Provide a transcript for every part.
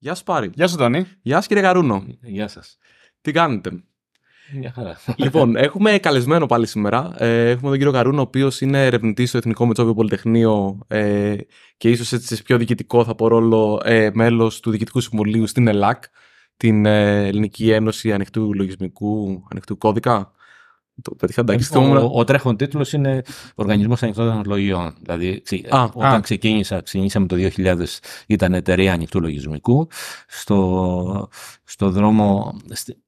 Γεια σου Πάρη. Γεια σου Τόνι. Γεια σου κύριε Γαρούνο. Γεια σας. Τι κάνετε. Μια χαρά. Λοιπόν, έχουμε καλεσμένο πάλι σήμερα. Ε, έχουμε τον κύριο Γαρούνο, ο οποίος είναι ερευνητής στο Εθνικό Μετσόβιο Πολυτεχνείο ε, και ίσως έτσι σε πιο διοικητικό, θα πω ρόλο, ε, μέλος μέλο του Διοικητικού Συμβουλίου στην ΕΛΑΚ, την Ελληνική Ένωση Ανοιχτού Λογισμικού Ανοιχτού Κώδικα. Το πετύχα, εντάξει, ο, ο, ο τρέχον τίτλος είναι Οργανισμό Ανοιχτών Τεχνολογιών. Δηλαδή, ξε, Α, όταν α. ξεκίνησα, ξεκίνησα με το 2000, ήταν εταιρεία ανοιχτού λογισμικού. Στο, στο δρόμο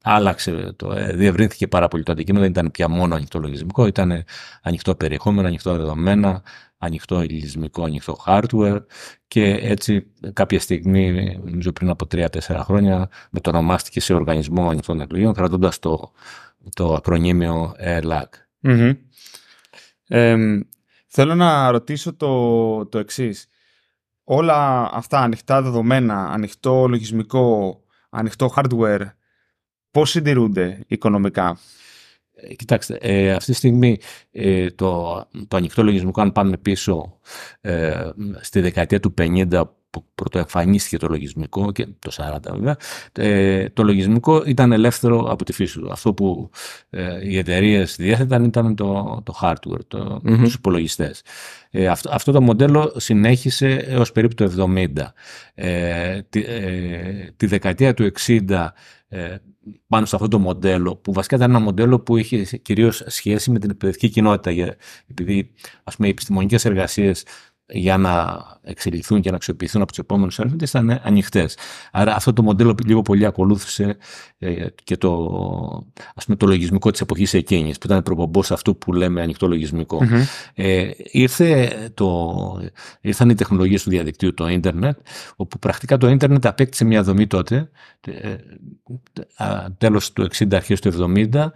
άλλαξε, το, ε, διευρύνθηκε πάρα πολύ το αντικείμενο. Δεν ήταν πια μόνο ανοιχτό λογισμικό, ήταν ανοιχτό περιεχόμενο, ανοιχτό δεδομένα, ανοιχτό λογισμικό, ανοιχτό hardware και έτσι κάποια στιγμή, νομίζω πριν από 3-4 χρόνια, μετονομάστηκε σε Οργανισμό Ανοιχτών Τεχνολογιών, κρατώντας το το ακρονίμιο ε, LAG. θέλω να ρωτήσω το, το εξής. Όλα αυτά ανοιχτά δεδομένα, ανοιχτό λογισμικό, ανοιχτό hardware, πώς συντηρούνται οικονομικά. Ε, κοιτάξτε, ε, αυτή τη στιγμή ε, το, το ανοιχτό λογισμικό, αν πάμε πίσω ε, στη δεκαετία του 50 που πρωτοεφανίστηκε το λογισμικό και το 40 βέβαια, ε, το λογισμικό ήταν ελεύθερο από τη φύση του. Αυτό που ε, οι εταιρείες διέθεταν ήταν το, το hardware, το, mm-hmm. τους υπολογιστές. Ε, αυτό, αυτό το μοντέλο συνέχισε έως περίπου το 70. Τη, τη δεκαετία του 60 πάνω σε αυτό το μοντέλο, που βασικά ήταν ένα μοντέλο που είχε κυρίως σχέση με την εκπαιδευτική κοινότητα, επειδή ας πούμε οι επιστημονικές εργασίες για να εξελιχθούν και να αξιοποιηθούν από τους επόμενους έρχοντε ήταν ανοιχτές. Άρα αυτό το μοντέλο λίγο πολύ ακολούθησε ε, και το, ας πούμε, το λογισμικό της εποχής εκείνης, που ήταν προπομπός αυτού που λέμε ανοιχτό λογισμικό. Ε, ήρθε το, ήρθαν οι τεχνολογίες του διαδικτύου, το ίντερνετ, όπου πρακτικά το ίντερνετ απέκτησε μια δομή τότε, ε, ε, Τέλος του 60, αρχές του 70,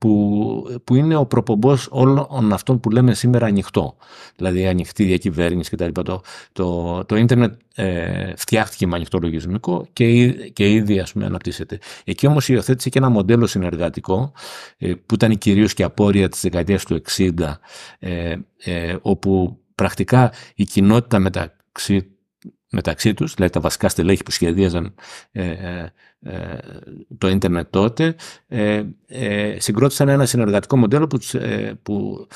που, που είναι ο προπομπός όλων αυτών που λέμε σήμερα ανοιχτό. Δηλαδή ανοιχτή διακυβέρνηση κτλ. Το, το, το ίντερνετ ε, φτιάχτηκε με ανοιχτό λογισμικό και, και ήδη ας πούμε, αναπτύσσεται. Εκεί όμως υιοθέτησε και ένα μοντέλο συνεργατικό ε, που ήταν κυρίως και απόρρια της δεκαετίας του 60 ε, ε, όπου πρακτικά η κοινότητα μεταξύ μεταξύ τους, δηλαδή τα βασικά στελέχη που σχεδίαζαν ε, ε το ίντερνετ τότε ε, ε, συγκρότησαν ένα συνεργατικό μοντέλο που, ε, που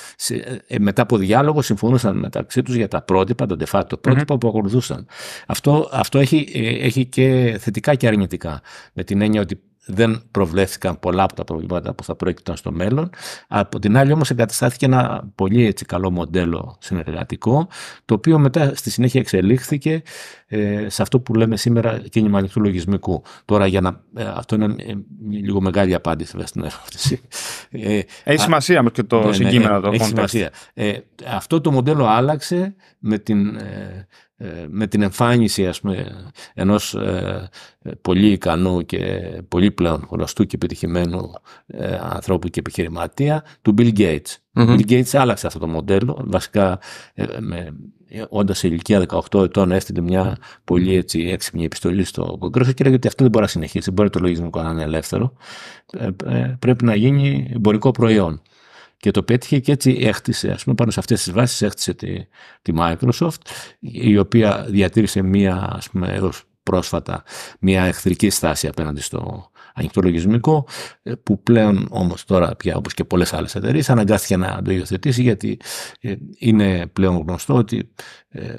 μετά από διάλογο συμφωνούσαν μεταξύ τους για τα πρότυπα, τον τεφάτο προτυπα που ακολουθούσαν. Αυτό, αυτό έχει, έχει και θετικά και αρνητικά με την έννοια ότι δεν προβλέφθηκαν πολλά από τα προβλήματα που θα προέκυπταν στο μέλλον. Από την άλλη όμως εγκαταστάθηκε ένα πολύ έτσι καλό μοντέλο συνεργατικό, το οποίο μετά στη συνέχεια εξελίχθηκε ε, σε αυτό που λέμε σήμερα κίνημα ανοιχτού λογισμικού. Τώρα για να... Ε, αυτό είναι ε, λίγο μεγάλη απάντηση στην ερώτηση. Έχει σημασία με και το ναι, ναι, ναι συγκείμενο. Ναι, αυτό το μοντέλο άλλαξε με την ε, με την εμφάνιση ας πούμε, ενός ε, πολύ ικανού και πολύ πλέον γνωστού και επιτυχημένου ε, ανθρώπου και επιχειρηματία του Bill Gates. mm Bill Gates άλλαξε αυτό το μοντέλο. Βασικά ε, με, όντας σε ηλικία 18 ετών έστειλε μια πολύ έτσι, έξυπνη επιστολή στο Κογκρέσο και έλεγε ότι αυτό δεν μπορεί να συνεχίσει, δεν μπορεί το λογισμικό να είναι ελεύθερο. πρέπει να γίνει εμπορικό προϊόν και το πέτυχε και έτσι έχτισε, ας πούμε, πάνω σε αυτές τις βάσεις έχτισε τη, Microsoft, η οποία διατήρησε μία, ας πούμε, πρόσφατα, μία εχθρική στάση απέναντι στο ανοιχτό λογισμικό, ε, που πλέον όμως τώρα πια όπως και πολλές άλλες εταιρείες αναγκάστηκε να το υιοθετήσει γιατί ε, είναι πλέον γνωστό ότι ε,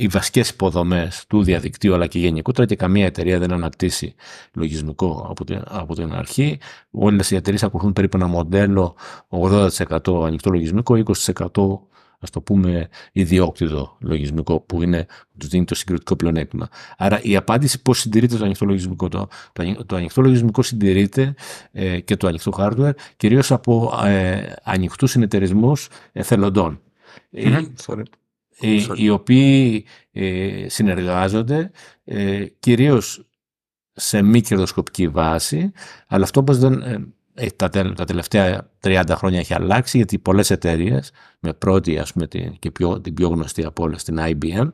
οι βασικές υποδομές του διαδικτύου αλλά και γενικότερα και καμία εταιρεία δεν ανακτήσει λογισμικό από την, από την αρχή. Όλες οι εταιρείες ακολουθούν περίπου ένα μοντέλο 80% ανοιχτό λογισμικό, 20% ας το πούμε, ιδιόκτητο λογισμικό που είναι, τους δίνει το συγκριτικό πλεονέκτημα. Άρα η απάντηση πώς συντηρείται το ανοιχτό λογισμικό. Το, το ανοιχτό λογισμικό συντηρείται ε, και το ανοιχτό hardware κυρίως από ε, συνεταιρισμού συνεταιρισμους συνεταιρισμούς οι, ε, οι οποίοι ε, συνεργάζονται ε, κυρίως σε μη κερδοσκοπική βάση, αλλά αυτό όπως δεν, ε, ε τα, τελευταία 30 χρόνια έχει αλλάξει, γιατί πολλές εταιρείες, με πρώτη ας πούμε την, και πιο, την πιο γνωστή από όλες την IBM,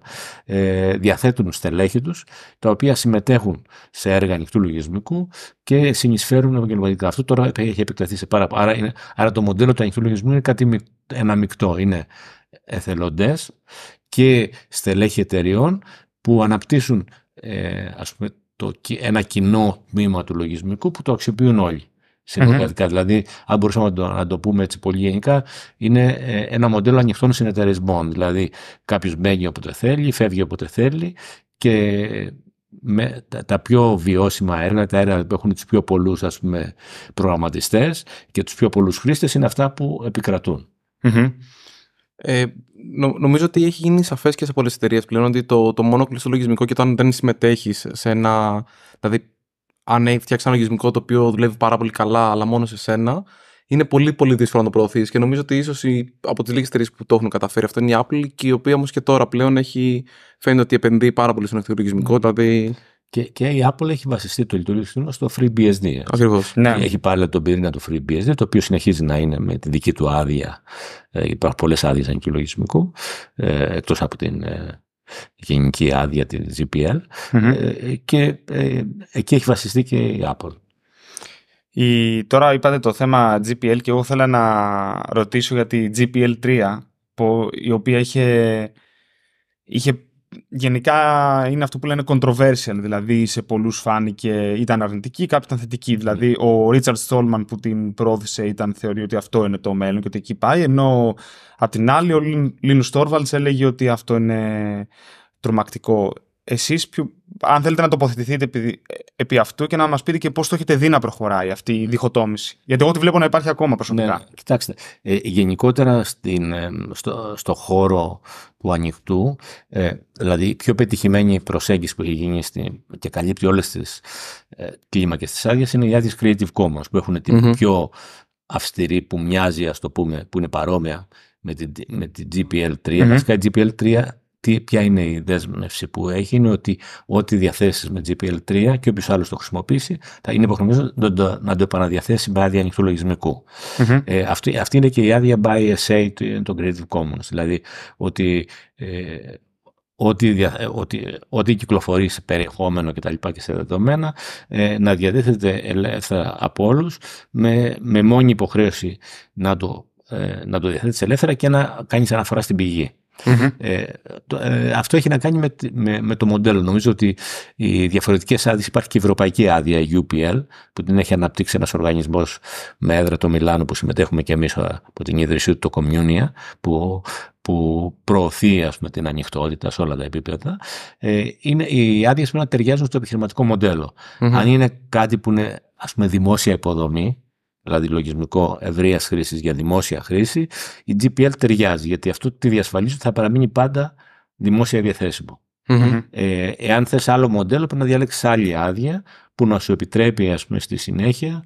ε, διαθέτουν στελέχη τους, τα οποία συμμετέχουν σε έργα ανοιχτού λογισμικού και συνεισφέρουν επαγγελματικά. Αυτό τώρα έχει επεκταθεί σε πάρα πολλά. Άρα, το μοντέλο του ανοιχτού λογισμικού είναι κάτι ένα μεικτό. Είναι εθελοντές και στελέχη εταιριών που αναπτύσσουν ε, ας πούμε, το, ένα κοινό τμήμα του λογισμικού που το αξιοποιούν όλοι. Δηλαδή, αν μπορούσαμε να το, να το πούμε έτσι πολύ γενικά, είναι ε, ένα μοντέλο ανοιχτών συνεταιρισμών. Δηλαδή, κάποιος μπαίνει όποτε θέλει, φεύγει όποτε θέλει και τα, πιο βιώσιμα έργα, τα έργα που έχουν τους πιο πολλούς προγραμματιστές και τους πιο πολλούς χρήστες είναι αυτά που επικρατουν ε, νομίζω ότι έχει γίνει σαφές και σε πολλές εταιρείες πλέον ότι το, το μόνο κλειστό λογισμικό και όταν δεν συμμετέχεις σε ένα. Δηλαδή, αν έχεις φτιάξει ένα λογισμικό το οποίο δουλεύει πάρα πολύ καλά, αλλά μόνο σε σένα, είναι πολύ πολύ δύσκολο να το προωθείς. Και νομίζω ότι ίσως από τις λίγες εταιρείες που το έχουν καταφέρει αυτό είναι η Apple, και η οποία όμως και τώρα πλέον έχει φαίνεται ότι επενδύει πάρα πολύ στον ανοιχτό λογισμικό. Ναι. Δηλαδή και, και η Apple έχει βασιστεί το λειτουργικό στο FreeBSD. Ακριβώς. Ναι. Έχει πάρει τον πυρήνα του FreeBSD, το οποίο συνεχίζει να είναι με τη δική του άδεια. Ε, υπάρχουν πολλές άδειες και λογισμικού, ε, εκτός από την ε, γενική άδεια της GPL. Mm-hmm. Ε, και ε, εκεί έχει βασιστεί και η Apple. Η, τώρα είπατε το θέμα GPL και εγώ θέλω να ρωτήσω για τη GPL 3, που, η οποία είχε, είχε γενικά είναι αυτό που λένε controversial, δηλαδή σε πολλούς φάνηκε ήταν αρνητική, κάποιοι ήταν θετική. Ναι. Δηλαδή ο Ρίτσαρτ Στόλμαν που την πρόθεσε ήταν θεωρεί ότι αυτό είναι το μέλλον και ότι εκεί πάει, ενώ απ' την άλλη ο Λίνους Στόρβαλτς έλεγε ότι αυτό είναι τρομακτικό. Εσείς, αν θέλετε να τοποθετηθείτε επί, επί αυτού και να μας πείτε και πώς το έχετε δει να προχωράει αυτή η διχοτόμηση. Γιατί εγώ τη βλέπω να υπάρχει ακόμα προσωπικά. Ναι, ναι. κοιτάξτε, ε, γενικότερα στην, ε, στο, στο χώρο του ανοιχτού, ε, δηλαδή η πιο πετυχημένη προσέγγιση που έχει γίνει στη, και καλύπτει όλες τις ε, κλίμακες της άδειας είναι οι άδειε Creative Commons που έχουν την πιο αυστηρή που μοιάζει ας το πούμε, που είναι παρόμοια με την, με την GPL3. Mm-hmm. Βασικά η GPL3 τι, ποια είναι η δέσμευση που έχει, είναι ότι ό,τι διαθέσεις με GPL3 και όποιος άλλος το χρησιμοποιήσει, θα είναι υποχρεωμένος να, να το επαναδιαθέσει με άδεια ανοιχτού ε, αυτή, είναι και η άδεια by SA των Creative Commons. Δηλαδή ότι ε, Ό,τι, ε, ό,τι, ό,τι κυκλοφορεί σε περιεχόμενο και τα λοιπά και σε δεδομένα ε, να διαθέτει ελεύθερα από όλους με, με μόνη υποχρέωση να το, ε, να το διαθέτεις ελεύθερα και να κάνεις αναφορά στην πηγή. Ε, ε, αυτό έχει να κάνει με, με, το μοντέλο. Νομίζω ότι οι διαφορετικές άδειες, υπάρχει και η ευρωπαϊκή άδεια, η UPL, που την έχει αναπτύξει ένας οργανισμός με έδρα το Μιλάνο, που συμμετέχουμε και εμείς ε, από την ίδρυσή του, το Communia, που, που προωθεί ας πούμε, την ανοιχτότητα σε όλα τα επίπεδα. Ε, είναι, οι άδειες πρέπει να ταιριάζουν στο επιχειρηματικό Αν είναι κάτι που είναι ας πούμε, δημόσια υποδομή, δηλαδή λογισμικό ευρείας χρήσης για δημόσια χρήση, η GPL ταιριάζει, γιατί αυτό τη διασφαλίζει ότι θα παραμείνει πάντα δημόσια ε, εάν θες άλλο μοντέλο, πρέπει να διαλέξεις άλλη άδεια που να σου επιτρέπει ας πούμε, στη συνέχεια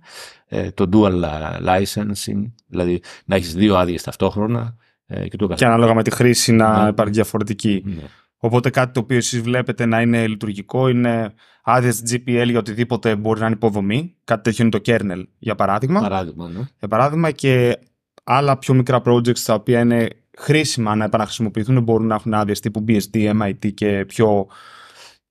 ε, το dual licensing, δηλαδή να έχεις δύο άδειες ταυτόχρονα. Ε, και, το και ανάλογα με τη χρήση να ναι. υπάρχει διαφορετική. Ναι. Οπότε κάτι το οποίο εσείς βλέπετε να είναι λειτουργικό είναι άδειες GPL για οτιδήποτε μπορεί να είναι υποδομή. Κάτι τέτοιο είναι το kernel, για παράδειγμα. Παράδειγμα, ναι. Για παράδειγμα και άλλα πιο μικρά projects τα οποία είναι χρήσιμα να επαναχρησιμοποιηθούν μπορούν να έχουν άδειες τύπου BSD, MIT και πιο.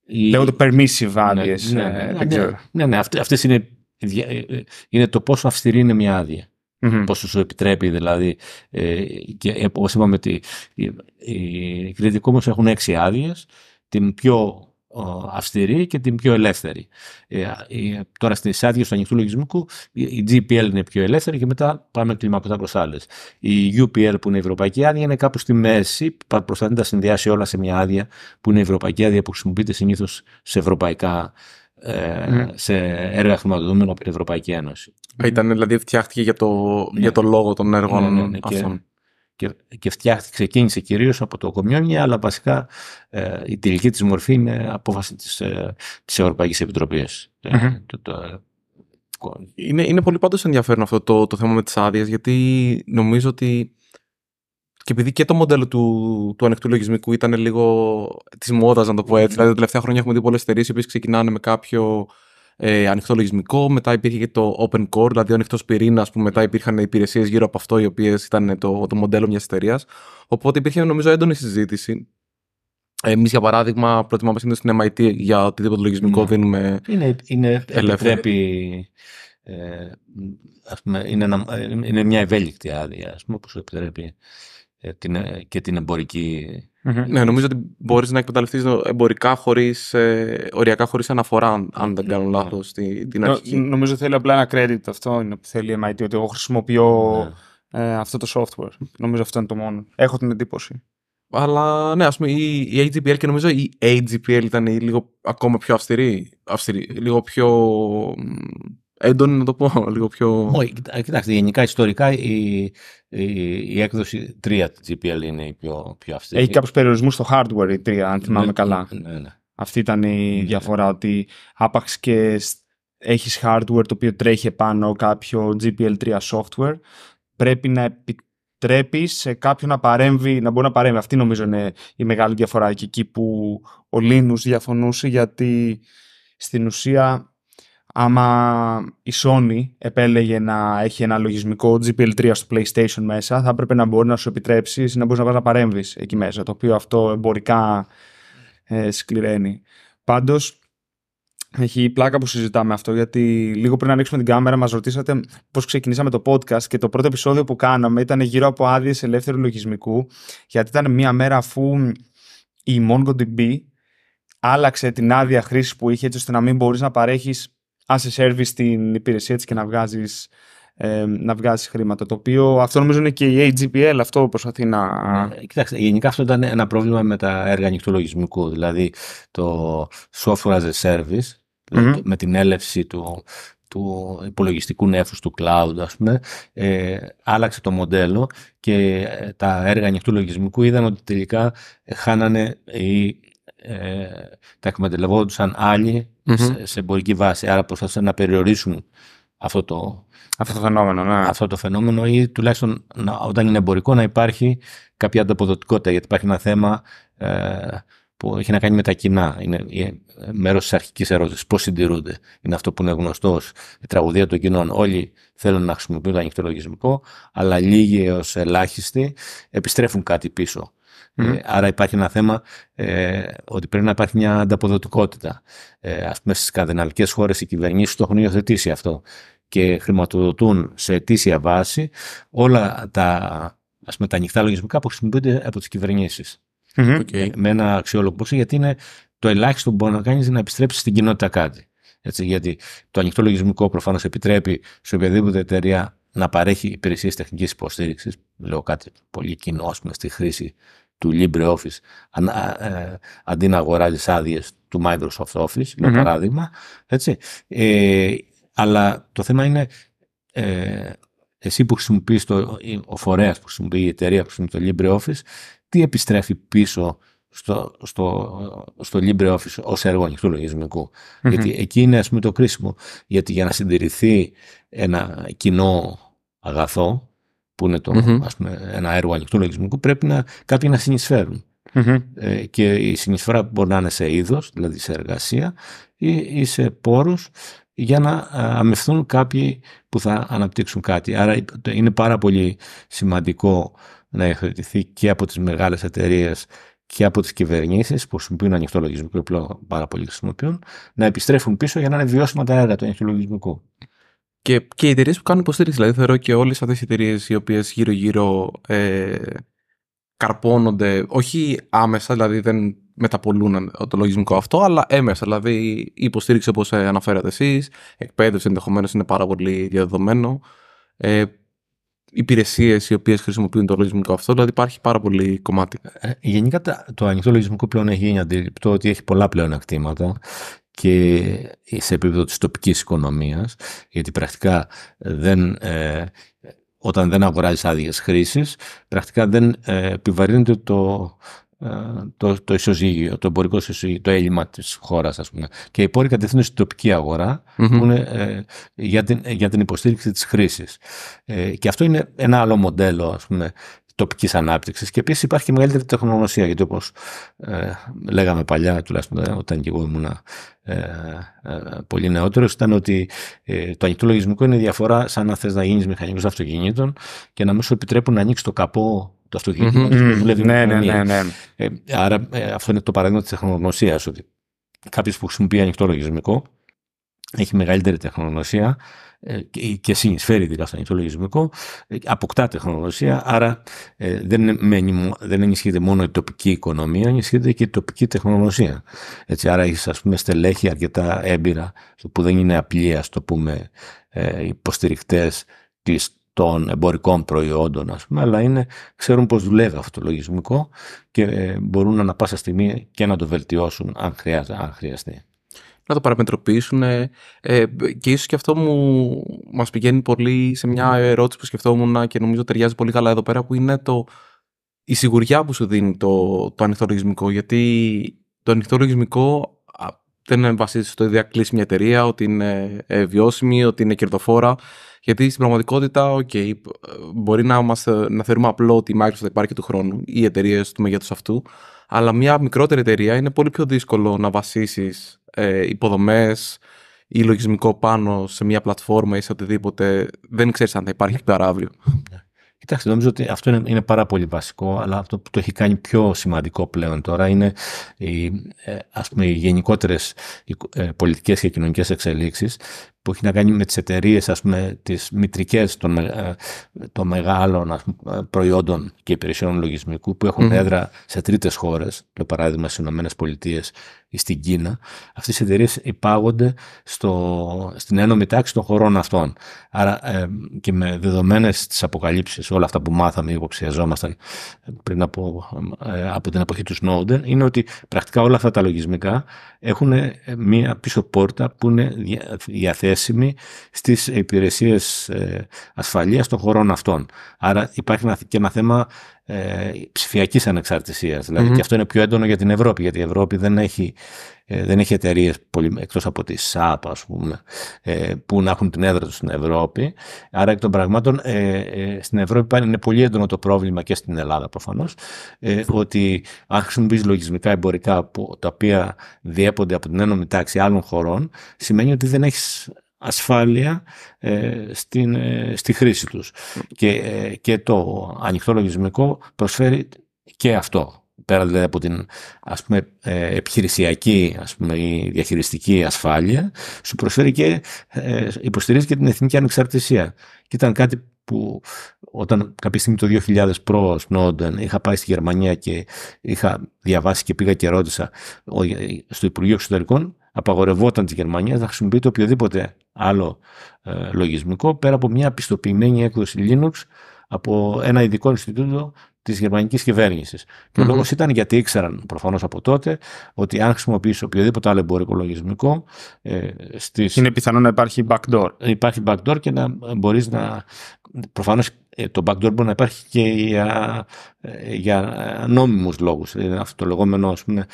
Η... Λέγονται permissive άδειες. Ναι, ναι, ε, ναι, ναι, ναι, ναι. Αυτές είναι, ε, ε, είναι το πόσο αυστηρή είναι μια άδεια. Mm-hmm. σου επιτρέπει δηλαδή. Ε, και ε, όπως είπαμε, οι, οι κριτικοί μας έχουν έξι άδειες, την πιο αυστηρή και την πιο ελεύθερη. Ε, τώρα στις άδειες του ανοιχτού λογισμικού η GPL είναι πιο ελεύθερη και μετά πάμε κλιμακωτά προς άλλες. Η UPL που είναι η ευρωπαϊκή άδεια είναι κάπου στη μέση, προσπαθεί να τα συνδυάσει όλα σε μια άδεια που είναι η ευρωπαϊκή άδεια που χρησιμοποιείται συνήθως σε ευρωπαϊκά ε, ναι. σε έργα χρηματοδοτούμενα από την Ευρωπαϊκή Ένωση. Ήταν δηλαδή φτιάχτηκε για το, ναι. για το λόγο των ναι, έργων ναι, αυτών. Και, και φτιάχτηκε, ξεκίνησε κυρίως από το Κομιόνια, αλλά βασικά ε, η τελική της μορφή είναι απόφαση της ε, της ευρωπαικης ε, είναι, είναι πολύ πάντως ενδιαφέρον αυτό το, το θέμα με τις άδειες, γιατί νομίζω ότι και επειδή και το μοντέλο του, του ανοιχτού λογισμικού ήταν λίγο της μόδας, να το πω ετσι Δηλαδή, τα τελευταία χρόνια έχουμε δει πολλές εταιρείες οι οποίες ξεκινάνε με κάποιο ε, ανοιχτό λογισμικό. Μετά υπήρχε και το open core, δηλαδή ο ανοιχτός πυρήνας, που μετά υπήρχαν υπηρεσίες γύρω από αυτό, οι οποίες ήταν το, το μοντέλο μιας εταιρείας. Οπότε υπήρχε νομίζω έντονη συζήτηση. Ε, Εμείς, για παράδειγμα, προτιμάμε στην MIT για οτιδήποτε λογισμικό δίνουμε. Είναι, είναι επιτρέπει. Ε, είναι, ε, είναι μια ευέλικτη άδεια ας πούμε, που σου επιτρέπει ε, ε, και την εμπορικη Ναι, νομίζω ότι μπορείς να εκμεταλλευτείς εμπορικά χωρίς, ε, οριακά χωρίς αναφορά, αν, δεν κάνω ναι. λάθος, την, την νομίζω θέλει απλά ένα credit αυτό είναι που θέλει η MIT, ότι εγώ χρησιμοποιώ ναι. αυτό το software. Νομίζω αυτό είναι το μόνο. Έχω την εντύπωση. Αλλά ναι, ας πούμε, η, η AGPL και νομίζω η AGPL ήταν η λίγο ακόμα πιο αυστηρή, αυστηρή λίγο πιο έντονη, να το πω λίγο πιο. Όχι, κοιτάξτε, γενικά ιστορικά η, η, η έκδοση 3 GPL είναι η πιο, πιο αυστηρή. Έχει κάποιους περιορισμούς στο hardware η 3, αν θυμάμαι ναι, καλά. Ναι, ναι. ναι. Αυτή ήταν η ναι, ναι. διαφορά, ότι άπαξ και έχεις hardware το οποίο τρέχει πάνω κάποιο GPL3 software, πρέπει να επιτρέπεις σε κάποιον να παρέμβει, να μπορεί να παρέμβει. Αυτή νομίζω είναι η μεγάλη διαφορά και εκεί που ο Linux διαφωνούσε, γιατί στην ουσία άμα η Sony επέλεγε να έχει ένα λογισμικό GPL3 στο PlayStation μέσα, θα έπρεπε να μπορεί να σου επιτρέψει να μπορείς να πας να παρέμβεις εκεί μέσα. Το οποίο αυτό εμπορικά ε, σκληραίνει. Πάντως, έχει πλάκα που συζητάμε αυτό, γιατί λίγο πριν ανοίξουμε την κάμερα, μας ρωτήσατε πώς ξεκινήσαμε το podcast και το πρώτο επεισόδιο που κάναμε ήταν γύρω από άδειες ελεύθερου λογισμικού, γιατί ήταν μία μέρα αφού η MongoDB άλλαξε την άδεια χρήση που είχε, έτσι ώστε να μην μπορείς να παρέχεις as a service στην υπηρεσία της και να βγάζεις να βγάζεις χρήματα. Το οποίο αυτό νομίζω είναι και η AGPL, αυτό προσπαθεί να. κοιτάξτε, γενικά αυτό ήταν ένα πρόβλημα με τα έργα ανοιχτού λογισμικού. Δηλαδή το software as a service, δηλαδή με την έλευση του, του υπολογιστικού νέφους του cloud ας πούμε, ε, άλλαξε το μοντέλο και ε, τα έργα ανοιχτού λογισμικού είδαν ότι τελικά ε, χάνανε ή ε, τα εκμεταλλευόντουσαν άλλοι σε, σε εμπορική βάση. Άρα προσπαθούν να περιορίσουν αυτό το, αυτό το φαινόμενο. Ναι. Αυτό το φαινόμενο ή τουλάχιστον να, όταν είναι εμπορικό να υπάρχει κάποια ανταποδοτικότητα γιατί υπάρχει ένα θέμα ε, που έχει να κάνει με τα κοινά. Είναι ε, μέρος της αρχικής ερώτησης. Πώς συντηρούνται. Είναι αυτό που είναι γνωστό. Η τραγουδία των κοινών. Όλοι θέλουν να χρησιμοποιούν το ανοιχτό λογισμικό, αλλά λίγοι έως ελάχιστοι επιστρέφουν κάτι πίσω. Mm-hmm. άρα υπάρχει ένα θέμα ε, ότι πρέπει να υπάρχει μια ανταποδοτικότητα. Ε, πούμε στις καρδιναλικέ χώρες οι κυβερνήσεις, το έχουν υιοθετήσει αυτό και χρηματοδοτούν σε αιτήσια βάση όλα τα, ας ανοιχτά λογισμικά που χρησιμοποιούνται από τις κυβερνήσεις. Okay. Ε, με ένα αξιόλογο πόσο γιατί είναι το ελάχιστο που μπορεί να κάνεις να επιστρέψεις στην κοινότητα κάτι. Έτσι, γιατί το ανοιχτό λογισμικό προφανώς επιτρέπει σε οποιαδήποτε εταιρεία να παρέχει υπηρεσίες τεχνικής υποστήριξης. Λέω κάτι πολύ κοινό, πούμε, στη χρήση του LibreOffice ε, αντί να αγοράζεις άδειες του Microsoft Office, mm για παράδειγμα. Έτσι. Ε, αλλά το θέμα είναι ε, εσύ που χρησιμοποιείς το, ο φορέας που χρησιμοποιεί η εταιρεία που χρησιμοποιεί το LibreOffice, τι επιστρέφει πίσω στο, στο, στο LibreOffice ως έργο ανοιχτού Γιατί εκεί είναι πούμε το κρίσιμο. Γιατί για να συντηρηθεί ένα κοινό αγαθό, που είναι το, mm-hmm. ένα έργο ανοιχτού λογισμικού, πρέπει να, κάποιοι να συνεισφερουν ε, και η συνεισφορά μπορεί να είναι σε είδος, δηλαδή σε εργασία ή, ή σε πόρους για να αμεθούν κάποιοι που θα αναπτύξουν κάτι. Άρα είναι πάρα πολύ σημαντικό να υιοθετηθεί και από τις μεγάλες εταιρείες και από τις κυβερνήσεις που χρησιμοποιούν ανοιχτό λογισμικό, πλέον πάρα πολύ χρησιμοποιούν, να επιστρέφουν πίσω για να είναι βιώσιμα τα έργα του ανοιχτού λογισμικού. Και, και οι εταιρείες που κάνουν υποστήριξη. Δηλαδή, θεωρώ και όλες αυτές οι εταιρείες οι οποίες γύρω-γύρω ε, καρπώνονται, όχι άμεσα, δηλαδή δεν μεταπολούν το λογισμικό αυτό, αλλά έμεσα. Δηλαδή, η υποστήριξη όπως ε, αναφέρατε εσείς, εκπαίδευση ενδεχομένως είναι πάρα πολύ διαδεδομένο. Ε, Υπηρεσίες οι οποίες χρησιμοποιούν το λογισμικό αυτό, δηλαδή υπάρχει πάρα πολύ κομμάτι. Ε, γενικά το ανοιχτό λογισμικό πλέον έχει γίνει αντιληπτό ότι έχει πολλά πλέον ακτήματα και σε επίπεδο της τοπικής οικονομίας, γιατί πρακτικά δεν, ε, όταν δεν αγοράζεις άδειες χρήσει, πρακτικά δεν ε, επιβαρύνεται το, ε, το, το το εμπορικό ισοζύγιο, το έλλειμμα της χώρας ας πούμε. Και οι πόροι κατευθύνουν στην τοπική που είναι, ε, για, την, για την υποστήριξη της χρήσης. Ε, και αυτό είναι ένα άλλο μοντέλο ας πούμε, Τοπικής ανάπτυξης και επίσης υπάρχει και μεγαλύτερη τεχνογνωσία γιατί όπως ε, λέγαμε παλιά τουλάχιστον όταν και εγώ ήμουν ε, ε, πολύ νεότερος, ήταν ότι ε, το ανοιχτό λογισμικό είναι διαφορά σαν να θες να γίνεις μηχανικός αυτοκινήτων και να μην σου επιτρέπουν να ανοίξεις το καπό του αυτοκινητου mm-hmm. δουλεύει ναι, ναι, ναι, ναι, ε, άρα ε, αυτό είναι το παράδειγμα της τεχνογνωσίας, ότι κάποιος που χρησιμοποιεί ανοιχτό λογισμικό έχει μεγαλύτερη τεχνογνωσία ε, και συνεισφέρει ειδικά στον λογισμικό, ε, αποκτά τεχνογνωσία, άρα ε, δεν, μένει, δεν ενισχύεται μόνο η τοπική οικονομία, ενισχύεται και η τοπική τεχνογνωσία. Έτσι, άρα έχεις ας πούμε στελέχη αρκετά έμπειρα, που δεν είναι απλή, ας το πούμε, υποστηρικτές της των εμπορικών προϊόντων, ας πούμε, αλλά είναι, ξέρουν πώς δουλεύει αυτό το λογισμικό και μπορούν ανα πάσα στιγμή και να το βελτιώσουν αν, χρειάζεται, αν χρειαστεί να το παραμετροποιήσουν. Ε, ε και ίσως και αυτό μου μας πηγαίνει πολύ σε μια ερώτηση που σκεφτόμουν και νομίζω ταιριάζει πολύ καλά εδώ πέρα, που είναι το, η σιγουριά που σου δίνει το, το ανοιχτό λογισμικό. Γιατί το ανοιχτό λογισμικό δεν βασίζεται στο ότι κλείσει μια εταιρεία, ότι είναι ε, βιώσιμη, ότι είναι κερδοφόρα. Γιατί στην πραγματικότητα, okay, ε, μπορεί να, μας, να θεωρούμε απλό ότι η Microsoft θα υπάρχει του χρόνου ή οι εταιρείες του μεγέθους αυτού. Αλλά μια μικρότερη εταιρεία είναι πολύ πιο δύσκολο να βασίσεις ε, υποδομές ή λογισμικό πάνω σε μια πλατφόρμα ή σε οτιδήποτε, δεν ξέρεις αν θα υπάρχει εκεί πέρα αύριο. Ναι. Κοιτάξτε, νομίζω ότι αυτό είναι, είναι, πάρα πολύ βασικό, αλλά αυτό που το έχει κάνει πιο σημαντικό πλέον τώρα είναι οι, ε, ας πούμε, οι γενικότερες ε, πολιτικές και κοινωνικές εξελίξεις που έχει να κάνει με τις εταιρείες, ας πούμε, τις μητρικές των, ε, των μεγάλων πούμε, προϊόντων και υπηρεσιών λογισμικού που έχουν έδρα σε τρίτες χώρες, το παράδειγμα στις Ηνωμένες Πολιτείες ή στην Κίνα, αυτές οι εταιρείες υπάγονται στο, στην ένωμη τάξη των χωρών αυτών. Άρα ε, και με δεδομένες τις αποκαλύψεις, όλα αυτά που μάθαμε ή υποψιαζόμασταν πριν από, ε, από την εποχή του Snowden, είναι ότι πρακτικά όλα αυτά τα λογισμικά έχουν ε, μία πίσω πόρτα που είναι διαθέσιμη στις υπηρεσίες ε, ασφαλείας των χωρών αυτών. Άρα υπάρχει και ένα θέμα ε, ψηφιακής ανεξαρτησίας. Δηλαδή, και αυτό είναι πιο έντονο για την Ευρώπη, γιατί η Ευρώπη δεν έχει, ε, έχει εταιρείες εκτός από τη ΣΑΠ, πούμε, ε, που να έχουν την έδρα τους στην Ευρώπη. Άρα, εκ των πραγμάτων, ε, ε, στην Ευρώπη είναι πολύ έντονο το πρόβλημα και στην Ελλάδα προφανώς, ε, ότι αν χρησιμοποιείς λογισμικά εμπορικά που, τα οποία διέπονται από την ένωμη τάξη άλλων χωρών, σημαίνει ότι δεν έχεις ασφάλεια ε, στην, ε, στη χρήση τους. Και, ε, και το ανοιχτό λογισμικό προσφέρει και αυτό. Πέρα δηλαδή από την ας πούμε, επιχειρησιακή ας πούμε, ή διαχειριστική ασφάλεια, σου προσφέρει και υποστηρίζει και την εθνική ανεξαρτησία. Και ήταν κάτι που όταν κάποια στιγμή το 2000 προ Snowden είχα πάει στη Γερμανία και είχα διαβάσει και πήγα και ρώτησα στο Υπουργείο Εξωτερικών απαγορευόταν της Γερμανίας να χρησιμοποιείται οποιοδήποτε άλλο ε, λογισμικό πέρα από μια πιστοποιημένη έκδοση Linux από ένα ειδικό Ινστιτούτο της γερμανικής κυβέρνησης. Και ο λόγος ήταν γιατί ήξεραν προφανώς από τότε ότι αν χρησιμοποιήσει οποιοδήποτε άλλο εμπορικό λογισμικό. Ε, στις... Είναι πιθανό να υπάρχει backdoor. Υπάρχει backdoor και να μπορείς να. Ναι. Προφανώς ε, το backdoor μπορεί να υπάρχει και για, ε, για νόμιμους λόγους. Ε, αυτό το λεγόμενο, ας πούμε,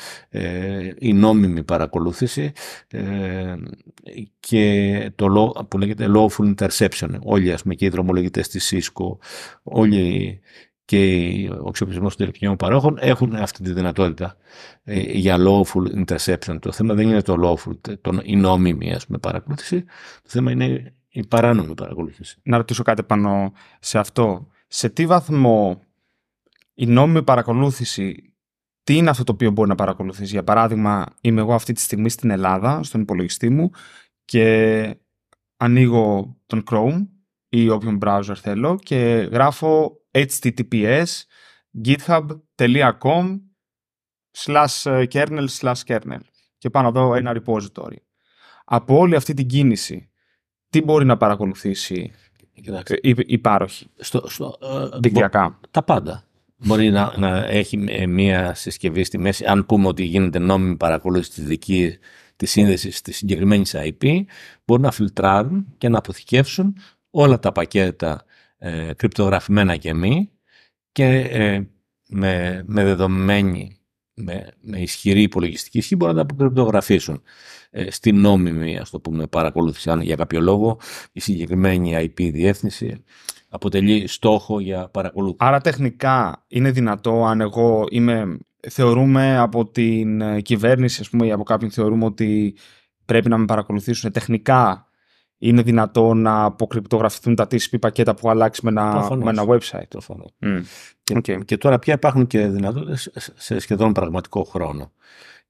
η νόμιμη παρακολούθηση και το law, που λέγεται lawful interception. Όλοι, ας πούμε, και οι δρομολογητές της Cisco, όλοι και ο εξοπλισμός των τηλεπικοινωνιών παρόχων έχουν αυτή τη δυνατότητα για lawful interception. Το θέμα δεν είναι το lawful, το, η νόμιμη ας πούμε, παρακολούθηση. Το θέμα είναι η παράνομη παρακολούθηση. Να ρωτήσω κάτι πάνω σε αυτό. Σε τι βαθμό η νόμιμη παρακολούθηση, τι είναι αυτό το οποίο μπορεί να παρακολουθήσει. Για παράδειγμα, είμαι εγώ αυτή τη στιγμή στην Ελλάδα, στον υπολογιστή μου και ανοίγω τον Chrome ή όποιον browser θέλω και γράφω https github.com slash kernel slash kernel και πάνω εδώ ένα repository. Από όλη αυτή την κίνηση τι μπορεί να παρακολουθήσει ε, η, η πάροχη στο, ε, δικτυακά. Τα πάντα. Μπορεί να, να έχει ε, μία συσκευή στη μέση, αν πούμε ότι γίνεται νόμιμη παρακολούθηση της δική της σύνδεσης της συγκεκριμένης IP, μπορούν να φιλτράρουν και να αποθηκεύσουν όλα τα πακέτα κρυπτογραφημένα και μη και με, με δεδομένη με, με ισχυρή υπολογιστική ισχύ μπορούν να τα αποκρυπτογραφήσουν ε, στην νόμιμη, ας το πούμε, παρακολούθηση, αν για κάποιο λόγο, η συγκεκριμένη IP διεύθυνση αποτελεί στόχο για παρακολούθηση. Άρα τεχνικά είναι δυνατό αν εγώ είμαι, θεωρούμε από την ε, κυβέρνηση ας πούμε, ή από κάποιον θεωρούμε ότι πρέπει να με παρακολουθήσουν τεχνικά είναι δυνατό να αποκρυπτογραφηθούν τα TCP πακέτα που αλλάξει με ένα, με website. το Mm. Και, τώρα πια υπάρχουν και δυνατότητες σε σχεδόν πραγματικό χρόνο.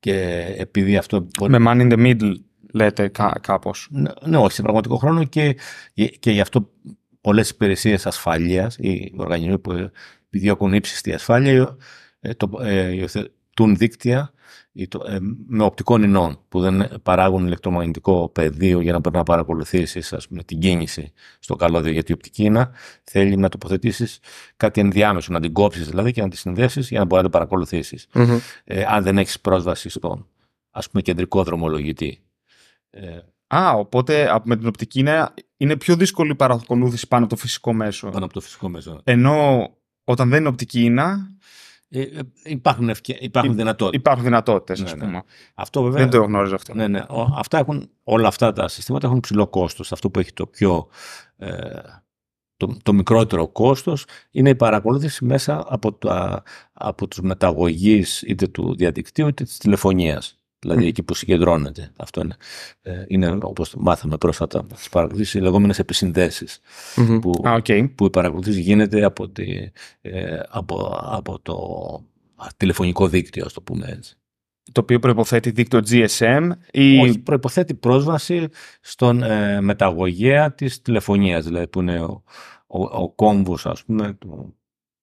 Και επειδή αυτό Με man in the middle λέτε κά, κάπως. Ναι, ναι, όχι, σε πραγματικό χρόνο και, και γι' αυτό πολλές υπηρεσίες ασφαλείας ή οργανισμοί που επιδιώκουν ύψιστη ασφάλεια ε, ε, τουν δίκτυα ε, με οπτικών ινών που δεν παράγουν ηλεκτρομαγνητικό πεδίο για να μπορεί να παρακολουθήσεις με την κίνηση στο καλώδιο. Γιατί η οπτική ίνα θέλει να τοποθετήσεις κάτι ενδιάμεσο, να την κόψεις δηλαδή και να τη συνδέσεις για να μπορεί να το παρακολουθησει ε, αν δεν έχεις πρόσβαση στον ας πούμε, κεντρικό δρομολογητή. Ε, α, οπότε με την οπτική είναι, πιο δύσκολη η παρακολούθηση πάνω από το φυσικό μέσο. Πάνω από το φυσικό μέσο. Ενώ όταν δεν είναι οπτική ίνα, ε, ε, υπάρχουν, ευκαι... υπάρχουν δυνατότητες. Υπάρχουν ναι, ναι. πούμε. Αυτό βέβαια. Δεν το γνωρίζω αυτό. Ναι, ναι. Αυτά έχουν, όλα αυτά τα συστήματα έχουν ψηλό κόστος. Αυτό που έχει το πιο. Ε, το, μικρότερο κόστος είναι η παρακολούθηση μέσα από, τα, από τους μεταγωγείς είτε του διαδικτύου είτε της τηλεφωνίας. Δηλαδή εκεί που συγκεντρώνεται. Αυτό είναι, ε, είναι όπως μάθαμε πρόσφατα από τις παρακολουθήσεις, οι λεγόμενες Που, που η παρακολουθήση γίνεται από, τη, ε, από, από το τηλεφωνικό δίκτυο, ας το πούμε έτσι. Το οποίο προποθέτει δίκτυο GSM ή. Όχι, προποθέτει πρόσβαση στον ε, μεταγωγέα της τηλεφωνίας, δηλαδή που είναι ο, ο, ο κόμβος, πούμε,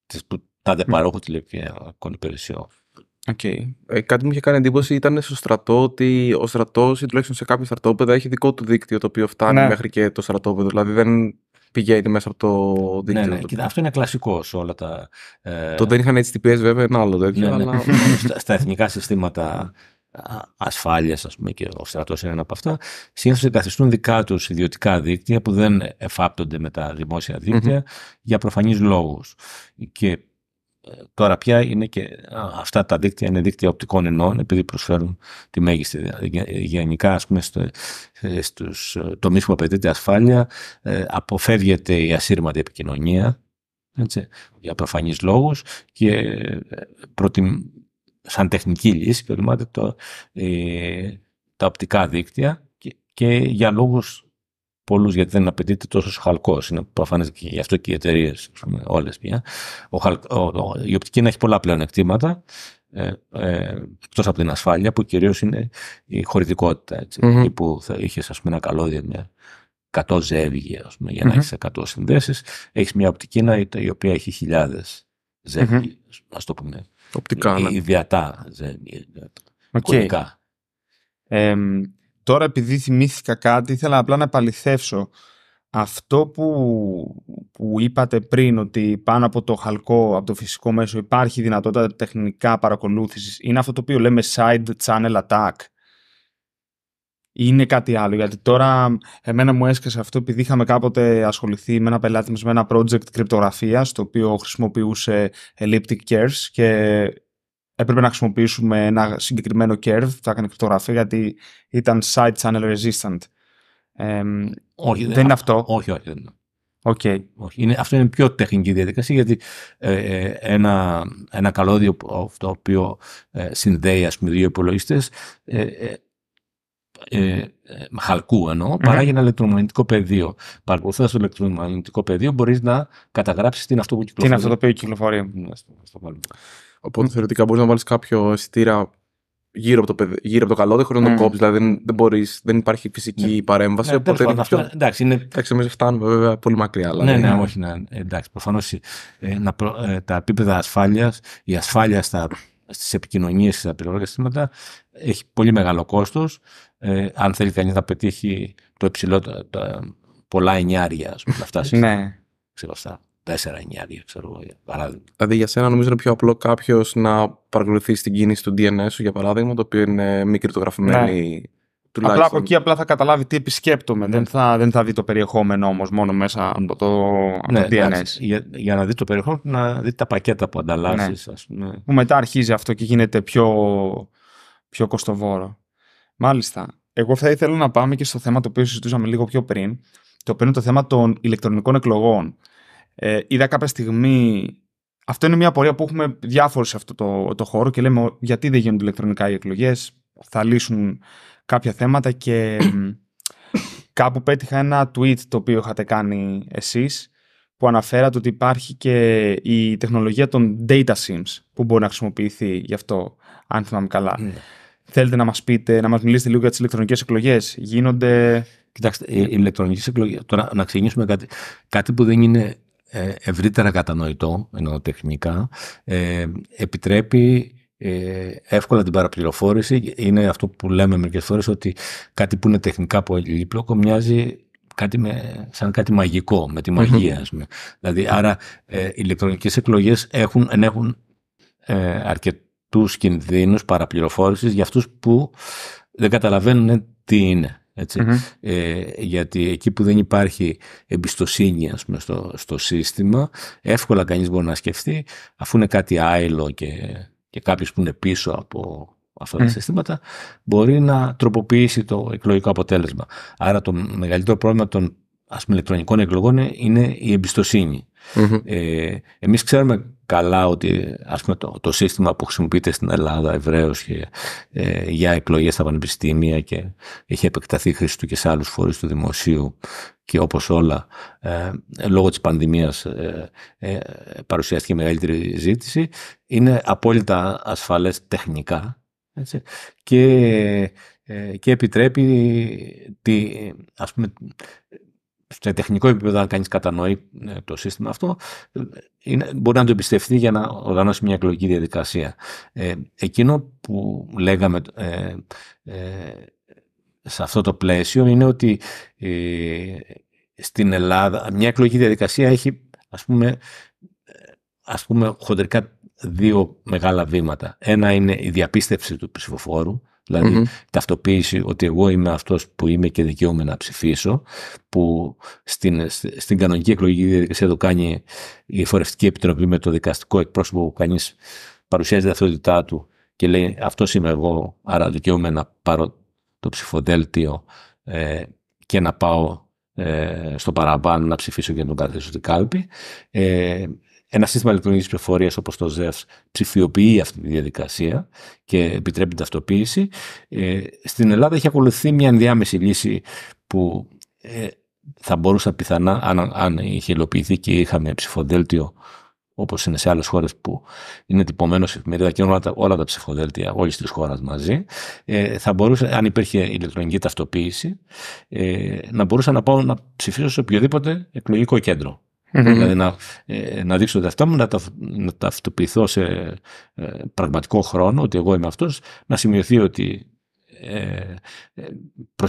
της, που, τα παρόχου τηλεφωνικών υπηρεσιών. Okay. Ε, κάτι μου είχε κάνει εντύπωση ήταν στο στρατό ότι ο στρατός ή τουλάχιστον σε κάποια στρατόπεδα έχει δικό του δίκτυο το οποίο φτάνει ναι. μέχρι και το στρατόπεδο. Δηλαδή δεν πηγαίνει μέσα από το ναι, δίκτυο. Ναι, αυτό είναι κλασικός σε όλα τα. Ε... δεν είχαν HTTPS βέβαια ένα άλλο τέτοιο. Ναι, ναι. Αλλά... στα, στα εθνικά συστήματα ασφάλειας, ας πούμε, και ο στρατός είναι ένα από αυτά, συνήθως εγκαθιστούν δικά τους ιδιωτικά δίκτυα που δεν εφάπτονται με τα δημόσια για προφανείς λόγους. Και Τώρα πια είναι και αυτά τα δίκτυα είναι δίκτυα οπτικών ενών επειδή προσφέρουν τη μέγιστη. Γενικά ας πούμε στο, ε, στους ε, τομείς που απαιτείται ασφάλεια ε, αποφεύγεται η ασύρματη επικοινωνία έτσι, για προφανείς λόγους και προτιμ, σαν τεχνική λύση το, τα οπτικά δίκτυα και, και για λόγους πολλούς, γιατί δεν απαιτείται τόσο χαλκός. Είναι προφανές και γι' αυτό και οι εταιρείες, όλες πια. Ο, ο, ο, η οπτική έχει πολλά πλεονεκτήματα. εκτό ε, ε από την ασφάλεια που κυρίως είναι η χωρητικότητα έτσι, που θα είχες ας πούμε ένα καλώδιο με 100 ζεύγια ας πούμε, για να mm 100 συνδέσεις, έχεις μια οπτική η οποία χιλιάδε χιλιάδες ζεύγια ας το πούμε Οπτικά, ε, ναι. ιδιατά ζεύγια okay. Ε, Τώρα επειδή θυμήθηκα κάτι, ήθελα απλά να παληθεύσω. Αυτό που, που είπατε πριν ότι πάνω από το χαλκό, από το φυσικό μέσο υπάρχει δυνατότητα τεχνικά παρακολούθησης, είναι αυτό το οποίο λέμε side channel attack. Είναι κάτι άλλο, γιατί τώρα εμένα μου έσκασε αυτό επειδή είχαμε κάποτε ασχοληθεί με ένα πελάτη με ένα project κρυπτογραφίας το οποίο χρησιμοποιούσε elliptic curves και έπρεπε να χρησιμοποιήσουμε ένα συγκεκριμένο curve που θα έκανε κρυπτογραφία γιατί ήταν side channel resistant. Ε, όχι, δεν είναι αυτό. Όχι, όχι, δεν είναι. Okay. Όχι. Είναι, αυτό είναι πιο τεχνική διαδικασία γιατί ε, ε ένα, ένα καλώδιο το οποίο ε, συνδέει ας πούμε δύο υπολογιστές. Ε ε, ε, ε, χαλκού εννοώ, mm-hmm. παράγει ένα ηλεκτρομαγνητικό πεδίο. Παρακολουθώντας το ηλεκτρομαγνητικό πεδίο, μπορείς να καταγράψεις τι είναι αυτό που κυκλοφορεί. Τι είναι αυτό το οποίο κυκλοφορεί. Οπότε θεωρητικά μπορείς να βάλεις κάποιο αισθητήρα γύρω από το, παιδε, γύρω από το να το κόψεις. Δηλαδή δεν, μπορείς, δεν υπάρχει φυσική ναι. παρέμβαση. Ναι, οπότε είναι πιο... εντάξει, είναι... εντάξει, εμείς φτάνουμε βέβαια πολύ μακριά. Αλλά ναι, ναι, όχι. Ναι, εντάξει, προφανώς ε, προ... ε, τα επίπεδα ασφάλειας, η ασφάλεια στα στις επικοινωνίες και στα συστήματα, έχει πολύ μεγάλο κόστος. Ε, αν θέλει κανείς να πετύχει το υψηλότερο, τα πολλά εννιάρια, ας πούμε, να φτάσει. ναι. Σε 4-9-2, ξέρω εγώ, για παράδειγμα. Δηλαδή, για σένα νομίζω είναι πιο απλό κάποιος να παρακολουθεί την κίνηση του DNS σου, για παράδειγμα, το οποίο είναι μη κρυπτογραφημένη. Ναι. Τουλάχιστον... Απλά από εκεί απλά θα καταλάβει τι επισκέπτομαι. Ναι. Δεν, θα, δεν θα δει το περιεχόμενο όμως μόνο μέσα από ναι. το, από DNS. Ναι, για, να δεις το περιεχόμενο, να δεις τα πακέτα που ανταλλάσσεις. Ναι. Που μετά αρχίζει αυτό και γίνεται πιο, πιο κοστοβόρο. Μάλιστα. Εγώ θα ήθελα να πάμε και στο θέμα το οποίο συζητούσαμε λίγο πιο πριν, το οποίο είναι το θέμα των ηλεκτρονικών εκλογών. Ε, είδα κάποια στιγμή. Αυτό είναι μια πορεία που έχουμε διάφορους σε αυτό το, το χώρο και λέμε γιατί δεν γίνονται ηλεκτρονικά οι εκλογές. Θα λύσουν κάποια θέματα και κάπου πέτυχα ένα tweet το οποίο είχατε κάνει εσείς που αναφέρατε ότι υπάρχει και η τεχνολογία των data sims που μπορεί να χρησιμοποιηθεί γι' αυτό, αν θυμάμαι καλά. Ναι. Θέλετε να μας πείτε, να μας μιλήσετε λίγο για τις ηλεκτρονικές εκλογές. Γίνονται... Κοιτάξτε, οι ηλεκτρονικές εκλογές, Τώρα να ξεκινήσουμε κάτι, κάτι που δεν είναι ε, ευρύτερα κατανοητό, ενώ τεχνικά, ε, επιτρέπει ε, εύκολα την παραπληροφόρηση. Είναι αυτό που λέμε μερικές φορές ότι κάτι που είναι τεχνικά πολύπλοκο μοιάζει κάτι σαν κάτι μαγικό, με τη μαγεια Δηλαδή, άρα οι ηλεκτρονικές εκλογές έχουν, ενέχουν ε, αρκετούς κινδύνους παραπληροφόρησης για αυτούς που δεν καταλαβαίνουν τι είναι. Ε, γιατί εκεί που δεν υπάρχει εμπιστοσύνη στο, στο σύστημα, εύκολα κανείς μπορεί να σκεφτεί, αφού είναι κάτι άειλο και, και κάποιος που είναι πίσω από αυτά τα συστήματα, μπορεί να τροποποιήσει το εκλογικό αποτέλεσμα. Άρα το μεγαλύτερο πρόβλημα των ας πούμε, ηλεκτρονικών εκλογών είναι η εμπιστοσυνη ε, εμείς ξέρουμε καλά ότι ας πούμε, το, το σύστημα που χρησιμοποιείται στην Ελλάδα ευρέως ε, για εκλογές στα πανεπιστήμια και έχει επεκταθεί χρήση του και σε άλλους φορείς του δημοσίου και όπως όλα ε, λόγω της πανδημίας ε, ε, παρουσιάστηκε μεγαλύτερη ζήτηση είναι απόλυτα ασφαλές τεχνικά έτσι, και, και επιτρέπει τη, ας πούμε, στο τεχνικό επίπεδο, αν κανείς κατανοεί ε, το σύστημα αυτό, μπορεί να το εμπιστευτεί για να οργανώσει μια εκλογική διαδικασία. Ε, εκείνο που λέγαμε ε, σε αυτό το πλαίσιο είναι ότι στην Ελλάδα μια εκλογική διαδικασία έχει ας πούμε, ας πούμε χοντρικά δύο μεγάλα βήματα. Ένα είναι η διαπίστευση του ψηφοφόρου Δηλαδή, ταυτοποίηση ότι εγώ είμαι αυτός που είμαι και δικαιούμαι να ψηφίσω, που στην, στην κανονική εκλογική διαδικασία το κάνει η Φορευτική Επιτροπή με το δικαστικό εκπρόσωπο που κανείς παρουσιάζει την ταυτότητά του και λέει αυτό είμαι εγώ, άρα δικαιούμαι να πάρω το ψηφοδέλτιο ε, και να πάω ε, στο παραπάνω να ψηφίσω για τον καθίσω την κάλπη. Ε, ένα σύστημα ηλεκτρονική πληροφορίας όπως το ΖΕΦ ψηφιοποιεί αυτή τη διαδικασία και επιτρέπει την ταυτοποίηση. Ε, στην Ελλάδα έχει ακολουθεί μια ενδιάμεση λύση που ε, θα μπορούσα πιθανά, αν, αν είχε υλοποιηθεί και είχαμε ψηφοδέλτιο όπως είναι σε άλλες χώρες που είναι τυπωμένος σε εφημερίδα και όλα τα, όλα τα ψηφοδέλτια όλη τη χώρα μαζί, ε, θα μπορούσε, αν υπήρχε ηλεκτρονική ταυτοποίηση, ε, να μπορούσα να πάω να ψηφίσω σε οποιοδήποτε εκλογικό κέντρο. Δηλαδή να, ε, να δείξω τα αυτά μου, να, τα, να ταυτοποιηθώ σε ε, πραγματικό χρόνο ότι εγώ είμαι αυτός, να σημειωθεί ότι ε,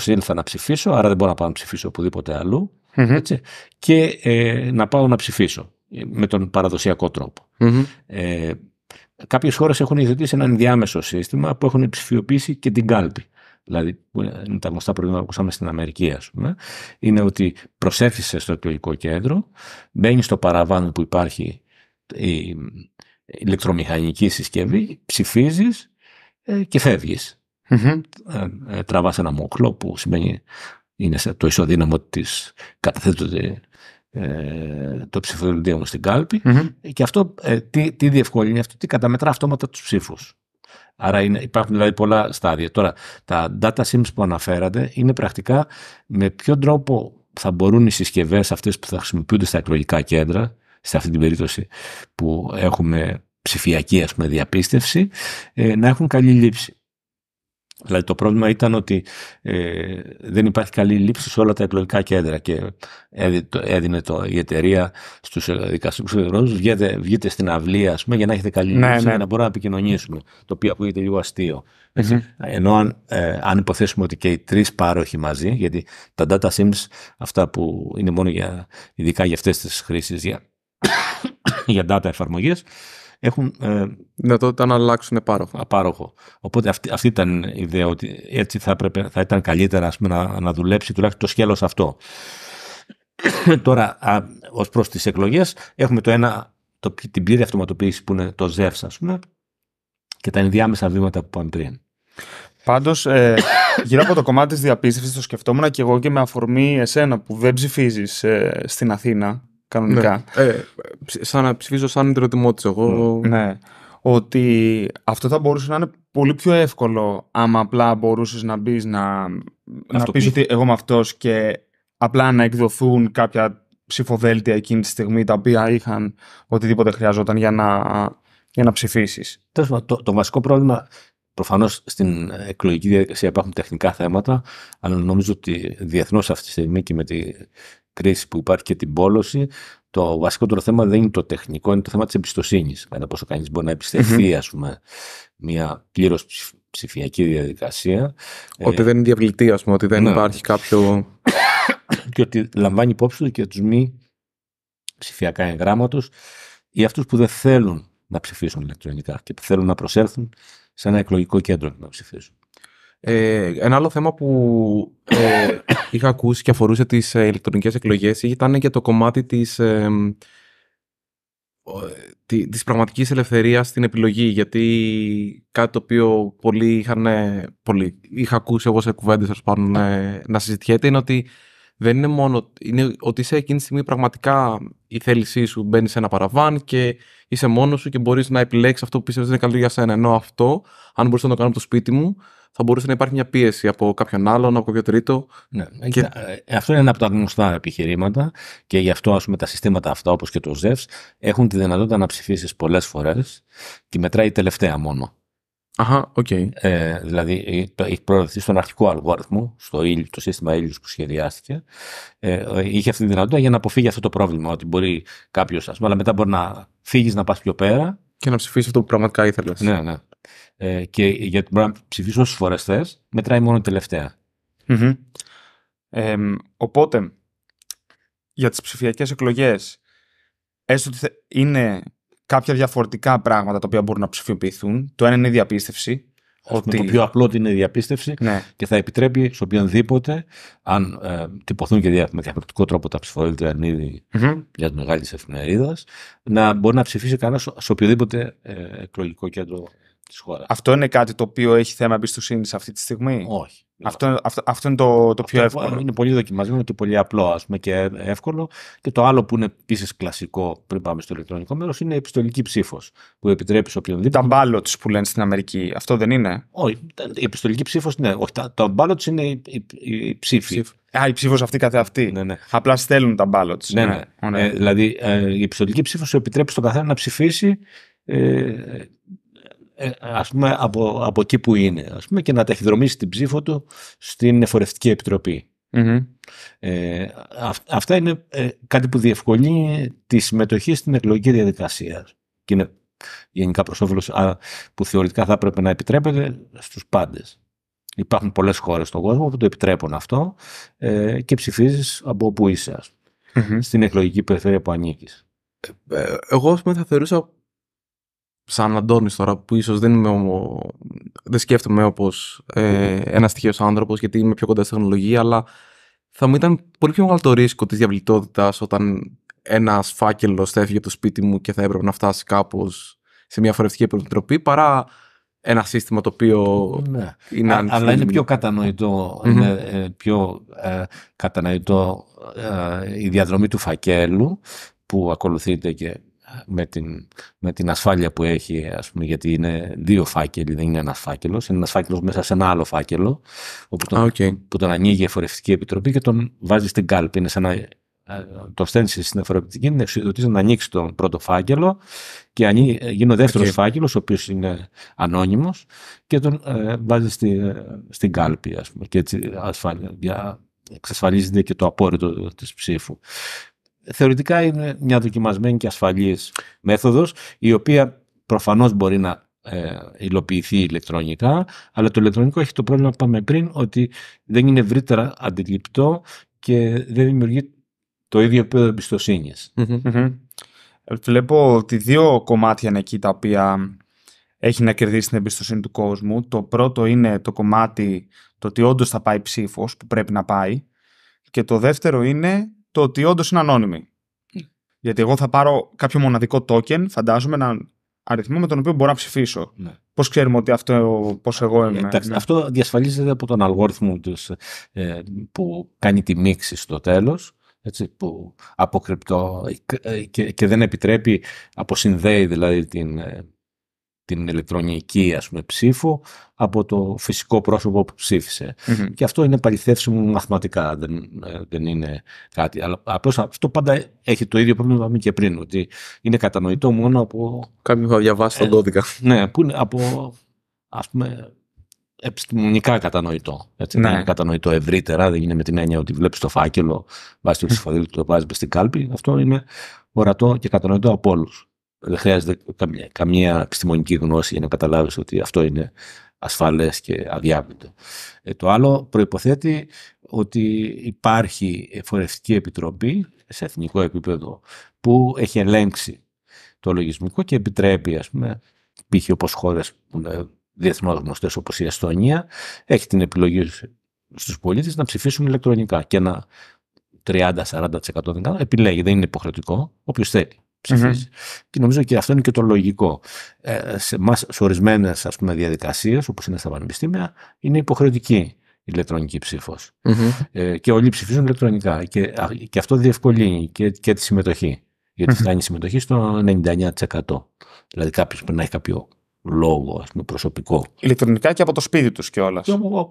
ε να ψηφίσω, άρα δεν μπορώ να πάω να ψηφίσω οπουδήποτε έτσι, και να πάω να ψηφίσω με τον παραδοσιακό τρόπο. Mm-hmm. Ε, κάποιες χώρες έχουν ιδιωτήσει ένα ενδιάμεσο σύστημα που έχουν ψηφιοποιήσει και την κάλπη δηλαδή που είναι τα γνωστά προβλήματα που ακούσαμε στην Αμερική, ας πούμε, είναι ότι προσέφησε στο εκλογικό κέντρο, μπαίνει στο παραβάν που υπάρχει η ηλεκτρομηχανική συσκευή, ψηφίζεις ε, και φεύγεις. mm Mm-hmm. Ε, ε, τραβάς ένα μόκλο που σημαίνει είναι το ισοδύναμο της καταθέτονται το ψηφοδελτίο μου στην καλπη Και αυτό, τι, τι διευκολύνει αυτό, τι καταμετρά αυτόματα τους ψήφους. Άρα είναι, υπάρχουν δηλαδή πολλά στάδια. Τώρα, τα data sims που αναφέρατε είναι πρακτικά με ποιο τρόπο θα μπορούν οι συσκευές αυτές που θα χρησιμοποιούνται στα εκλογικά κέντρα, σε αυτή την περίπτωση που έχουμε ψηφιακή πούμε, διαπίστευση, ε, να έχουν καλή λήψη. Δηλαδή το πρόβλημα ήταν ότι ε, δεν υπάρχει καλή λήψη σε όλα τα εκλογικά κέντρα και έδινε το, η εταιρεία στους ε, δικαστικούς εδρόντους βγείτε, βγείτε στην αυλή ας πούμε για να έχετε καλή ναι, λήψη ναι. για να μπορούμε να επικοινωνήσουμε το οποίο ακούγεται λίγο αστείο. Ενώ ε, αν, υποθέσουμε ότι και οι τρεις πάροχοι μαζί γιατί τα data sims αυτά που είναι μόνο για, ειδικά για αυτές τις χρήσεις για, για data εφαρμογές έχουν. Ε, δυνατότητα να αλλάξουν πάροχο. Απάροχο. Οπότε αυτή, αυτή ήταν η ιδέα, ότι έτσι θα, θα ήταν καλύτερα πούμε, να, να δουλέψει τουλάχιστον το σκέλος αυτό. Τώρα, ως προς τις εκλογές, έχουμε το ένα, το, την πλήρη αυτοματοποίηση που είναι το ΖΕΒΣ, ας πούμε, και τα ενδιάμεσα βήματα που πάμε πριν. Πάντως, ε, γύρω από το κομμάτι της διαπίστευσης, το σκεφτόμουν και εγώ και με αφορμή εσένα που δεν ψηφίζεις ε, στην Αθήνα κανονικά. Ναι. Ε, σαν να ψηφίζω σαν εγώ. Ναι. ναι. Ότι αυτό θα μπορούσε να είναι πολύ πιο εύκολο άμα απλά μπορούσες να μπεις να, να πεις ότι εγώ είμαι αυτός και απλά να εκδοθούν κάποια ψηφοδέλτια εκείνη τη στιγμή τα οποία είχαν οτιδήποτε χρειαζόταν για να, για να ψηφίσεις. Το, το βασικό πρόβλημα Προφανώς στην εκλογική διαδικασία υπάρχουν τεχνικά θέματα, αλλά νομίζω ότι διεθνώς αυτή τη στιγμή και με τη κρίση που υπάρχει και την πόλωση, το βασικότερο θέμα δεν είναι το τεχνικό, είναι το θέμα της εμπιστοσύνης. Κατά πόσο κανείς μπορεί να εμπιστευτεί, μια πλήρως ψηφιακή διαδικασία. Ότι ε, δεν είναι διαπληκτή, ας πούμε, ότι δεν ναι. υπάρχει κάποιο. και ότι λαμβάνει υπόψη του και τους μη ψηφιακά εγγράμματος ή αυτούς που δεν θέλουν να ψηφίσουν ηλεκτρονικά και που θέλουν να προσέλθουν σε ένα εκλογικό κέντρο να ψηφίσουν. Ε, ένα άλλο θέμα που ε, είχα ακούσει και αφορούσε τις ε, ηλεκτρονικές εκλογές ήταν και το κομμάτι της, τη, της πραγματικής ελευθερίας στην επιλογή γιατί κάτι το οποίο πολλοί είχαν, ε, πολλοί, είχα ακούσει εγώ σε κουβέντες ε, να συζητιέται είναι ότι δεν είναι μόνο είναι ότι είσαι εκείνη τη στιγμή πραγματικά η θέλησή σου μπαίνει σε ένα παραβάν και είσαι μόνος σου και μπορείς να επιλέξεις αυτό που πιστεύεις είναι καλό για σένα ενώ αυτό αν μπορούσα να το κάνω από το σπίτι μου θα μπορούσε να υπάρχει μια πίεση από κάποιον άλλον, από κάποιο τρίτο. Ναι. Και... Ε, αυτό είναι ένα από τα γνωστά επιχειρήματα και γι' αυτό ας πούμε, τα συστήματα αυτά, όπως και το ΖΕΦΣ, έχουν τη δυνατότητα να ψηφίσεις πολλές φορές και μετράει τελευταία μόνο. Αχα, οκ. Okay. Ε, δηλαδή, ε, έχει προωθηθεί στον αρχικό αλγόριθμο, στο το σύστημα ήλιου που σχεδιάστηκε. Ε, είχε αυτή τη δυνατότητα για να αποφύγει αυτό το πρόβλημα. Ότι μπορεί κάποιος, ας πούμε, αλλά μετά μπορεί να φύγεις να πας πιο πέρα. Και να ψηφίσεις αυτό που πραγματικά ήθελες. Ναι, ναι ε, και γιατί μπορεί να ψηφίσει όσες φορές μετράει μόνο η τελευταία. Mm-hmm. οπότε, για τις ψηφιακές εκλογές, έστω ότι είναι κάποια διαφορετικά πράγματα τα οποία μπορούν να ψηφιοποιηθούν. Το ένα είναι η διαπίστευση. Ότι... Το πιο απλό είναι η διαπίστευση ναι. και θα επιτρέπει σε οποιονδήποτε, αν ε, τυπωθούν και με διαφορετικό τρόπο τα ψηφοδέλτια ήδη mm-hmm. μια μεγάλη εφημερίδα, να μπορεί να ψηφίσει κανένας σε οποιοδήποτε ε, εκλογικό κέντρο αυτό είναι κάτι το οποίο έχει θέμα εμπιστοσύνης αυτή τη στιγμή. Όχι. Αυτό, αυτό, αυτό είναι το, το πιο εύκολο. Είναι πολύ δοκιμασμένο και πολύ απλό ας πούμε, και εύκολο. Και το άλλο που είναι επίσης κλασικό πριν πάμε στο ηλεκτρονικό μέρος είναι η επιστολική ψήφος που επιτρέπει σε οποιονδήποτε. Τα μπάλοτ που λένε στην Αμερική, αυτό δεν είναι. Όχι, η επιστολική ψήφος είναι. Όχι, τα, είναι η, η, η ψήφη. Α, η ψήφος αυτή καθε αυτή. Ναι, ναι. Απλά στέλνουν τα μπάλοτ. Ναι, ναι. ναι. Ε, δηλαδή ε, η επιστολική ψήφος επιτρέπει στον καθένα να ψηφίσει ε, ε, ας πούμε, από, από εκεί που είναι ας πούμε, και να ταχυδρομήσει την ψήφο του στην Εφορευτική Ε, αυτά είναι ε, κάτι που διευκολύνει τη συμμετοχή στην εκλογική διαδικασία και είναι γενικά προς όφελος που θεωρητικά θα έπρεπε να επιτρέπεται στους πάντες. Υπάρχουν πολλές χώρες στον κόσμο που το επιτρέπουν αυτό ε, και ψηφίζεις από όπου στην εκλογική περιφέρεια που ανήκεις. Ε, εγώ, ας πούμε, θα θεωρούσα σαν Αντώνη τώρα που ίσως δεν, ομο... δεν σκέφτομαι όπως ε, ένας τυχαίος άνθρωπος γιατί είμαι πιο κοντά στη τεχνολογία αλλά θα μου ήταν πολύ πιο μεγάλο το ρίσκο της διαβλητότητας όταν ένας φάκελος θα έφυγε από το σπίτι μου και θα έπρεπε να φτάσει κάπως σε μια φορευτική επιτροπή παρά ένα σύστημα το οποίο ναι. είναι Αλλά είναι πιο κατανοητό, είναι ε, πιο ε, κατανοητό ε, η διαδρομή του φακέλου που ακολουθείται και με την, με την ασφάλεια που έχει, ας πούμε, γιατί είναι δύο φάκελοι, δεν είναι ένας φάκελος. Είναι ένας φάκελος μέσα σε ένα άλλο φάκελο, όπου τον, που τον ανοίγει η Εφορευτική Επιτροπή και τον βάζει στην κάλπη. Είναι ε, το στέλνει στην Εφορευτική, είναι εξουσιοδοτής να ανοίξει τον πρώτο φάκελο και ε, γίνει ο δεύτερος okay. φάκελος, ο οποίος είναι ανώνυμος, και τον ε, βάζει στη, ε, στην κάλπη, ας πούμε. Και έτσι για, εξασφαλίζεται και το απόρριτο της ψήφου θεωρητικά είναι μια δοκιμασμένη και ασφαλής μέθοδος, η οποία προφανώς μπορεί να ε, υλοποιηθεί ηλεκτρονικά, αλλά το ηλεκτρονικό έχει το πρόβλημα που πάμε πριν, ότι δεν είναι ευρύτερα αντιληπτό και δεν δημιουργεί το ίδιο επίπεδο ε, βλεπω ότι δύο κομμάτια είναι εκεί τα οποία έχει να κερδίσει την εμπιστοσύνη του κόσμου. Το πρώτο είναι το κομμάτι το ότι όντως θα πάει ψήφος που πρέπει να πάει. Και το δεύτερο είναι το ότι όντως είναι ανώνυμοι. Ναι. Γιατί εγώ θα πάρω κάποιο μοναδικό token, φαντάζομαι, έναν αριθμό με τον οποίο μπορώ να ψηφίσω. Ναι. Πώς Πώ ξέρουμε ότι αυτό πώς εγώ ε, είμαι. Ναι. Αυτό διασφαλίζεται από τον αλγόριθμο τους, ε, που κάνει τη μίξη στο τέλος. Έτσι, που αποκρυπτώ ε, και, και δεν επιτρέπει, αποσυνδέει δηλαδή την, την ηλεκτρονική ας πούμε, ψήφο από το φυσικό πρόσωπο που ψηφισε Και αυτό είναι παληθεύσιμο μαθηματικά, δεν, ε, δεν είναι κάτι. Αλλά αυτό πάντα έχει το ίδιο πρόβλημα που και πριν, ότι είναι κατανοητό μόνο από... Κάποιοι που διαβάσει τον ε, κώδικα. Ναι, που είναι από ας πούμε, επιστημονικά κατανοητό. Έτσι, ναι. Δεν είναι κατανοητό ευρύτερα, δεν είναι με την έννοια ότι βλέπεις το φάκελο, βάζεις το ψηφοδίλιο, το βάζεις στην κάλπη. Αυτό είναι ορατό και κατανοητό από όλους δεν χρειάζεται καμία, καμία επιστημονική γνώση για να καταλάβεις ότι αυτό είναι ασφαλές και αδιάβητο. Ε, το άλλο προϋποθέτει ότι υπάρχει φορευτική επιτροπή σε εθνικό επίπεδο που έχει ελέγξει το λογισμικό και επιτρέπει, ας πούμε, π.χ. όπως χώρες που είναι διεθνώς γνωστές όπως η Εστονία, έχει την επιλογή στους πολίτες να ψηφίσουν ηλεκτρονικά και να 30-40% επιλέγει, δεν είναι υποχρεωτικό, όποιος θέλει mm Mm-hmm. Και νομίζω και αυτό είναι και το λογικό. Ε, σε, εμάς, σε ορισμένες διαδικασίες, όπως είναι στα πανεπιστήμια, είναι η υποχρεωτική ψηφο. ψήφος. Mm-hmm. Ε, και όλοι ψηφίζουν ηλεκτρονικά. Και, και αυτό διευκολύνει και, και τη συμμετοχή. Γιατί mm-hmm. φτάνει η συμμετοχή στο 99%. Δηλαδή κάποιος πρέπει να έχει κάποιο λόγο πούμε, προσωπικό. Ηλεκτρονικά και από το σπίτι τους κιόλας. Και Οπουδήποτε.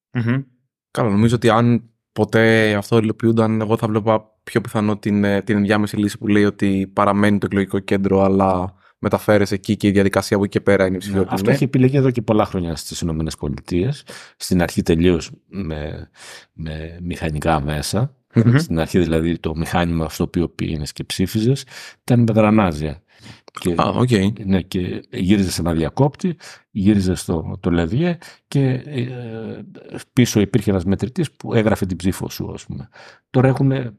οπουδήποτε. Καλά, νομίζω ότι αν ποτέ αυτό υλοποιούνταν, εγώ θα βλέπα πιο πιθανό την, ε, την ενδιάμεση λύση που λέει ότι παραμένει το εκλογικό κέντρο, αλλά μεταφέρεσαι εκεί και η διαδικασία από εκεί και πέρα είναι ναι, ψηφιότητα. Αυτό ναι. έχει επιλεγεί εδώ και πολλά χρόνια στις ΗΠΑ. Στην αρχή τελείως με, με μηχανικά μέσα. Mm-hmm. Στην αρχή δηλαδή το μηχάνημα αυτό οποίο πήγαινες και ψήφιζες ήταν με δρανάζια. Και, ah, ναι, και γύριζε σε ένα διακόπτη, γύριζε στο το Λεβιέ και ε, πίσω υπήρχε ένας μετρητής που έγραφε την ψήφο σου, ας πούμε. Τώρα έχουν ε,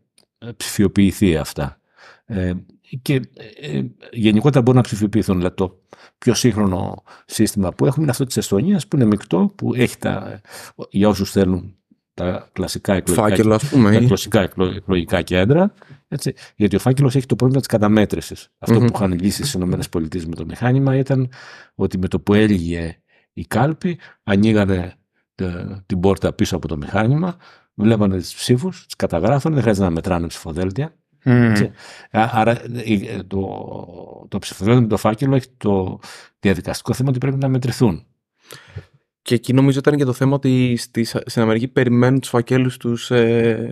ψηφιοποιηθεί αυτά. Ε, και ε, γενικότερα μπορούν να ψηφιοποιηθούν. Δηλαδή το πιο σύγχρονο σύστημα που έχουμε είναι αυτό της Εστονίας που είναι μεικτό, που έχει τα, για όσους θέλουν τα κλασικά εκλογικά, ας πούμε, τα κλασικά εκλογικά κέντρα. Έτσι, γιατί ο φάκελος έχει το πρόβλημα της καταμετρηση Αυτό που είχαν λύσει στις ΗΠΑ με το μηχάνημα ήταν ότι με το που έλυγε η κάλπη, ανοίγανε την πόρτα πίσω από το μηχάνημα, βλέπανε τις ψήφους, τις καταγράφανε, δεν χρειάζεται να μετράνε ψηφοδέλτια. Άρα το, το ψηφοδέλτιο με το φάκελο έχει το διαδικαστικό θέμα ότι πρέπει να μετρηθούν. Και εκεί νομίζω ήταν και το θέμα ότι στην Αμερική περιμένουν τους φακέλους τους ε,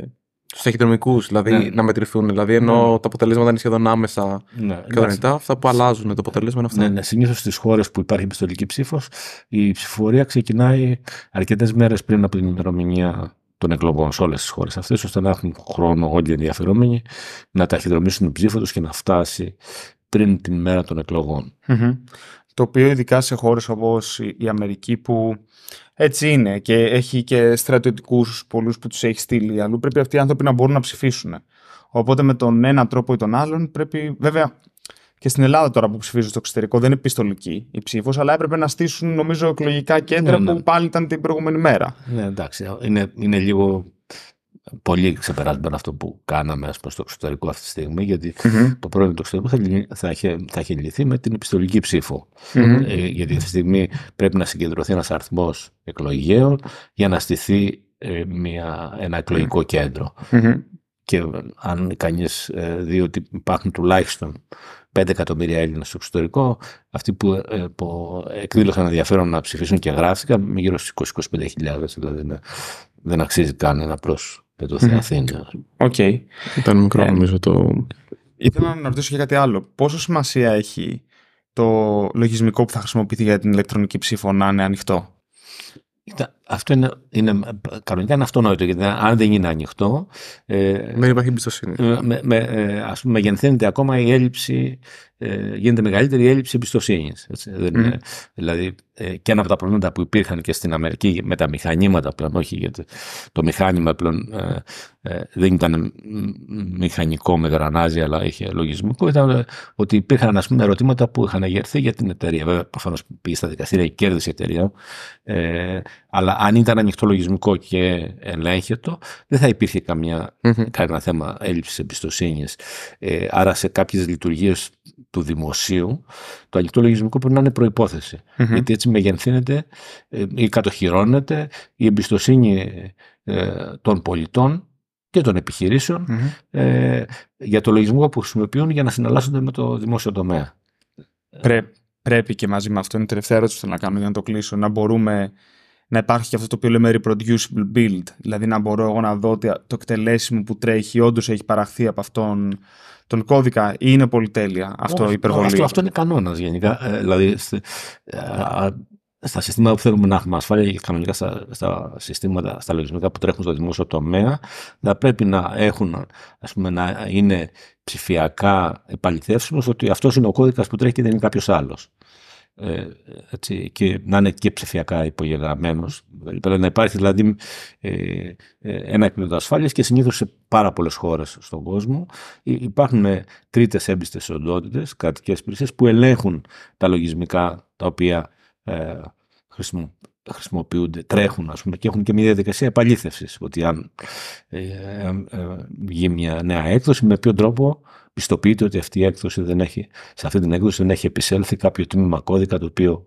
τους ταχυδρομικούς, δηλαδή ναι. να μετρηθούν. Δηλαδή ενώ ναι. τα αποτελέσματα είναι σχεδόν άμεσα ναι, κανονικά, αυτά που αλλάζουν το αποτέλεσμα είναι αυτά. Ναι, ναι. συνήθως στις χώρες που υπάρχει επιστολική ψήφος, η ψηφορία ξεκινάει αρκετές μέρες πριν από την ημερομηνία των εκλογών σε όλες τις χώρες αυτές, ώστε να έχουν χρόνο όλοι οι ενδιαφερόμενοι να ταχυδρομήσουν την ψήφο τους και να φτάσει πριν την μέρα των εκλογων το οποίο ειδικά σε χώρες όπως η Αμερική που έτσι είναι και έχει και στρατιωτικούς πολλούς που τους έχει στείλει αλλού πρέπει αυτοί οι άνθρωποι να μπορούν να ψηφίσουν. Οπότε με τον ένα τρόπο ή τον άλλον πρέπει βέβαια και στην Ελλάδα τώρα που ψηφίζουν στο εξωτερικό δεν είναι επιστολική η ψήφος, αλλά έπρεπε να στήσουν νομίζω εκλογικά κέντρα ναι, ναι. που πάλι ήταν την προηγούμενη μέρα. Ναι, εντάξει, είναι, είναι λίγο πολύ ξεπεράσμένο αυτό που κάναμε πούμε, στο εξωτερικό αυτή τη στιγμή, γιατί mm-hmm. το πρόβλημα του εξωτερικού θα, θα, λυθεί με την επιστολική ε, γιατί αυτή τη στιγμή πρέπει να συγκεντρωθεί ένας αριθμός εκλογέων για να στηθεί ε, μια, ένα εκλογικό Και αν κανείς ε, δει ότι υπάρχουν τουλάχιστον 5 εκατομμύρια Έλληνες στο εξωτερικό, αυτοί που, ε, που εκδήλωσαν ενδιαφέρον να ψηφίσουν και γράφτηκαν, γύρω στις 20-25 χιλιάδες, δηλαδή ναι, δεν αξίζει καν ένα με το Οκ. Ήταν μικρό ε, νομίζω το... Ήθελα να ρωτήσω και κάτι άλλο. Πόσο σημασία έχει το λογισμικό που θα χρησιμοποιηθεί για την ηλεκτρονική ψήφο να είναι ανοιχτό αυτό είναι, είναι, κανονικά είναι αυτονόητο, γιατί αν δεν είναι ανοιχτό... δεν υπάρχει εμπιστοσύνη. Ε, με, με, ε, πούμε, μεγενθύνεται ακόμα η έλλειψη, ε, γίνεται μεγαλύτερη η έλλειψη εμπιστοσύνης. Mm. Δηλαδή, ε, και ένα από τα προβλήματα που υπήρχαν και στην Αμερική με τα μηχανήματα πλέον, όχι γιατί το μηχάνημα πλέον δεν ήταν μηχανικό με γρανάζι, αλλά είχε λογισμικό, ήταν ότι υπήρχαν ας πούμε, ερωτήματα που είχαν αγερθεί για την εταιρεία. Βέβαια, προφανώς πήγε στα δικαστήρια και κέρδισε η εταιρεία, αλλά αν ήταν ανοιχτό λογισμικό και ελέγχετο, δεν θα υπήρχε καμία, mm-hmm. κανένα θέμα έλλειψης εμπιστοσύνης. Ε, άρα, σε κάποιες λειτουργίες του δημοσίου, το ανοιχτό λογισμικό πρέπει να είναι προπόθεση. Mm-hmm. Γιατί έτσι μεγενθύνεται ε, ή κατοχυρώνεται η εμπιστοσύνη ε, των πολιτών και των επιχειρησεων ε, για το λογισμικό που χρησιμοποιούν για να συναλλάσσονται με το δημόσιο τομέα. πρέπει και μαζί με αυτό είναι η τελευταία ερώτηση που θέλω να κάνω για να το κλείσω. Να μπορούμε να υπάρχει και αυτό το οποίο λέμε reproducible build, δηλαδή να μπορώ εγώ να δω ότι το εκτελέσιμο που τρέχει όντως έχει παραχθεί από αυτόν τον κώδικα ή είναι πολυτέλεια αυτό η υπερβολή. Αυτό, αυτό είναι κανόνας γενικά. Ε, δηλαδή, ε, στα συστήματα που θέλουμε να έχουμε ασφάλεια και κανονικά στα, στα συστήματα, στα λογισμικά που τρέχουν στο δημόσιο τομέα, θα πρέπει να έχουν, ας πούμε, να είναι ψηφιακά επαληθεύσιμος ότι αυτός είναι ο κώδικας που τρέχει και δεν είναι κάποιος άλλος. Ε, και να είναι και ψηφιακά υπογεγραμμένος. Πρέπει να υπάρχει δηλαδή ε, ε, ένα επίπεδο ασφάλειας και συνήθως σε πάρα πολλές χώρες στον κόσμο υπάρχουν τρίτες έμπιστες οντότητες, κρατικές υπηρεσίες που ελέγχουν τα λογισμικά τα οποία ε, χρησιμοποιούνται, τρέχουν ας πούμε και έχουν και μια διαδικασία επαλήθευσης ότι αν ε, βγει μια νέα έκδοση με ποιο τρόπο πιστοποιείται ότι αυτή η έκδοση δεν έχει, σε αυτή την έκδοση δεν έχει επισέλθει κάποιο τμήμα κώδικα το οποιο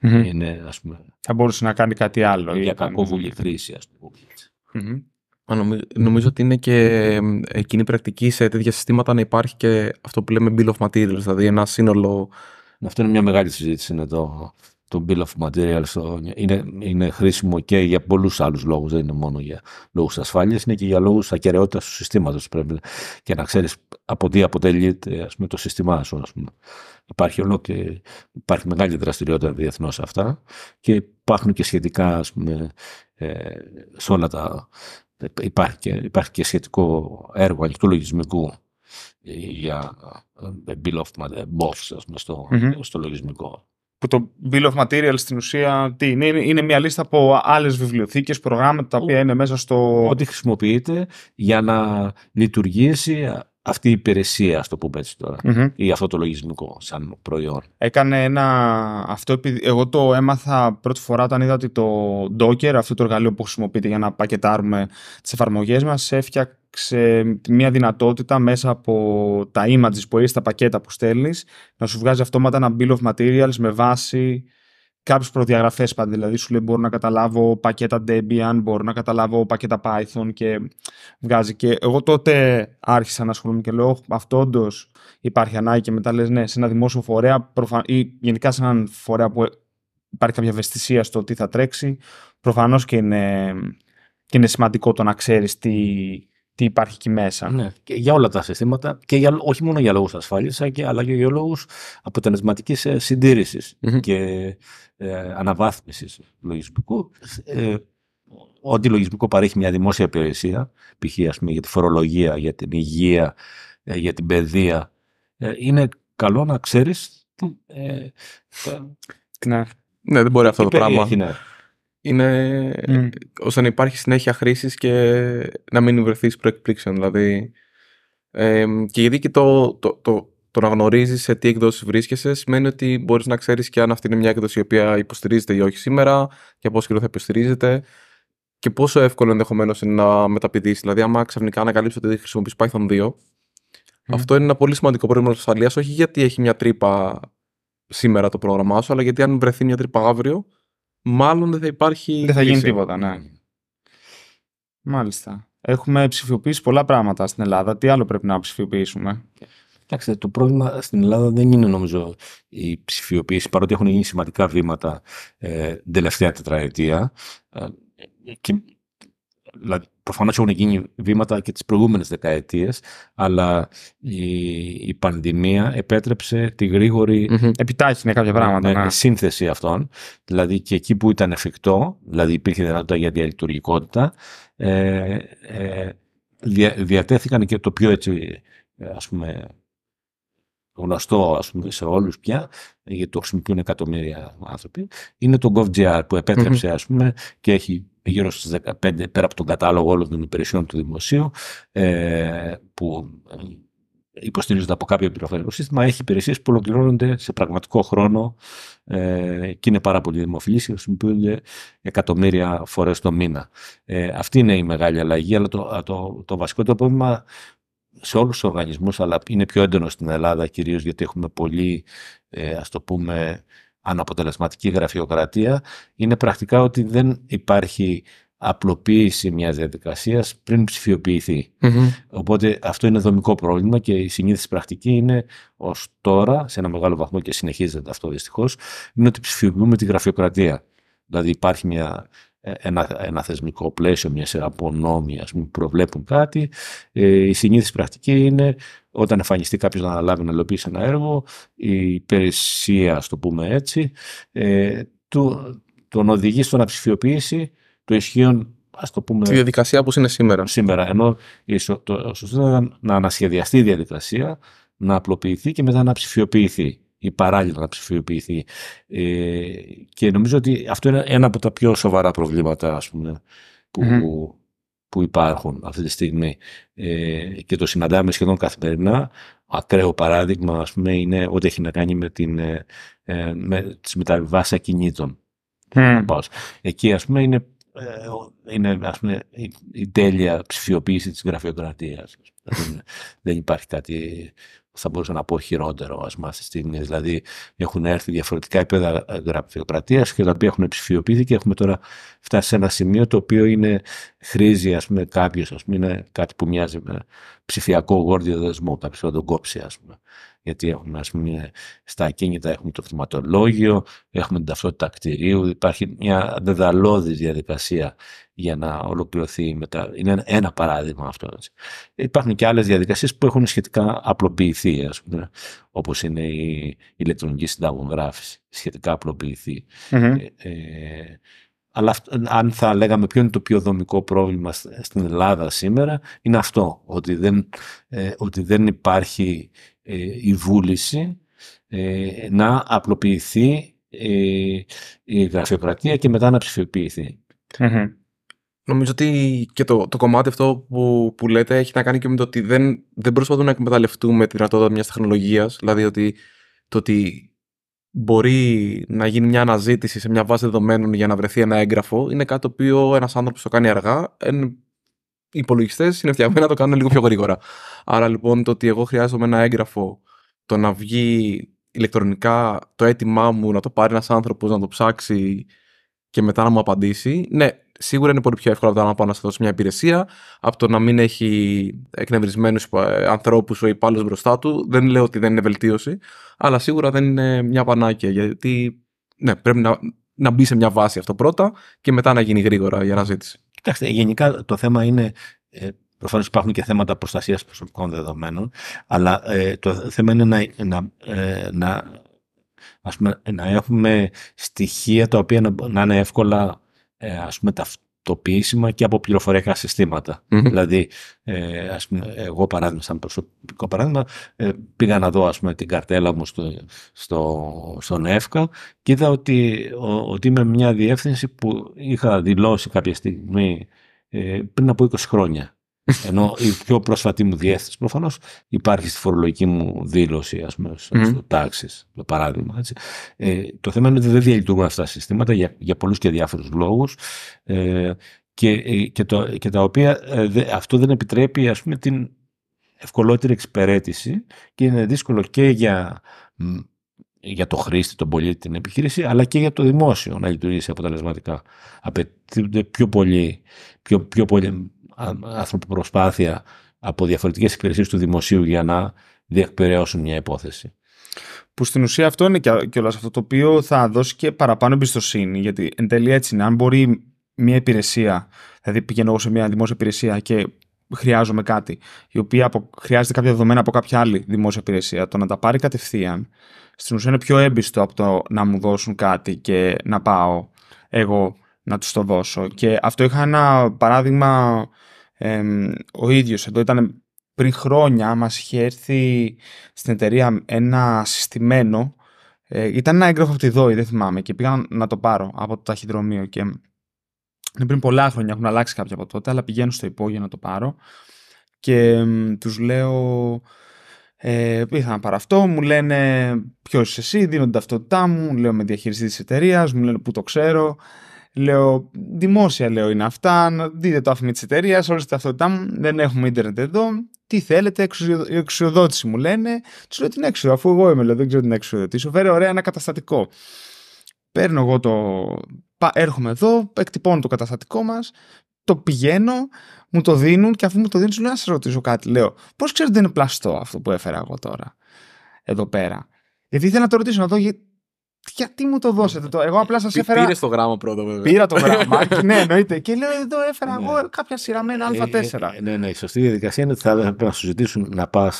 είναι, ας πούμε. Θα μπορούσε να κάνει κάτι άλλο. Για κακόβουλη χρήση, ας πουμε Νομίζω, ότι είναι και κοινή πρακτική σε τέτοια συστήματα να υπάρχει και αυτό που λέμε bill of materials, δηλαδή ένα σύνολο. Αυτό είναι μια μεγάλη συζήτηση. Είναι το Bill of Materials είναι, είναι χρήσιμο και για πολλούς άλλους λόγους. Δεν είναι μόνο για λόγους ασφάλειας, είναι και για λόγους ακαιρεότητας του συστήματος. Πρέπει και να ξέρεις από τι αποτελείται ας το σύστημά σου. Ας πούμε. Υπάρχει, υπάρχει μεγάλη δραστηριότητα διεθνώς σε αυτά και υπάρχουν και σχετικά ας πούμε, ε, σε όλα τα. Υπάρχει και, σχετικό έργο ανοιχτού λογισμικού για ε, Bill of πούμε, στο, mm-hmm. στο λογισμικό που το Bill of Materials στην ουσία τι είναι, είναι μια λίστα από άλλες βιβλιοθήκες, προγράμματα τα οποία είναι μέσα στο. Ό,τι χρησιμοποιείται για να λειτουργήσει αυτή η υπηρεσία, ας το πούμε έτσι ή αυτό το λογισμικό σαν προϊόν. Έκανε ένα. Αυτό, εγώ το έμαθα πρώτη φορά όταν είδα ότι το Docker, αυτό το εργαλείο που χρησιμοποιείται για να πακετάρουμε τις εφαρμογές μας, έφτιαξε σε μια δυνατότητα μέσα από τα images που έχεις τα πακέτα που στέλνεις, να σου βγάζει αυτόματα ένα bill of materials με βάση κάποιες προδιαγραφές, πάντα. Δηλαδή σου λέει μπορώ να καταλάβω πακέτα Debian, μπορώ να καταλάβω πακέτα Python και βγάζει. Και εγώ τότε άρχισα να ασχολούμαι και λέω αυτό όντως υπάρχει ανάγκη και μετά λες ναι, σε ένα δημόσιο φορέα προφα... ή γενικά σε έναν φορέα που υπάρχει κάποια ευαισθησία στο τι θα τρέξει, Προφανώς και είναι, και είναι σημαντικό το να ξέρεις τι, τι υπάρχει εκεί μέσα. Ναι, και για όλα τα συστήματα και για, όχι μόνο για λόγους ασφάλειας αλλά και για λόγους αποτελεσματικής ε, και ε, αναβάθμισης λογισμικού. Ε, ό,τι λογισμικό παρέχει μια δημόσια υπηρεσία, π.χ. για τη φορολογία, για την υγεία, ε, για την παιδεία, ε, είναι καλό να ξέρεις ναι. ναι, δεν μπορεί αυτό το πράγμα. Ναι είναι mm. ώστε να υπάρχει συνέχεια χρήσης και να μην βρεθεί προεκπλήξεων. Δηλαδή, ε, και γιατί και το, το, το, το να γνωρίζεις σε τι εκδοση βρίσκεσαι σημαίνει ότι μπορείς να ξέρεις και αν αυτή είναι μια έκδοση η οποία υποστηρίζεται ή όχι σήμερα και πόσο καιρό θα υποστηρίζεται και πόσο εύκολο ενδεχομένως είναι να μεταπηδήσεις. Δηλαδή, άμα ξαφνικά ανακαλύψει ότι χρησιμοποιείς Python 2, αυτό είναι ένα πολύ σημαντικό πρόβλημα ασφαλείας, όχι γιατί έχει μια τρύπα σήμερα το πρόγραμμά σου, αλλά γιατί αν βρεθεί μια τρύπα αύριο, μάλλον δεν θα υπάρχει. Δεν θα γίνει τίποτα, ναι. Μάλιστα. Έχουμε ψηφιοποιήσει πολλά πράγματα στην Ελλάδα. Τι άλλο πρέπει να ψηφιοποιήσουμε. Κοιτάξτε, το πρόβλημα στην Ελλάδα δεν είναι νομίζω η ψηφιοποίηση, παρότι έχουν γίνει σημαντικά βήματα ε, την τελευταία τετραετία. Ε, και δηλαδή προφανώς έχουν γίνει βήματα και τις προηγούμενες δεκαετίες, αλλά η, πανδημία επέτρεψε τη γρήγορη. Mm-hmm. Επιτάχυνε κάποια ναι, πράγματα. ναι. ναι. Σύνθεση αυτών. Δηλαδή και εκεί που ήταν εφικτό, δηλαδή υπήρχε δυνατότητα για διαλειτουργικότητα, ε, ε, διατέθηκαν και το πιο ε, ας πούμε, γνωστό ας πούμε, σε όλους πια, γιατί το χρησιμοποιούν εκατομμύρια άνθρωποι, είναι το GovGR που επέτρεψε πούμε και έχει γύρω στις 15 πέρα από τον κατάλογο όλων των υπηρεσιών του δημοσίου ε, που ε, υποστηρίζονται από κάποιο πληροφορικό σύστημα, έχει υπηρεσίες που ολοκληρώνονται σε πραγματικό χρόνο ε, και είναι πάρα πολύ δημοφιλείς και χρησιμοποιούνται εκατομμύρια φορές το μήνα. Ε, αυτή είναι η μεγάλη αλλαγή, αλλά το, το, το βασικό το πρόβλημα σε όλους τους οργανισμούς, αλλά είναι πιο έντονο στην Ελλάδα κυρίως γιατί έχουμε πολύ, ε, ας το πούμε, αναποτελεσματική γραφειοκρατία είναι πρακτικά ότι δεν υπάρχει απλοποίηση μιας διαδικασίας πριν ψηφιοποιηθει Οπότε αυτό είναι δομικό πρόβλημα και η συνήθιση πρακτική είναι ως τώρα, σε ένα μεγάλο βαθμό και συνεχίζεται αυτό δυστυχώς, είναι ότι ψηφιοποιούμε τη γραφειοκρατία. Δηλαδή υπάρχει μια ε, ένα, ένα θεσμικό πλαίσιο, μια σειρά από νόμοι ας πούμε, προβλέπουν κάτι. Ε, η συνήθις πρακτική είναι όταν εμφανιστεί κάποιος να αναλάβει να υλοποιήσει ένα έργο, η υπηρεσία, ας το πούμε έτσι, ε, τον οδηγεί στο να ψηφιοποιήσει το ισχύον ας το πούμε. Τη διαδικασία που είναι σήμερα. Σήμερα. Ενώ το σωστός ήταν να ανασχεδιαστεί η διαδικασία, να απλοποιηθεί και μετά να ψηφιοποιηθεί ή παράλληλα να ψηφιοποιηθεί. Ε, και νομίζω ότι αυτό είναι ένα από τα πιο σοβαρά προβλήματα ας πούμε, που, που υπάρχουν αυτή τη στιγμή ε, και το συναντάμε σχεδόν καθημερινά. Ακραίο παράδειγμα ας πούμε, είναι ό,τι έχει να κάνει με, την, ε, ε με τις μεταβιβάσεις ακινήτων. Mm. Εκεί ας πούμε είναι είναι ας πούμε, η τέλεια ψηφιοποίηση της γραφειοκρατίας. δεν υπάρχει κάτι θα μπορούσα να πω χειρότερο, ας πούμε, αυτή στιγμή. Δηλαδή, έχουν έρθει διαφορετικά επίπεδα ε, γραφειοκρατίας και τα οποία έχουν ψηφιοποιηθεί και έχουμε τώρα φτάσει σε ένα σημείο το οποίο είναι χρήζει ας πούμε, κάποιος, ας πούμε, είναι κάτι που μοιάζει με ψηφιακό γόρδιο δεσμό, κάποιος θα τον κόψει ας πούμε. Γιατί έχουμε, ας στα ακίνητα έχουμε το χρηματολόγιο, έχουμε την ταυτότητα κτηρίου, υπάρχει μια δεδαλώδη διαδικασία για να ολοκληρωθεί μετά. Είναι ένα παράδειγμα αυτό. Υπάρχουν και άλλες διαδικασίες που έχουν σχετικά απλοποιηθεί, ας πούμε, όπως είναι η ηλεκτρονική συνταγογράφηση, σχετικά απλοποιηθεί. Mm-hmm. Αλλά αν θα λέγαμε ποιο είναι το πιο δομικό πρόβλημα στην Ελλάδα σήμερα, είναι αυτό, ότι δεν, ε, ότι δεν υπάρχει ε, η βούληση ε, να απλοποιηθεί η γραφειοκρατία και μετά να ψηφιοποιηθει Νομίζω ότι και το, το κομμάτι αυτό που, που λέτε έχει να κάνει και με το ότι δεν, δεν προσπαθούμε να εκμεταλλευτούμε τη δυνατότητα μιας τεχνολογίας. Δηλαδή ότι το ότι μπορεί να γίνει μια αναζήτηση σε μια βάση δεδομένων για να βρεθεί ένα έγγραφο, είναι κάτι το οποίο ένας άνθρωπος το κάνει αργά. Εν... Οι υπολογιστές είναι φτιαγμένοι να το κάνουν λίγο πιο γρήγορα. Άρα λοιπόν το ότι εγώ χρειάζομαι ένα έγγραφο, το να βγει ηλεκτρονικά το αίτημά μου να το πάρει ένας άνθρωπος, να το ψάξει και μετά να μου απαντήσει. Ναι, σίγουρα είναι πολύ πιο εύκολο από το να πάω να σε δώσω μια υπηρεσία, από το να μην έχει εκνευρισμένους ε, ανθρώπους ο υπάλληλος μπροστά του. Δεν λέω ότι δεν είναι βελτίωση, αλλά σίγουρα δεν είναι μια πανάκια. Γιατί ναι, πρέπει να, να μπει σε μια βάση αυτό πρώτα και μετά να γίνει γρήγορα η αναζήτηση. Κοιτάξτε, γενικά το θέμα είναι. Ε, Προφανώς υπάρχουν και θέματα προστασίας προσωπικών δεδομένων, αλλά ε, το θέμα είναι να, να, ε, να ας πούμε, να έχουμε στοιχεία τα οποία να, να είναι εύκολα ε, ας πούμε ταυτοποιήσιμα και από πληροφοριακά Δηλαδή, ε, ας πούμε, εγώ παράδειγμα, σαν προσωπικό παράδειγμα, ε, πήγα να δω ας πούμε, την καρτέλα μου στο, στο, στον ΕΦΚΑ και είδα ότι, ότι είμαι μια διεύθυνση που είχα δηλώσει κάποια στιγμή ε, πριν από 20 χρόνια. Ενώ η πιο πρόσφατη μου διεύθυνση προφανώς υπάρχει στη φορολογική μου δήλωση, ας πούμε, mm. στο τάξη, για παράδειγμα. Έτσι. Ε, το θέμα είναι ότι δεν διαλειτουργούν αυτά τα συστήματα για, για πολλούς και διάφορους λόγους. Ε, και, ε, και, και τα οποία ε, αυτό δεν επιτρέπει ας πούμε την ευκολότερη εξυπηρέτηση και είναι δύσκολο και για, για το χρήστη, τον πολίτη, την επιχείρηση αλλά και για το δημόσιο να λειτουργήσει αποτελεσματικά. Απαιτούνται πιο πολύ, πιο, πιο πολύ ανθρωποπροσπάθεια από διαφορετικές υπηρεσίες του δημοσίου για να διεκπαιρεώσουν μια υπόθεση. Που στην ουσία αυτό είναι και όλα αυτό το οποίο θα δώσει και παραπάνω εμπιστοσύνη, γιατί εν τέλει έτσι είναι. Αν μπορεί μια υπηρεσία, δηλαδή πηγαίνω εγώ σε μια δημόσια υπηρεσία και χρειάζομαι κάτι, η οποία απο... χρειάζεται κάποια δεδομένα από κάποια άλλη δημόσια υπηρεσία, το να τα πάρει κατευθείαν, στην ουσία είναι πιο έμπιστο από το να μου δώσουν κάτι και να πάω εγώ να τους το δώσω. Και αυτό είχα ένα παράδειγμα ο ίδιος. Εδώ ήταν πριν χρόνια μας είχε έρθει στην εταιρεία ένα συστημένο. Ε, ήταν ένα έγγραφο από τη ΔΟΗ, δεν θυμάμαι. Και πήγα να το πάρω από το ταχυδρομείο. Και πριν πολλά χρόνια έχουν αλλάξει κάποια από τότε, αλλά πηγαίνω στο υπόγειο να το πάρω. Και ε, τους λέω... Ε, να πάρω αυτό, μου λένε ποιος είσαι εσύ, δίνω την ταυτότητά μου, λέω με διαχειριστή της εταιρείας, μου λένε πού το ξέρω, Λέω, δημόσια λέω είναι αυτά, δείτε το άφημη της εταιρείας, όλη τα ταυτότητά μου, δεν έχουμε ίντερνετ εδώ. Τι θέλετε, εξουσιοδότηση μου λένε. Τους λέω την έξοδο, αφού εγώ είμαι, λέω, δεν ξέρω την έξοδο. Τι ωραία ένα καταστατικό. Παίρνω εγώ το. Έρχομαι εδώ, εκτυπώνω το καταστατικό μας, το πηγαίνω, μου το δίνουν και αφού μου το δίνουν, του λέω να σας ρωτήσω κάτι. Λέω, πώς ξέρετε ότι είναι πλαστό αυτό που έφερα εγώ τώρα εδώ πέρα. Γιατί ήθελα να το ρωτήσω, να δω γιατί μου το δώσετε το. Εγώ απλά σας έφερα. Πήρες το γράμμα πρώτο, βέβαια. Πήρα το γράμμα. ναι, εννοείται. Και λέω, εδώ έφερα ναι. εγώ κάποια σειρά με ε, α Α4. Ε, ναι, ναι. Η σωστή διαδικασία είναι ότι θα πρέπει να σου ζητήσουν να πας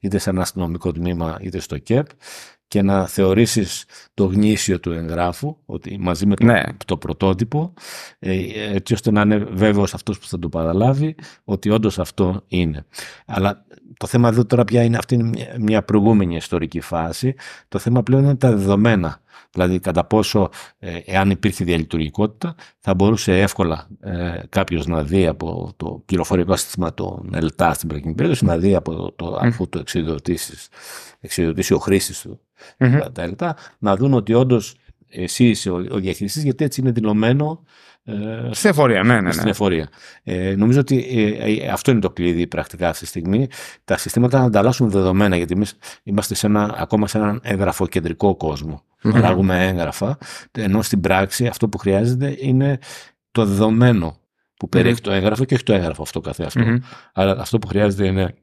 είτε σε ένα αστυνομικό τμήμα είτε στο ΚΕΠ και να θεωρήσεις το γνήσιο του εγγράφου ότι μαζί με το, ναι. το πρωτότυπο, ε, έτσι ώστε να είναι βέβαιος αυτός που θα το παραλάβει ότι όντως αυτό είναι. Αλλά το θέμα εδώ τώρα πια είναι αυτή είναι μια προηγούμενη ιστορική φάση. Το θέμα πλέον είναι τα δεδομένα Δηλαδή, κατά πόσο, ε, εάν υπήρχε διαλειτουργικότητα, θα μπορούσε εύκολα ε, κάποιος να δει από το πληροφορικό σύστημα των ΕΛΤΑ στην προκειμένη περίπτωση, να δει από το, αφού το εξειδοτήσεις ο χρήστη του mm τα ΕΛΤΑ, να δουν ότι όντως εσύ είσαι ο, ο διαχειριστής, γιατί έτσι είναι δηλωμένο. Ε, στην εφορία, ναι, ναι. Στην ναι. εφορία. Ε, νομίζω ότι ε, ε, αυτό είναι το κλειδί πρακτικά αυτή τη στιγμή. Τα συστήματα να ανταλλάσσουν δεδομένα, γιατί εμείς είμαστε σε ένα, ακόμα σε έναν εγγραφοκεντρικό κόσμο. Mm-hmm. έγγραφα, ενώ στην πράξη αυτό που χρειάζεται είναι το δεδομένο που περιέχει mm-hmm. το έγγραφο και όχι το έγγραφο αυτό καθεαυτό. Αλλά αυτό που χρειάζεται είναι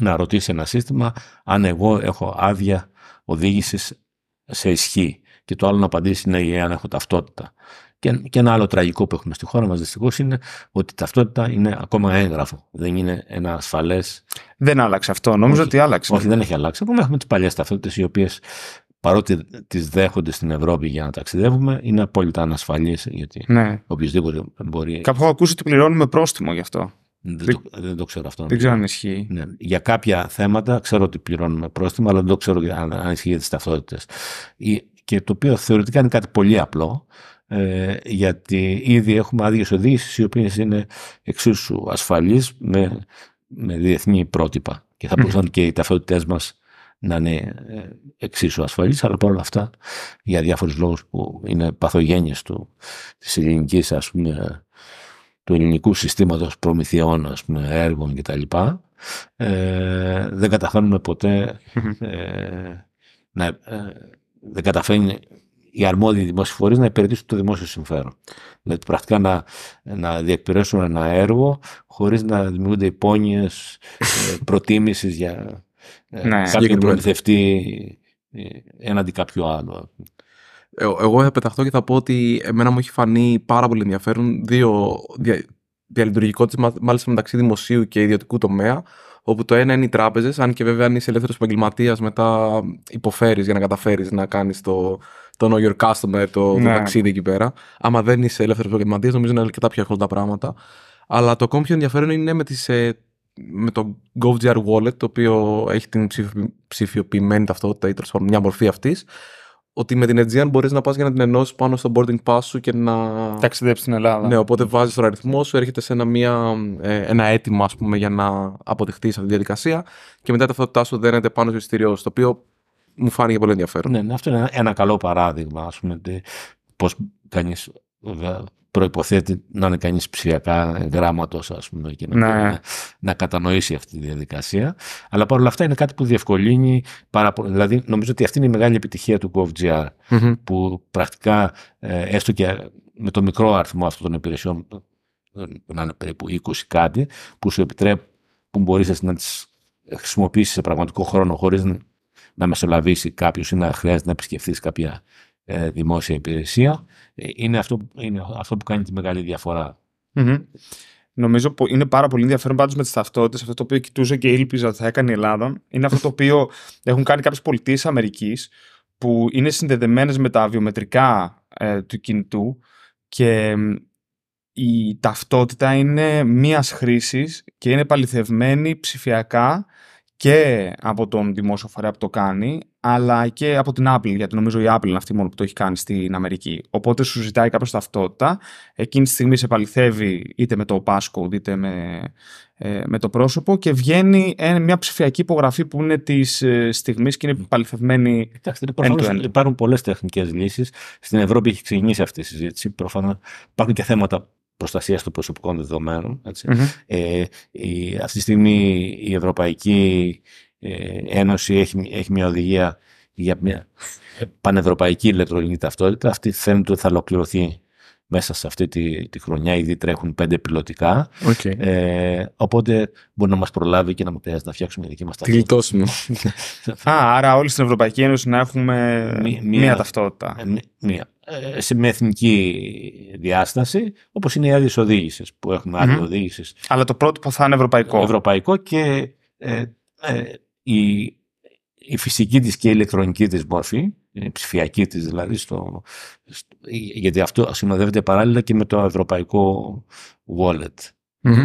να ρωτήσει ένα σύστημα αν εγώ έχω άδεια οδήγησης σε ισχύ και το άλλο να απαντήσει ναι, αν έχω ταυτότητα. Και, και ένα άλλο τραγικό που έχουμε στη χώρα μας δυστυχώς είναι ότι η ταυτότητα είναι ακόμα έγγραφο. Δεν είναι ένα ασφαλές. Δεν άλλαξε αυτό. Νομίζω ότι άλλαξε. Όχι, δεν έχει αλλάξει. Ακόμα έχουμε τις παλιές ταυτότητες, οι οποίες παρότι τις δέχονται στην Ευρώπη για να ταξιδεύουμε, είναι απόλυτα ανασφαλείς. Γιατί ναι. οποιοδήποτε μπορεί. Κάπου έχω ακούσει ότι πληρώνουμε πρόστιμο γι' αυτό. Δεν, το, δεν το ξέρω αυτό. Δεν ξέρω αν ισχύει. Ναι. Για κάποια θέματα ξέρω ότι πληρώνουμε πρόστιμο, αλλά δεν το ξέρω αν, αν ισχύει για τις ταυτότητες και το οποίο θεωρητικά είναι κάτι πολύ απλό ε, γιατί ήδη έχουμε άδειες οδήγηση οι οποίες είναι εξίσου ασφαλείς με, με διεθνή πρότυπα και θα μπορούσαν και οι ταυτότητές μας να είναι ε, εξίσου ασφαλείς, αλλά παρόλα αυτά για διάφορους λόγους που είναι παθογένειες του, της ελληνικής, πούμε, του ελληνικού συστήματος προμηθειών, ας πούμε, έργων κτλ. Ε, δεν καταφέρνουμε ποτέ ε, να, ε, δεν καταφέρνει οι αρμόδιοι δημόσιοι φορείς να υπηρετήσουν το δημόσιο συμφέρον. Δηλαδή πρακτικά να, να διεκπαιρέσουν ένα έργο χωρίς να δημιουργούνται υπόνοιες ε, προτίμησης για ε, ναι, κάποιον προμηθευτή ε, έναντι κάποιου άλλου. Εγώ θα πεταχτώ και θα πω ότι εμένα μου έχει φανεί πάρα πολύ ενδιαφέρον δύο δια, διαλειτουργικότητες, μάλιστα μεταξύ δημοσίου και ιδιωτικού τομέα όπου το ένα είναι οι τράπεζες, αν και βέβαια αν είσαι ελεύθερος επαγγελματίας, μετά υποφέρεις για να καταφέρεις να κάνεις το, το know your customer, το, ναι. ταξίδι εκεί πέρα. Άμα δεν είσαι ελεύθερος επαγγελματίας, νομίζω είναι αρκετά πιο εύκολα τα πράγματα. Αλλά το ακόμη πιο ενδιαφέρον είναι με, ε, με το GovGR Wallet, το οποίο έχει την ψηφιοποιημένη ταυτότητα ή τέλος μια μορφή αυτής, ότι με την Aegean μπορείς να πας για να την ενώσεις πάνω στο boarding pass σου και να. Ταξιδέψεις στην Ελλάδα. Ναι, οπότε βάζεις τον αριθμό σου, έρχεται σε ένα, μία, ε, ένα αίτημα πούμε, για να αποδειχθεί αυτή τη διαδικασία και μετά ταυτότητά σου δένεται πάνω στο εισιτήριό σου. Το οποίο μου φάνηκε πολύ ενδιαφέρον. Ναι, ναι αυτό είναι ένα, καλό παράδειγμα, ας πούμε, πώς κανεί προϋποθέτει να είναι κανείς ψηφιακά γράμματος πούμε και να, ναι. να, να, κατανοήσει αυτή τη διαδικασία. Αλλά παρόλα αυτά είναι κάτι που διευκολύνει πάρα πολύ. Δηλαδή νομίζω ότι αυτή είναι η μεγάλη επιτυχία του GovGR mm-hmm. που πρακτικά ε, έστω και με το μικρό αριθμό αυτών των υπηρεσιών να είναι περίπου 20 κάτι που σου επιτρέπει που μπορείς να τις χρησιμοποιήσεις σε πραγματικό χρόνο χωρίς να μεσολαβήσει κάποιος ή να χρειάζεται να επισκεφθείς κάποια ε, δημόσια υπηρεσία, είναι αυτό, είναι αυτό που κάνει τη μεγάλη Νομίζω ότι είναι πάρα πολύ ενδιαφέρον πάντως με τις ταυτότητες. Αυτό το οποίο κοιτούσε και ήλπιζα ότι θα έκανε η Ελλάδα είναι αυτό το οποίο έχουν κάνει κάποιες πολιτείες Αμερικής που είναι συνδεδεμένες με τα βιομετρικά ε, του κινητού και η ταυτότητα είναι μια χρήσης και είναι παληθευμένη ψηφιακά και από τον δημόσιο φορέα που το κάνει, αλλά και από την Apple, γιατί νομίζω η Apple είναι αυτή μόνο που το έχει κάνει στην Αμερική. Οπότε σου ζητάει κάποιος ταυτότητα, εκείνη τη στιγμή σε παληθεύει είτε με το passcode είτε με, ε, με το πρόσωπο και βγαίνει μια ψηφιακή υπογραφή που είναι της ε, στιγμής και είναι παληθευμένη. Κοιτάξτε, προφανώς υπάρχουν πολλές τεχνικές λύσεις. Στην Ευρώπη έχει ξεκινήσει αυτή η συζήτηση. Προφανώς υπάρχουν και θέματα προστασίας των προσωπικών δεδομένων. Έτσι. Mm-hmm. η, αυτή τη στιγμή η Ευρωπαϊκή ε, Ένωση έχει, έχει μια οδηγία για μια ναι. πανευρωπαϊκή ηλεκτρονική ταυτότητα. Αυτή φαίνεται ότι θα ολοκληρωθεί μέσα σε αυτή τη, τη χρονιά. Ήδη τρέχουν πέντε πιλωτικά. Ε, οπότε μπορεί να μας προλάβει και να μας να φτιάξουμε δική μας ταυτότητα. Γλιτώσουμε. Α, άρα όλοι στην Ευρωπαϊκή Ένωση να έχουμε μία, ταυτότητα. Ε, μία. Ε, σε μια εθνική διάσταση, όπως είναι οι άδειες οδήγησης που έχουμε mm-hmm. οδήγησης. Αλλά το πρότυπο θα είναι ευρωπαϊκό. Ευρωπαϊκό και ε, η, η φυσική της και η ηλεκτρονική της μόρφη, η ψηφιακή της δηλαδή, γιατί αυτό συνοδεύεται παράλληλα και με το ευρωπαϊκό wallet, mm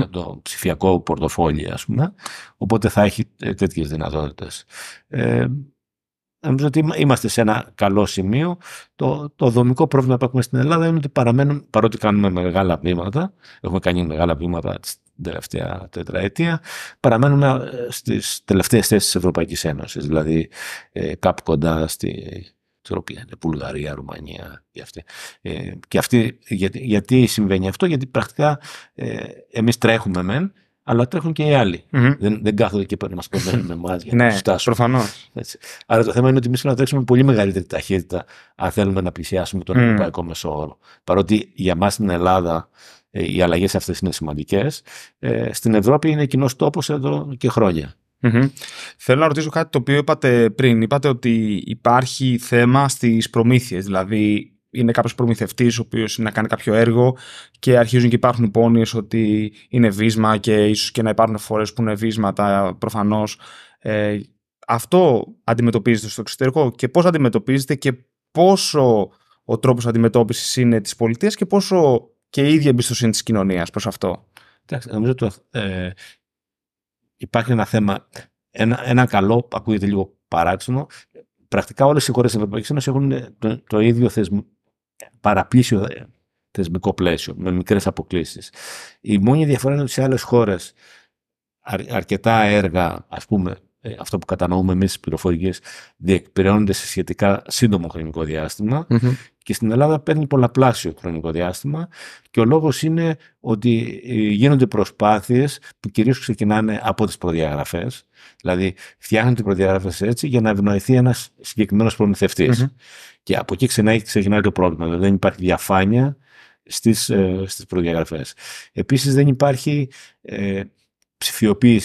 το ψηφιακό πορτοφόλι ας πούμε, οπότε θα έχει τέτοιες δυνατότητες. Ε, Νομίζω ότι είμαστε σε ένα καλό σημείο. Το, το δομικό πρόβλημα που έχουμε στην Ελλάδα είναι ότι παραμένουν, παρότι κάνουμε μεγάλα βήματα, έχουμε κάνει μεγάλα βήματα την τελευταία τετραετία, παραμένουμε ε, στις τελευταίες θέσεις της Ευρωπαϊκής Ένωσης, δηλαδή ε, κάπου κοντά στη ξέρω ποια είναι, Βουλγαρία, Ρουμανία και αυτή. Ε, και αυτή γιατί, γιατί συμβαίνει αυτό, γιατί πρακτικά ε, εμείς τρέχουμε μεν, αλλά τρέχουν και οι άλλοι. Mm-hmm. Δεν, δεν κάθονται και παίρνουν, μα με εμά για να ναι, φτάσουν. Προφανώ. Άρα το θέμα είναι ότι εμείς να τρέξουμε με πολύ μεγαλύτερη ταχύτητα, αν θέλουμε να πλησιάσουμε τον mm. ευρωπαϊκό μεσόωρο. Παρότι για εμά στην Ελλάδα ε, οι αλλαγές αυτές είναι σημαντικές. Ε, στην Ευρώπη είναι κοινός τόπος εδώ και χρόνια. Θέλω να ρωτήσω κάτι το οποίο είπατε πριν. Είπατε ότι υπάρχει θέμα στις προμήθειες. Δηλαδή, είναι κάποιος προμηθευτής ο οποίος να κάνει κάποιο έργο και αρχίζουν και υπάρχουν υπόνοιε ότι είναι βίσμα και ίσως και να υπάρχουν φορές που είναι βίσματα προφανώς. Ε, αυτό αντιμετωπίζεται στο εξωτερικό και πώς αντιμετωπίζεται και πόσο ο τρόπος αντιμετώπισης είναι της πολιτείας και πόσο και η ίδια εμπιστοσύνη της κοινωνίας προς αυτό. Εντάξει, νομίζω ότι ε, υπάρχει ένα θέμα. Ένα, ένα καλό, ακούγεται λίγο παράξενο. Πρακτικά όλες οι χώρες της Ευρωπαϊκής Ένωσης έχουν ε, το, το ίδιο θεσμ, παραπλήσιο ε, θεσμικό πλαίσιο, με μικρές αποκλήσεις. Η μόνη διαφορά είναι ότι σε άλλες χώρες αρκετά έργα, ας πούμε, ε, αυτό που κατανοούμε εμείς τις πληροφορίες, διεκπαιρεώνονται σε σχετικά σύντομο χρονικό και στην Ελλάδα παίρνει πολλαπλάσιο χρονικό διάστημα. Και ο λόγος είναι ότι ε, γίνονται προσπάθειες που κυρίως ξεκινάνε από τις προδιαγραφές. Δηλαδή, φτιάχνονται οι προδιαγραφές έτσι για να ευνοηθεί ένας συγκεκριμένος Και από εκεί ξεκινάει το πρόβλημα. Δηλαδή, δεν υπάρχει διαφάνεια στις ε, στις προδιαγραφές. Επίσης δεν υπάρχει, ε,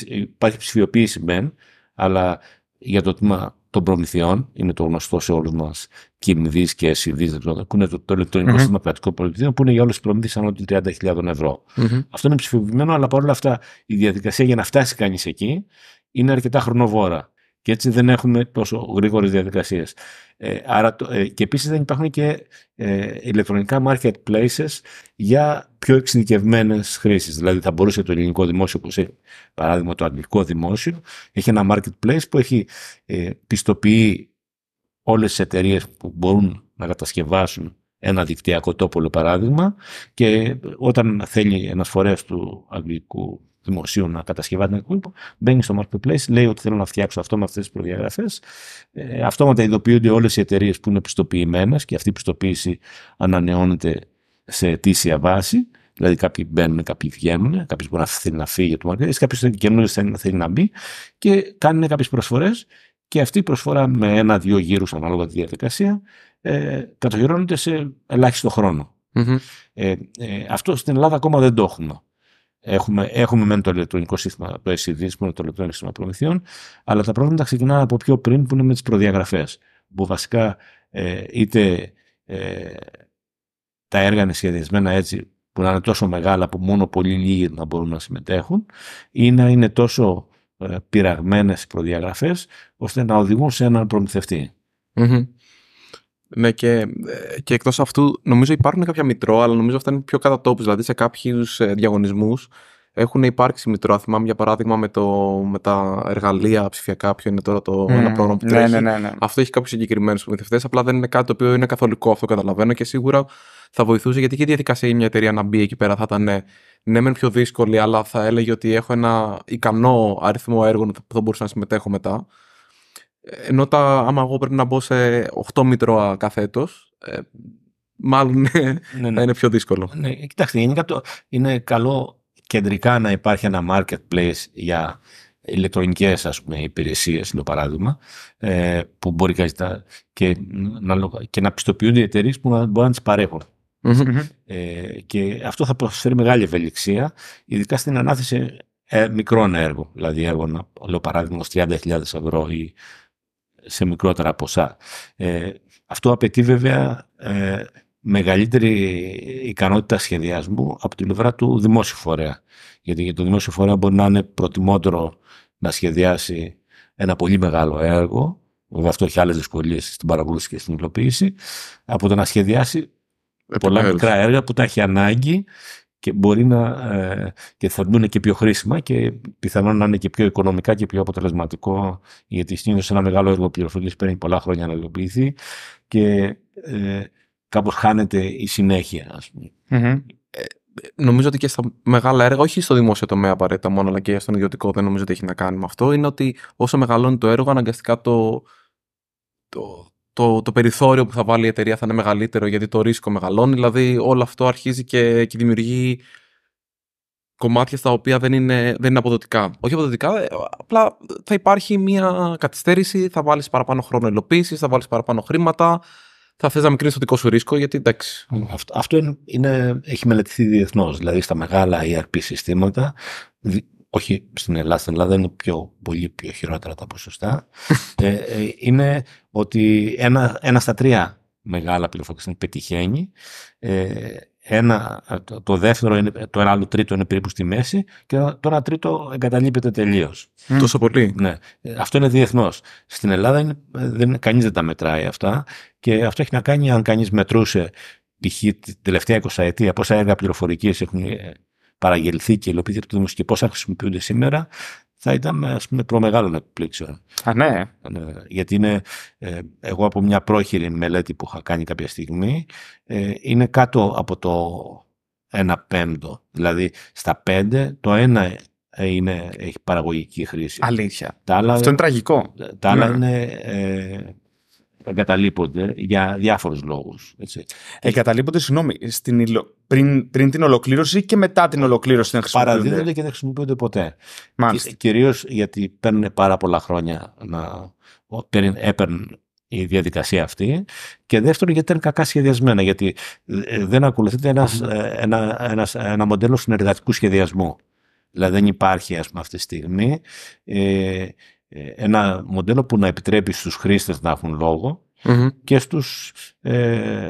υπάρχει ψηφιοποίηση μεν, αλλά για το τμήμα των προμηθειών, είναι το γνωστό σε όλους μας κοιμηδή και εσυδεί, δεν το είναι το, το ηλεκτρονικο σύστημα που είναι για όλε τι προμήθειε άνω των 30.000 ευρω Αυτό είναι ψηφιοποιημένο, αλλά παρόλα αυτά η διαδικασία για να φτάσει κανείς εκεί είναι αρκετά χρονοβόρα. Και έτσι δεν έχουμε τόσο γρήγορες διαδικασίες. Ε, άρα, ε, και επίσης δεν υπάρχουν και ε, ηλεκτρονικά marketplaces για πιο εξειδικευμένες χρήσεις. Δηλαδή, θα μπορούσε το ελληνικό δημόσιο, όπως είναι παράδειγμα το αγγλικό δημόσιο, έχει ένα marketplace που έχει ε, πιστοποιεί όλες τις εταιρείες που μπορούν να κατασκευάσουν ένα δικτυακό τόπολο, παράδειγμα, και όταν θέλει ένας φορέας του αγγλικού δημοσίου να κατασκευάζει ένα κόλπο, μπαίνει στο marketplace, λέει ότι θέλω να φτιάξω αυτό με αυτές τις προδιαγραφές. Ε, αυτόματα ειδοποιούνται όλες οι εταιρείες που είναι πιστοποιημένες και αυτή η πιστοποίηση ανανεώνεται σε αιτήσια βάση. Δηλαδή, κάποιοι μπαίνουν, κάποιοι βγαίνουν, κάποιος μπορεί να θέλει να φύγει από το marketplace, κάποιος καινούριο θέλει, να θέλει να μπει και κάνουν κάποιες προσφορές. Και αυτή η προσφορά με ένα-δύο γύρους ανάλογα τη διαδικασία ε, κατοχυρώνεται σε ελάχιστο ε, ε, αυτό στην Ελλάδα ακόμα δεν το έχουμε. Έχουμε, έχουμε μεν το ηλεκτρονικό σύστημα, το SED, που είναι το ηλεκτρονικό σύστημα προμηθειών, αλλά τα προβλήματα ξεκινάνε από πιο πριν, που είναι με τις προδιαγραφές. Που βασικά ε, είτε ε, τα έργα είναι σχεδιασμένα έτσι, που να είναι τόσο μεγάλα που μόνο πολύ λίγοι να μπορούν να συμμετέχουν, ή να είναι τόσο ε, πειραγμένες οι προδιαγραφές, ώστε να οδηγούν σε έναν ναι, και, ε, και εκτός αυτού, νομίζω υπάρχουν κάποια μητρό, αλλά νομίζω αυτά είναι πιο κατά τόπους. Δηλαδή, σε κάποιους ε, διαγωνισμούς έχουν υπάρξει μητρώα. Θυμάμαι, για παράδειγμα, με, το, με τα εργαλεία ψηφιακά, ποιο είναι τώρα το mm, ένα πρόγραμμα που ναι, τρέχει. Ναι, ναι, ναι, Αυτό έχει κάποιους συγκεκριμένους προμηθευτές. Απλά δεν είναι κάτι το οποίο είναι καθολικό, αυτό καταλαβαίνω και σίγουρα θα βοηθούσε γιατί και η διαδικασία για μια εταιρεία να μπει εκεί πέρα θα ήταν ναι, ναι μεν πιο δύσκολη, αλλά θα έλεγε ότι έχω ένα ικανό αριθμό έργων που θα μπορούσα να συμμετέχω μετά. Ενώ τα, άμα εγώ πρέπει να μπω σε 8 μητρώα καθέτο, ε, μάλλον ναι, ναι, ναι. θα είναι πιο δύσκολο. Ναι, κοιτάξτε, είναι, είναι καλό κεντρικά να υπάρχει ένα marketplace για ηλεκτρονικές υπηρεσίε, είναι το παράδειγμα, ε, που μπορεί και να, και, να, και να πιστοποιούνται οι εταιρείες που μπορούν να τις παρεχουν Ε, και αυτό θα προσφέρει μεγάλη ευελιξία, ειδικά στην ανάθεση ε, μικρών έργων. Δηλαδή έργων, λέω παράδειγμα, 30.000 ευρώ ή σε μικρότερα ποσά. Ε, αυτό απαιτεί βέβαια ε, μεγαλύτερη ικανότητα σχεδιασμού από τη πλευρά του δημόσιου φορέα. Γιατί για το δημόσιο φορέα μπορεί να είναι προτιμότερο να σχεδιάσει ένα πολύ μεγάλο έργο, βέβαια αυτό έχει άλλες δυσκολίες στην παραγωγή και στην υλοποίηση, από το να σχεδιάσει πολλά μικρά έργα που τα έχει ανάγκη και μπορεί να ε, και θα μπουν και πιο χρήσιμα και πιθανόν να είναι και πιο οικονομικά και πιο αποτελεσματικό γιατί συνήθως ένα μεγάλο έργο πληροφορικής παίρνει πολλά χρόνια να υλοποιηθεί και ε, κάπως χάνεται η συνέχεια ας πουμε ε, νομίζω ότι και στα μεγάλα έργα, όχι στο δημόσιο τομέα απαραίτητα μόνο, αλλά και στον ιδιωτικό, δεν νομίζω ότι έχει να κάνει με αυτό. Είναι ότι όσο μεγαλώνει το έργο, αναγκαστικά το, το, το, το περιθώριο που θα βάλει η εταιρεία θα είναι μεγαλύτερο γιατί το ρίσκο μεγαλώνει. Δηλαδή όλο αυτό αρχίζει και, και δημιουργεί κομμάτια στα οποία δεν είναι, δεν είναι αποδοτικά. Όχι αποδοτικά, ε, απλά θα υπάρχει μια καθυστέρηση, θα βάλεις παραπάνω χρόνο υλοποίησης, θα βάλεις παραπάνω χρήματα, θα θες να μικρύνεις το δικό σου ρίσκο, γιατί εντάξει. Αυτό, είναι, έχει μελετηθεί διεθνώς. Δηλαδή στα μεγάλα ERP συστήματα όχι στην Ελλάδα, στην Ελλάδα είναι πιο, πολύ πιο χειρότερα τα ποσοστά, ε, ε, είναι ότι ένα, ένα στα τρία μεγάλα πληροφορικά πετυχαίνει, ε, ένα, το, δεύτερο, είναι, το ένα άλλο τρίτο είναι περίπου στη μέση και το τρίτο εγκαταλείπεται τελείως. Mm. Τόσο πολύ. Ναι. Ε, αυτό είναι διεθνώς. Στην Ελλάδα είναι, δεν, κανείς δεν τα μετράει αυτά και αυτό έχει να κάνει αν κανείς μετρούσε π.χ. την τελευταία 20 ετία πόσα έργα πληροφορικής έχουν ε, παραγγελθεί και υλοποιηθεί από το Δήμο και πώς θα χρησιμοποιούνται σήμερα, θα ήταν ας πούμε, προμεγάλων εκπλήξεων. Α, ναι. Ε, γιατί είναι, ε, εγώ από μια πρόχειρη μελέτη που είχα κάνει κάποια στιγμή, ε, είναι κάτω από το ένα πέμπτο. Δηλαδή στα πέντε, το ένα είναι, έχει παραγωγική χρήση. Αλήθεια. Αυτό είναι τραγικό. Τα άλλα ναι. είναι εγκαταλείπονται για διάφορους λόγους. Έτσι. Ε, εγκαταλείπονται, συγγνώμη, στην υλο... πριν, πριν την ολοκλήρωση και μετά την ολοκλήρωση δεν χρησιμοποιούνται. Παραδίδονται και δεν χρησιμοποιούνται ποτέ. Μάλιστα. Κυρίως γιατί παίρνουν πάρα πολλά χρόνια να έπαιρνε η διαδικασία αυτή και δεύτερον γιατί ήταν κακά σχεδιασμένα γιατί ε, δεν ακολουθείται ένας, ε, ένα, ένας, ένα μοντέλο συνεργατικού σχεδιασμού. Δηλαδή δεν υπάρχει ας πούμε αυτή τη στιγμή ε, ένα μοντέλο που να επιτρέπει στους χρήστες να έχουν και στους ε,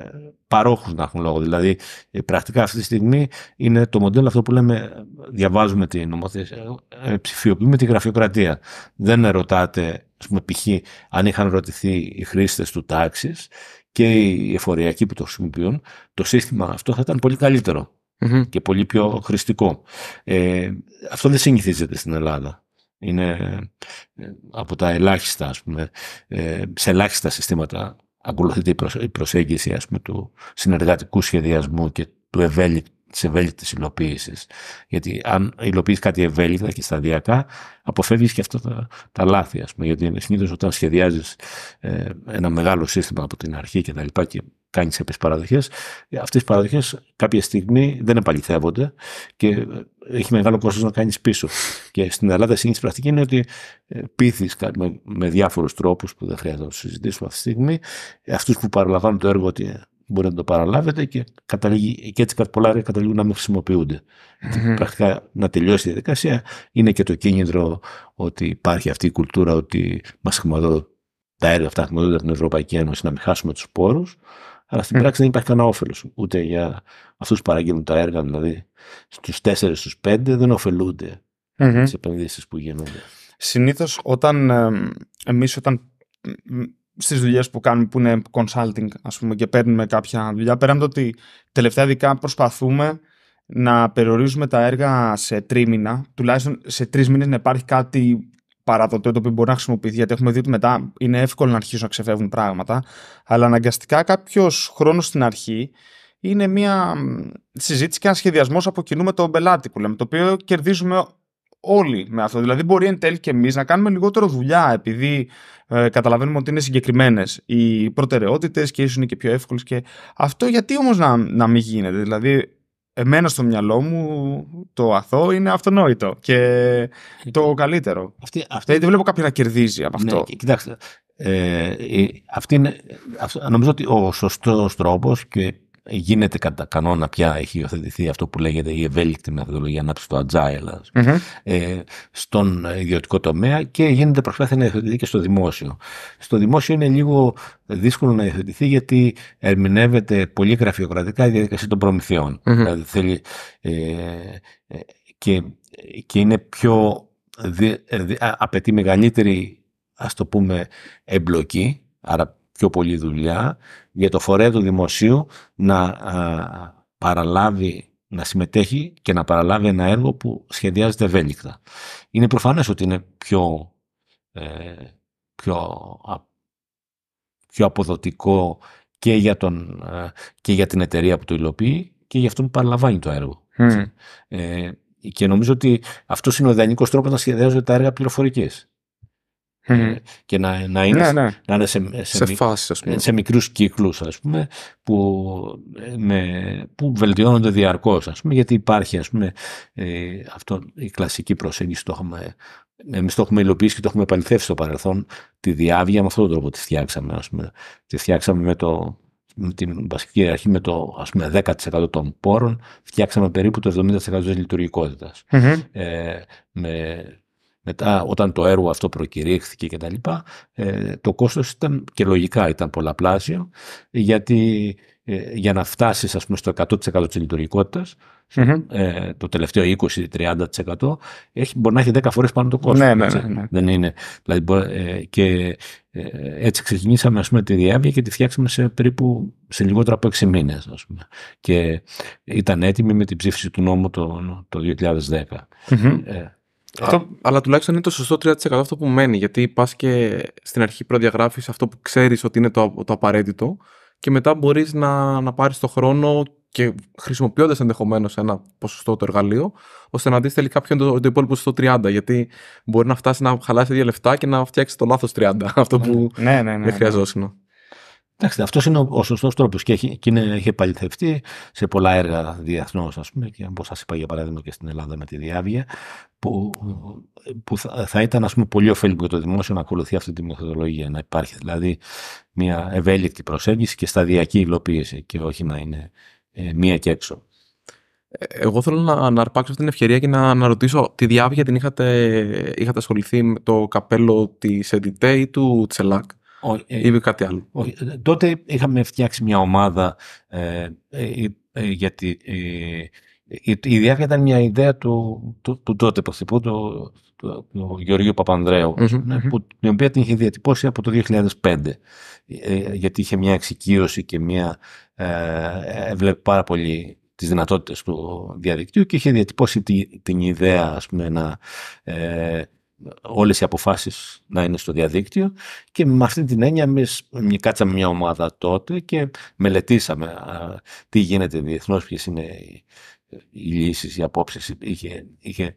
παρόχους να έχουν λόγο. Δηλαδή ε, πρακτικά αυτή τη στιγμή είναι το μοντέλο αυτό που λέμε διαβάζουμε την νομοθεσία, ε, ψηφιοποιούμε τη γραφειοκρατία. Δεν ρωτάτε, ας πούμε π.χ. αν είχαν ρωτηθεί οι χρήστες του τάξης και οι εφοριακοί που το χρησιμοποιούν, το σύστημα αυτό θα ήταν πολύ και πολύ πιο χρηστικό. Ε, αυτό δεν συνηθίζεται στην Ελλάδα. Είναι ε, από τα ελάχιστα, ας πούμε, ε, σε ελάχιστα συστήματα ακολουθείται η προσέγγιση ας του συνεργατικού σχεδιασμού και του ευέλικτου της ευέλικτης υλοποίησης. Γιατί αν υλοποιείς κάτι ευέλικτα και σταδιακά, αποφεύγεις και αυτά τα, τα λάθη. ας πούμε. Γιατί συνήθως όταν σχεδιάζεις ε, ένα μεγάλο σύστημα από την αρχή και τα λοιπά και κάνεις κάποιες παραδοχές, αυτές οι παραδοχές κάποια στιγμή δεν επαληθεύονται και ε, έχει μεγάλο κόστος να κάνεις πίσω. Και στην Ελλάδα η πρακτική είναι ότι ε, πείθεις με, με διάφορους τρόπους που δεν χρειάζεται να συζητήσουμε αυτή τη στιγμή, αυτούς που παραλαμβάνουν το έργο ότι μπορεί να το παραλάβετε και, καταλήγει, και έτσι κάτι πολλά καταλήγουν να μην χρησιμοποιούνται. Πρακτικά να τελειώσει η διαδικασία είναι και το κίνητρο ότι υπάρχει αυτή η κουλτούρα ότι μας τα έργα αυτά χρηματοδοτούνται από την Ευρωπαϊκή Ένωση να μην χάσουμε τους πόρους. Αλλά στην πράξη δεν υπάρχει κανένα όφελος ούτε για αυτούς που παραγγέλνουν τα έργα, δηλαδή στους 4, στους πέντε δεν ωφελούνται mm-hmm. τις επενδύσεις που γίνονται. Συνήθως όταν εμείς όταν Στις δουλειές που κάνουμε που είναι consulting ας πούμε και παίρνουμε κάποια δουλειά πέραν το ότι τελευταία ειδικά προσπαθούμε να περιορίζουμε τα έργα σε τρίμηνα τουλάχιστον σε τρεις μήνες να υπάρχει κάτι παραδοτέο το οποίο μπορεί να χρησιμοποιηθεί γιατί έχουμε δει ότι μετά είναι εύκολο να αρχίσουν να ξεφεύγουν πράγματα αλλά αναγκαστικά κάποιος χρόνος στην αρχή είναι μια συζήτηση και ένα σχεδιασμός από κοινού με τον πελάτη που λέμε, το οποίο κερδίζουμε όλοι με αυτό. Δηλαδή, μπορεί εν τέλει και εμείς να κάνουμε λιγότερο δουλειά, επειδή ε, καταλαβαίνουμε ότι είναι συγκεκριμένες οι προτεραιότητες και ίσως είναι και πιο εύκολες. Και... Αυτό γιατί όμως να, να μην γίνεται. Δηλαδή, εμένα στο μυαλό μου το αθώο είναι αυτονόητο και ε, το καλύτερο. Αυτή, αυτή... Δηλαδή, δεν βλέπω κάποιον να κερδίζει από ναι, αυτό. Ναι, κοιτάξτε. Ε, ε, αυτή είναι, νομίζω ότι ο σωστός τρόπος και γίνεται κατά κανόνα πια, έχει υιοθετηθεί αυτό που λέγεται η ευέλικτη μεθοδολογία ανάπτυξης του Agile ε, στον ιδιωτικό τομέα και γίνεται προσπάθεια να υιοθετηθεί και στο δημόσιο. Στο δημόσιο είναι λίγο δύσκολο να υιοθετηθεί γιατί ερμηνεύεται πολύ γραφειοκρατικά η διαδικασία των προμηθειων Δηλαδή θέλει, ε, ε και, είναι πιο, ε, δι, α, απαιτεί μεγαλύτερη ας το πούμε εμπλοκή, άρα πιο πολλή δουλειά για το φορέα του δημοσίου να παραλάβει να συμμετέχει και να παραλάβει ένα έργο που σχεδιάζεται ευέλικτα. Είναι προφανές ότι είναι πιο, ε, πιο, πιο αποδοτικό και για, τον, και για την εταιρεία που το υλοποιεί και για αυτόν που παραλαμβάνει το έργο. Ε, και νομίζω ότι αυτός είναι ο ιδανικός τρόπος να σχεδιάζονται τα έργα πληροφορικής και να, να είναι, ναι, ναι. Να είναι σε, σε, σε, φάση, πούμε. μικρούς κύκλους ας πούμε, που, ε, με, που βελτιώνονται διαρκώς ας πούμε, γιατί υπάρχει ας πούμε, ε, αυτό, η κλασική προσέγγιση το έχουμε, το έχουμε υλοποιήσει και το έχουμε επαληθεύσει στο παρελθόν τη διάβγεια με αυτόν τον τρόπο τη φτιάξαμε ας πούμε. τη φτιάξαμε με το την βασική αρχή με το ας πούμε, 10% των πόρων φτιάξαμε περίπου το 70% της λειτουργικοτητας Ε, με μετά όταν το έργο αυτό προκηρύχθηκε λοιπά ε, το κόστος ήταν και λογικά ήταν πολλαπλάσιο γιατί ε, για να φτάσεις ας πούμε στο 100% της λειτουργικοτητας ε, το τελευταίο 20-30% έχει, μπορεί να έχει 10 φορές πάνω το κόστος. Ναι, ναι, ναι, ναι, Δεν είναι. Δηλαδή, και έτσι ξεκινήσαμε ας πούμε, τη διάβια και τη φτιάξαμε σε περίπου σε λιγότερο από 6 μήνες. Ας πούμε. Και ήταν έτοιμη με την ψήφιση του νόμου το, 2010. Αυτό... αλλά τουλάχιστον είναι το σωστό 3% αυτό που μένει. Γιατί πας και στην αρχή προδιαγράφεις αυτό που ξέρεις ότι είναι το, το απαραίτητο και μετά μπορείς να, να πάρεις το χρόνο και χρησιμοποιώντας ενδεχομένως ένα ποσοστό το εργαλείο, ώστε να δεις τελικά ποιο είναι το, υπόλοιπο στο 30. Γιατί μπορεί να φτάσεις να χαλάσεις δύο λεφτά και να φτιάξεις το λάθος 30. Αυτό που ναι, ναι, ναι, ναι. Εντάξει, αυτός είναι ο, σωστός τρόπος και, έχει, έχει επαληθευτεί σε πολλά έργα διεθνώς, ας πούμε, και όπως σας είπα για παράδειγμα και στην Ελλάδα με τη Διάβια, που, που θα, θα, ήταν ας πούμε, πολύ ωφέλιμο για το δημόσιο να ακολουθεί αυτή τη μεθοδολογία. Να υπάρχει δηλαδή μια ευέλικτη προσέγγιση και σταδιακή υλοποίηση, και όχι να είναι ε, μία και έξω. Ε, εγώ θέλω να, να αρπάξω αυτή την ευκαιρία και να, να ρωτήσω τη διάβια την είχατε, είχατε ασχοληθεί με το καπέλο της Εντιτέη του Τσελάκ. Ό, ε, κάτι άλλο. Ε, τότε είχαμε φτιάξει μια ομάδα ε, ε γιατί η, η διάρκεια ήταν μια ιδέα του, του, τότε του, του, του Γεωργίου Παπανδρέου, mm-hmm, που, την οποία την είχε διατυπώσει από το 2005. γιατί είχε μια εξοικείωση και μια. Ε, πάρα πολύ τις δυνατότητες του διαδικτύου και είχε διατυπώσει την, ιδέα ας πούμε, να, όλες οι αποφάσεις να είναι στο διαδίκτυο και με αυτή την έννοια εμείς κάτσαμε μια ομάδα τότε και μελετήσαμε τι γίνεται διεθνώς, ποιες είναι οι, οι λύσεις, οι απόψεις. Είχε, είχε,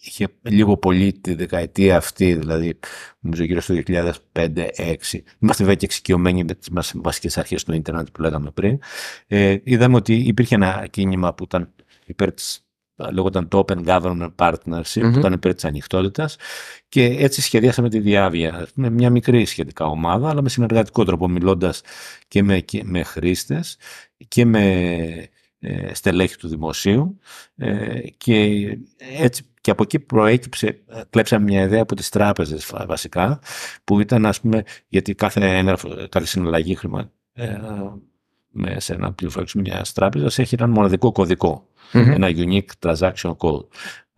είχε λίγο πολύ τη δεκαετία αυτή, δηλαδή νομίζω γύρω στο 2005-2006. Είμαστε βέβαια και εξοικειωμένοι με τις βασικές αρχές του ίντερνετ που λέγαμε πριν. Ε, είδαμε ότι υπήρχε ένα κίνημα που ήταν υπέρ της λέγονταν το Open Government Partnership, mm-hmm. που ήταν υπέρ της ανοιχτότητας. Και έτσι σχεδιάσαμε τη διάβια. Με μια μικρή σχετικά ομάδα, αλλά με συνεργατικό τρόπο, μιλώντας και με, με χρήστες και με ε, στελέχη του δημοσίου. Ε, και έτσι και από εκεί προέκυψε, ε, κλέψαμε μια ιδέα από τις τράπεζες βασικά, που ήταν ας πούμε, γιατί κάθε έγραφο, κάθε συναλλαγή χρήμα, ε, σε ένα πληροφορικό μιας τράπεζας έχει έναν μοναδικό κωδικό. mm-hmm. and a unique transaction code.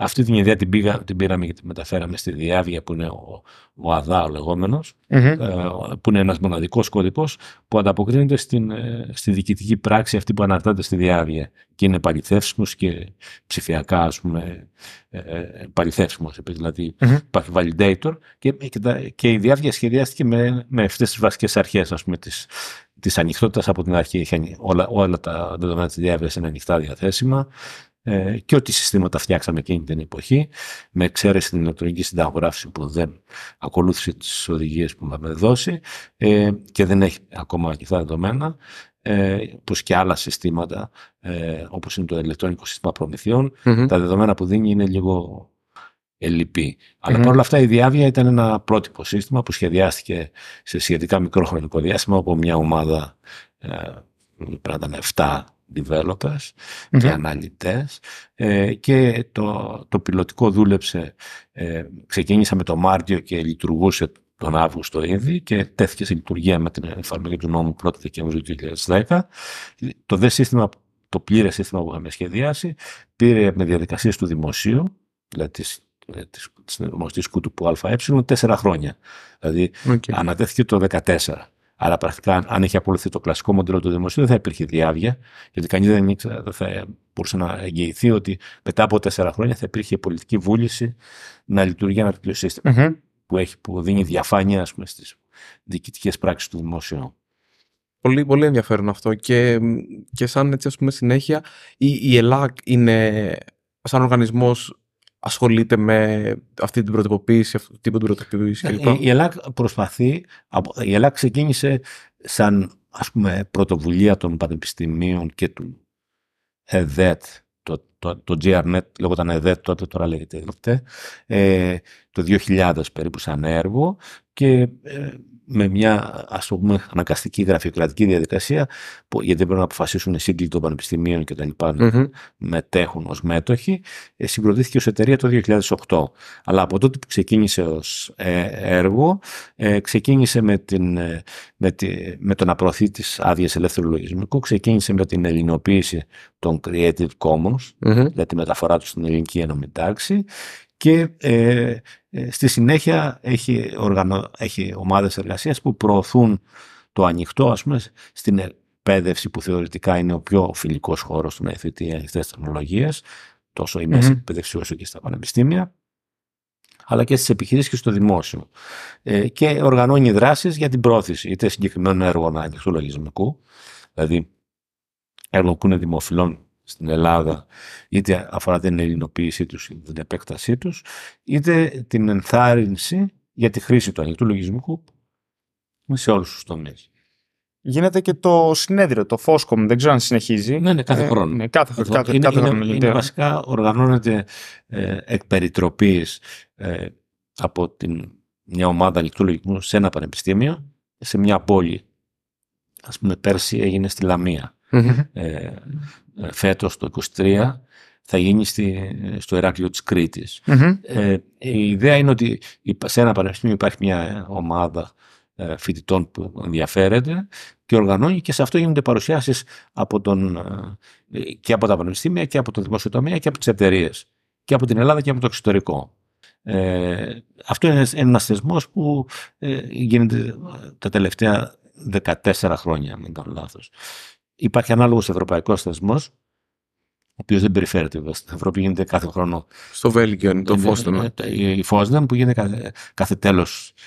Αυτή την ιδέα την, πήγα, την πήραμε και τη μεταφέραμε στη Διάβια που είναι ο, ο ΑΔΑ ο λεγομενος mm-hmm. Ε, που είναι ένας μοναδικός κώδικος που ανταποκρίνεται στην, ε, στη διοικητική πράξη αυτή που αναρτάται στη Διάβια και είναι παληθεύσιμος και ψηφιακά ας πούμε ε, παληθεύσιμος δηλαδή mm-hmm. υπάρχει validator και, και, η Διάβια σχεδιάστηκε με, με αυτές τις βασικές αρχές ας πούμε της, από την αρχή. Όλα, όλα τα δεδομένα της Διάβιας είναι ανοιχτά διαθέσιμα ε, και ό,τι συστήματα φτιάξαμε εκείνη την εποχή, με εξαίρεση την ηλεκτρονική συνταγογράφηση που δεν ακολούθησε τις οδηγίες που είχαμε δώσει ε, και δεν έχει ακόμα αρκετά δεδομένα, ε, και άλλα συστήματα, ε, όπως είναι το ηλεκτρονικό σύστημα τα δεδομένα που δίνει είναι λίγο ελλειπή. Mm-hmm. Αλλά παρόλα αυτά η διάβια ήταν ένα πρότυπο σύστημα που σχεδιάστηκε σε σχετικά μικρό χρονικό διάστημα από μια ομάδα, ε, πρέπει να developers mm και αναλυτές ε, και το, το πιλωτικό δούλεψε, ε, ξεκίνησα με το Μάρτιο και λειτουργούσε τον Αύγουστο ήδη και τέθηκε σε λειτουργία με την εφαρμογή του νόμου 1 Δεκεμβρίου 2010. Το δε σύστημα, το πλήρες σύστημα που είχαμε σχεδιάσει πήρε με διαδικασίες του δημοσίου, δηλαδή της, της, κούτου που ΑΕ, τέσσερα χρόνια. Δηλαδή ανατέθηκε το 2014. Αλλά πρακτικά, αν είχε ακολουθεί το κλασικό μοντέλο του δημοσίου, δεν θα υπήρχε διάβια, γιατί κανείς δεν θα μπορούσε να εγγυηθεί ότι μετά από τέσσερα χρόνια θα υπήρχε πολιτική βούληση να λειτουργεί ένα τέτοιο που, έχει, που δίνει διαφάνεια στις διοικητικές πράξεις του δημοσίου. Πολύ, πολύ ενδιαφέρον αυτό και, και σαν έτσι ας πούμε συνέχεια η, η ΕΛΑΚ είναι σαν οργανισμός ασχολείται με αυτή την πρωτοποίηση, αυτού του τύπο την πρωτοποίηση ναι, κλπ. Η, η προσπαθεί, η ΕΛΑΚ ξεκίνησε σαν ας πούμε πρωτοβουλία των πανεπιστημίων και του ΕΔΕΤ το το, το GRNet, λέγονταν ΕΔΕΤ τότε, τώρα λέγεται ε, το 2000 περίπου σαν έργο και ε, με μια ας το πούμε αναγκαστική γραφειοκρατική διαδικασία που, γιατί πρέπει να αποφασίσουν οι σύγκλητοι των πανεπιστημίων και τα λοιπα mm-hmm. μετέχουν ως μέτοχοι ε, συγκροτήθηκε ως εταιρεία το 2008 αλλά από τότε που ξεκίνησε ως έργο ξεκίνησε με, την, με, τη, με το να προωθεί τις άδειες ελεύθερου λογισμικού ξεκίνησε με την ελληνοποίηση των Creative Commons για τη μεταφορά τους στην ελληνική ένωμη τάξη και ε, ε, στη συνέχεια έχει, οργανω... έχει ομάδες εργασίας που προωθούν το ανοιχτό ας πούμε, στην εκπαίδευση που θεωρητικά είναι ο πιο φιλικός χώρος του να ανοιχτές ανοιχτές τεχνολογίες, τόσο η μέση mm-hmm. εκπαίδευση όσο και στα πανεπιστήμια αλλά και στις επιχειρήσεις και στο δημόσιο. Ε, και οργανώνει δράσεις για την πρόθεση είτε συγκεκριμένων έργων ανοιχτού λογισμικού, δηλαδή έργων που είναι δημοφιλών στην Ελλάδα, είτε αφορά την ελληνοποίησή τους, την επέκτασή τους, είτε την ενθάρρυνση για τη χρήση του ανοιχτού λογισμικού σε όλους τους τομείς. Γίνεται και το συνέδριο, το Foscom, δεν ξέρω αν συνεχίζει. Ναι, ναι κάθε ε, χρόνο. Ναι, κάθε, κάθε, κάθε, είναι, βασικά οργανώνεται ε, εκ περιτροπής ε, από την, μια ομάδα ανοιχτού λογισμικού σε ένα πανεπιστήμιο, σε μια πόλη. Ας πούμε πέρσι έγινε στη λαμια ε, ε, φέτος το 23 θα γίνει στη, στο Εράκλειο της κρητης Ε, η ιδέα είναι ότι σε ένα πανεπιστήμιο υπάρχει μια ομάδα ε, φοιτητών που ενδιαφέρεται και οργανώνει και σε αυτό γίνονται παρουσιάσεις από τον, ε, και από τα πανεπιστήμια και από το δημόσιο τομέα και από τις εταιρείες και από την Ελλάδα και από το εξωτερικό. Ε, αυτό είναι ένας θεσμός που γίνεται τα τελευταία 14 χρόνια, αν δεν κάνω λάθος. Υπάρχει ανάλογος ευρωπαϊκός θεσμός, ο οποίος δεν περιφέρεται βέβαια. Στην Ευρώπη γίνεται κάθε χρόνο. Στο Βέλγιο το ε, ε, ε, Η Φόσνταμ που γίνεται κάθε, κάθε τέλος,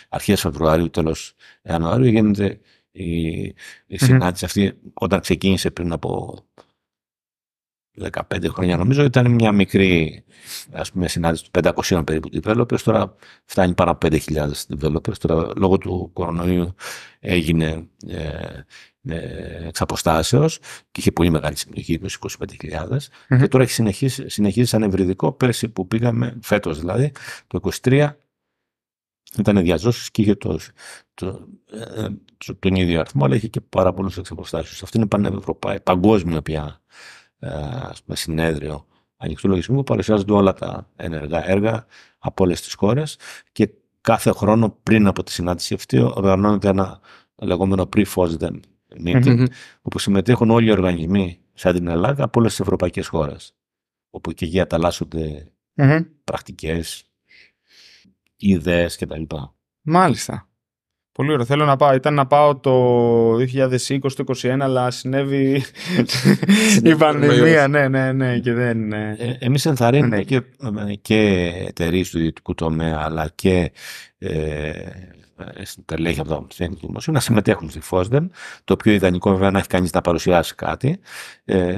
αρχές Φεβρουαρίου, τέλος Ιανουαρίου, γίνεται η, η συνάντηση mm-hmm. αυτή όταν ξεκίνησε πριν από 15 χρόνια νομίζω ήταν μια μικρή ας πούμε, συνάντηση του 500 περίπου developers τώρα φτάνει πάνω από 5.000 developers τώρα λόγω του κορονοϊού έγινε ε, εξ αποστάσεως και είχε πολύ μεγάλη 25000 και τώρα έχει συνεχίσει, συνεχίσει σαν ευρυδικό πέρσι που πήγαμε, φέτος δηλαδή, το 23 ήταν διαζώσεις και είχε το, το, το, ε, ε, τον ίδιο αριθμό αλλά είχε και πάρα πολλούς εξ αποστάσεως. Αυτό είναι πανευρωπαϊκό, παγκόσμιο πια συνέδριο ανοιχτού λογισμικού που παρουσιάζονται όλα τα ενεργά έργα από όλες τις χώρες και κάθε χρόνο πριν από τη συνάντηση αυτή οργανώνεται ένα λεγόμενο pre-FOSDEM meeting, mm-hmm. όπου συμμετέχουν όλοι οι οργανισμοί σαν την Ελλάδα από όλες τις ευρωπαϊκές χώρες. Όπου και εκει ανταλλασσονται αταλλάσσονται mm-hmm. πρακτικές, ιδέες κτλ. Μάλιστα. Πολύ ωραία Θέλω να πάω. Ήταν να πάω το 2020, 2021, αλλά συνέβη η πανδημία. Ναι, ναι, ναι. Και δεν... Ναι. Ε, εμείς ενθαρρύνουμε ναι. και, ε, και εταιρείες του ιδιωτικού τομέα, αλλά και ε, ε, στην από τα Δημοσίου να συμμετέχουν στη ΦΟΣΔΕΜ. Το πιο ιδανικό βέβαια να έχει κανείς να παρουσιάσει κάτι. Ε,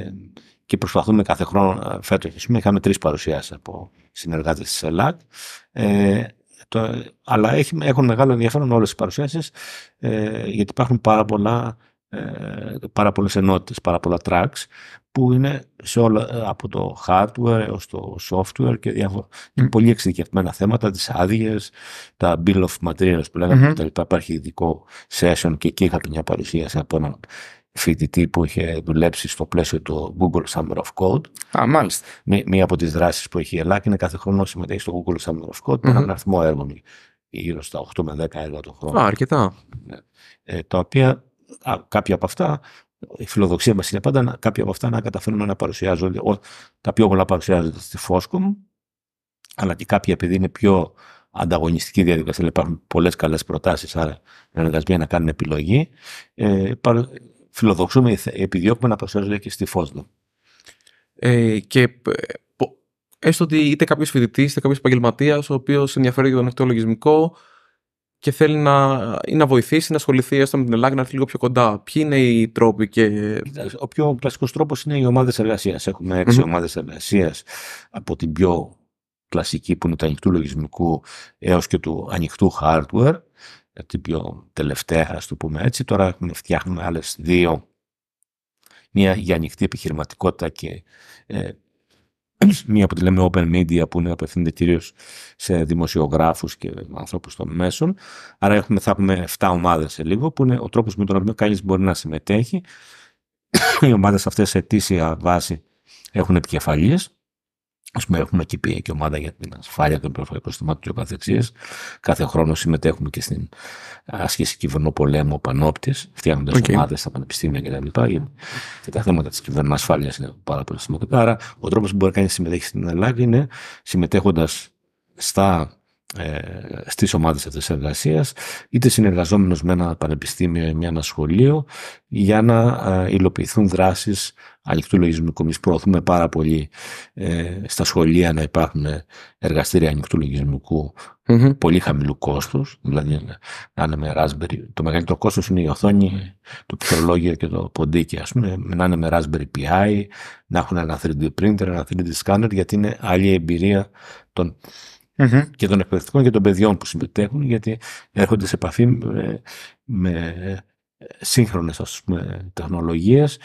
και προσπαθούμε κάθε χρόνο, ε, φέτος είχαμε τρεις παρουσιάσεις από συνεργάτες της ΕΛΑΚ. το, αλλά έχουν μεγάλο ενδιαφέρον όλες τι παρουσιάσεις, ε, γιατί υπάρχουν πάρα πολλά ε, πάρα πολλές ενότητες, πάρα πολλά tracks που είναι σε όλα, ε, από το hardware έως το software και διάφορα. πολύ εξειδικευμένα θέματα, τις άδειες, τα bill of materials που λέγαμε mm-hmm. Υπάρχει ειδικό session και εκεί είχα μια παρουσίαση από έναν φοιτητή που είχε δουλέψει στο πλαίσιο του Google Summer of Code. Α, μάλιστα. Μία από τις δράσεις που έχει η ΕΛΑΚ είναι κάθε χρόνο συμμετέχει στο Google Summer of Code mm-hmm. με έναν αριθμό έργων γύρω στα 8 με 10 έργα το χρόνο. Α, αρκετά. Ναι. Ε, τα οποία κάποια από αυτά, η φιλοδοξία μας είναι πάντα να, κάποια από αυτά να καταφέρουμε να παρουσιάζονται, τα πιο πολλά παρουσιάζονται στη Foscom, αλλά και κάποια επειδή είναι πιο ανταγωνιστική διαδικασία, δηλαδή υπάρχουν πολλές καλές προτάσεις, άρα οι εργασμένοι να κάνουν επιλογή. Ε, φιλοδοξούμε, ε, επιδιώκουμε να παρουσιάζονται και στη Foscom. Ε, και ε, έστω ότι είτε κάποιος φοιτητής είτε κάποιος επαγγελματίας ο οποίος ενδιαφέρει για τον εκτό λογισμικό, και θέλει να, ή να βοηθήσει, να ασχοληθεί έστω με την Ελλάδα να έρθει λίγο πιο κοντά. Ποιοι είναι οι τρόποι και. ο πιο κλασικός τρόπος είναι οι ομάδες εργασίας. Έχουμε έξι mm-hmm. ομάδες εργασίας από την πιο κλασική που είναι του ανοιχτού λογισμικού έως και του ανοιχτού hardware. Την πιο τελευταία, ας το πούμε έτσι. Τώρα φτιάχνουμε άλλες δύο. Μία για ανοιχτή επιχειρηματικότητα και ε, μία που τη λέμε open media που είναι απευθύνεται κυρίως σε δημοσιογράφους και ανθρώπους των μέσων. Άρα έχουμε, θα έχουμε 7 ομάδες σε λίγο που είναι ο τρόπος με τον οποίο κανείς μπορεί να συμμετέχει. Οι ομάδες αυτές σε αιτήσια βάση έχουν επικεφαλίες Ας πούμε, έχουμε εκεί και ομάδα για την ασφάλεια των πληροφορικών συστημάτων και καθεξή. Κάθε χρόνο συμμετέχουμε και στην άσκηση κυβερνοπολέμου πανόπτης, φτιάχνοντας okay. ομάδες στα πανεπιστήμια κτλ. Και, και τα θέματα της ασφάλειας είναι πάρα πολύ σημαντικά. Άρα, ο τρόπος που μπορεί να κάνει συμμετέχει στην Ελλάδα είναι συμμετέχοντας στα ε, στις ομάδες αυτής της εργασίας, είτε συνεργαζόμενος με ένα πανεπιστήμιο ή με ένα σχολείο, για να ε, υλοποιηθούν δράσεις ανοιχτού λογισμικού. Εμείς προωθούμε πάρα πολύ ε, στα σχολεία να υπάρχουν εργαστήρια ανοιχτού πολύ χαμηλού κόστος δηλαδή να είναι με Raspberry. Το μεγαλύτερο κόστος είναι η οθονη το πληκτρολόγιο και το ποντίκι, ας πούμε, να είναι με Raspberry Pi, να έχουν ένα 3D printer, ένα 3D scanner, γιατί είναι άλλη εμπειρία των mm-hmm. και των εκπαιδευτικών και των παιδιών που συμμετέχουν, γιατί έρχονται σε επαφή με, με σύγχρονες ας πούμε, τεχνολογίες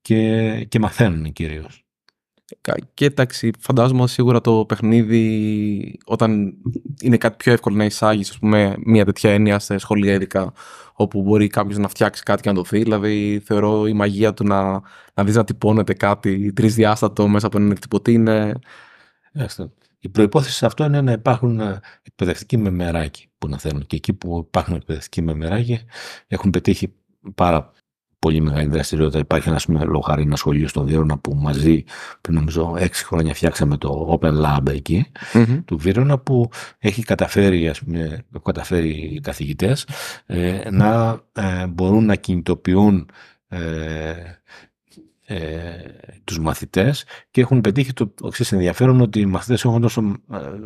και, και μαθαίνουν κυρίως. Και εντάξει, φαντάζομαι σίγουρα το παιχνίδι όταν είναι κάτι πιο εύκολο να εισάγεις, πούμε, μια τέτοια έννοια σε σχολεία ειδικά, όπου μπορεί κάποιος να φτιάξει κάτι και να το δει. Δηλαδή, θεωρώ η μαγεία του να, να δεις να τυπώνεται κάτι τρισδιάστατο μέσα από έναν εκτυπωτή είναι. Η προπόθεση σε αυτό είναι να υπάρχουν ε, εκπαιδευτικοί με μεράκι που να θέλουν. Και εκεί που υπάρχουν εκπαιδευτικοί με μεράκι έχουν πετύχει πάρα πολύ μεγάλη δραστηριότητα. Υπάρχει ένας πούμε, λογαρίνας σχολείος στο Βίρονα που μαζί πριν νομίζω έξι χρόνια φτιάξαμε το Open Lab εκει του Βίρονα που έχει καταφέρει, ας πούμε, καταφέρει οι καθηγητές ε, να ε, μπορούν να κινητοποιούν ε, τους μαθητές και έχουν πετύχει το εξή ενδιαφέρον ότι οι μαθητές έχουν τόσο ε,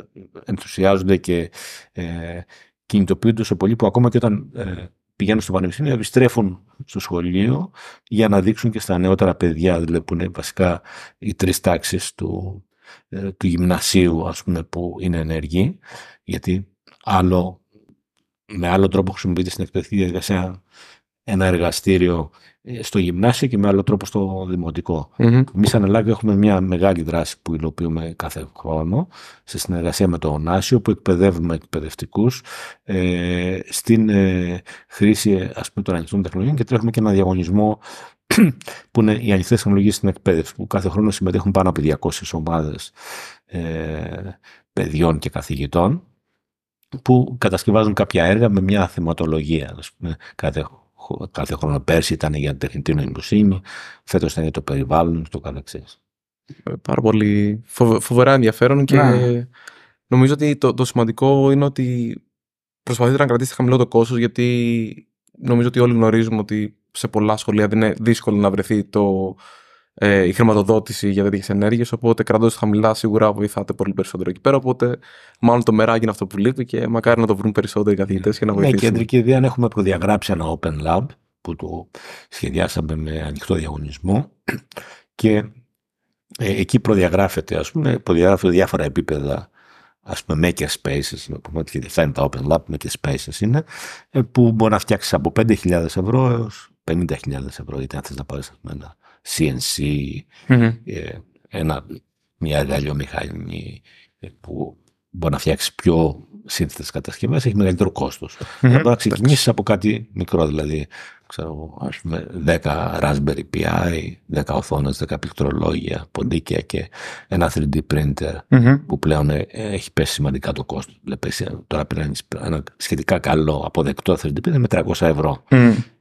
ενθουσιάζονται και ε, κινητοποιούνται τόσο πολύ που ακόμα και όταν ε, πηγαίνουν στο πανεπιστήμιο επιστρέφουν στο σχολείο για να δείξουν και στα νεότερα παιδιά δηλαδή που είναι βασικά οι τρεις τάξεις του, ε, του γυμνασίου ας πούμε που είναι ενεργοί γιατί άλλο με άλλο τρόπο χρησιμοποιείται στην εκπαιδευτική διαδικασία ένα εργαστήριο ε, στο γυμνάσιο και με άλλο τρόπο στο δημοτικό. Mm-hmm. Εμεί αναλάβει έχουμε μια μεγάλη δράση που υλοποιούμε κάθε χρόνο σε συνεργασία με το ΟΝΑΣΙΟ που εκπαιδεύουμε εκπαιδευτικούς ε, στην ε, χρήση ας πούμε, των ανοιχτών τεχνολογιών και τρέχουμε και ένα διαγωνισμό που είναι οι ανοιχτές τεχνολογίες στην εκπαίδευση που κάθε χρόνο συμμετέχουν πάνω από 200 ομάδες ε, παιδιών και καθηγητών που κατασκευάζουν κάποια έργα με μια θεματολογία ας πούμε, κάθε Κάθε χρόνο πέρσι ήταν για την τεχνητή νοημοσύνη, φέτος ήταν για το περιβάλλον και το καθεξής. Ε, πάρα πολύ φοβερά ενδιαφέρον και ναι. νομίζω ότι το, το σημαντικό είναι ότι προσπαθείτε να κρατήσετε χαμηλό το κόστος γιατί νομίζω ότι όλοι γνωρίζουμε ότι σε πολλά σχολεία δεν είναι δύσκολο να βρεθεί το ε, η χρηματοδότηση για τέτοιες ενέργειες. Οπότε κρατώντας χαμηλά σίγουρα βοηθάτε πολύ περισσότερο εκεί πέρα. Οπότε μάλλον το μεράκι είναι αυτό που λείπει και μακάρι να το βρουν περισσότεροι καθηγητές για να ναι, βοηθήσουν. Ναι, κεντρική ιδέα έχουμε προδιαγράψει ένα open lab που το σχεδιάσαμε με ανοιχτό διαγωνισμό και ε, εκεί προδιαγράφεται, ας πούμε, προδιαγράφεται διάφορα επίπεδα ας πούμε maker spaces, αυτά είναι τα open lab, maker spaces είναι, ε, που μπορεί να φτιάξεις από 5.000 ευρώ έως 50.000 ευρώ, γιατί αν θες να πάρεις ένα CNC, μία hmm ένα, μια ε, που μπορεί να φτιάξει πιο σύνθετες κατασκευές, έχει μεγαλύτερο Αν Mm-hmm. ξεκινήσεις από κάτι μικρό, δηλαδή ξέρω, ας πούμε, 10 Raspberry Pi, 10 οθόνε, 10 πληκτρολόγια, ποντίκια και ένα 3D printer που πλέον ε, έχει πέσει σημαντικά το κοστο Δηλαδή, ε, τώρα πήραν ένα σχετικά καλό αποδεκτό 3D printer με 300 ευρώ.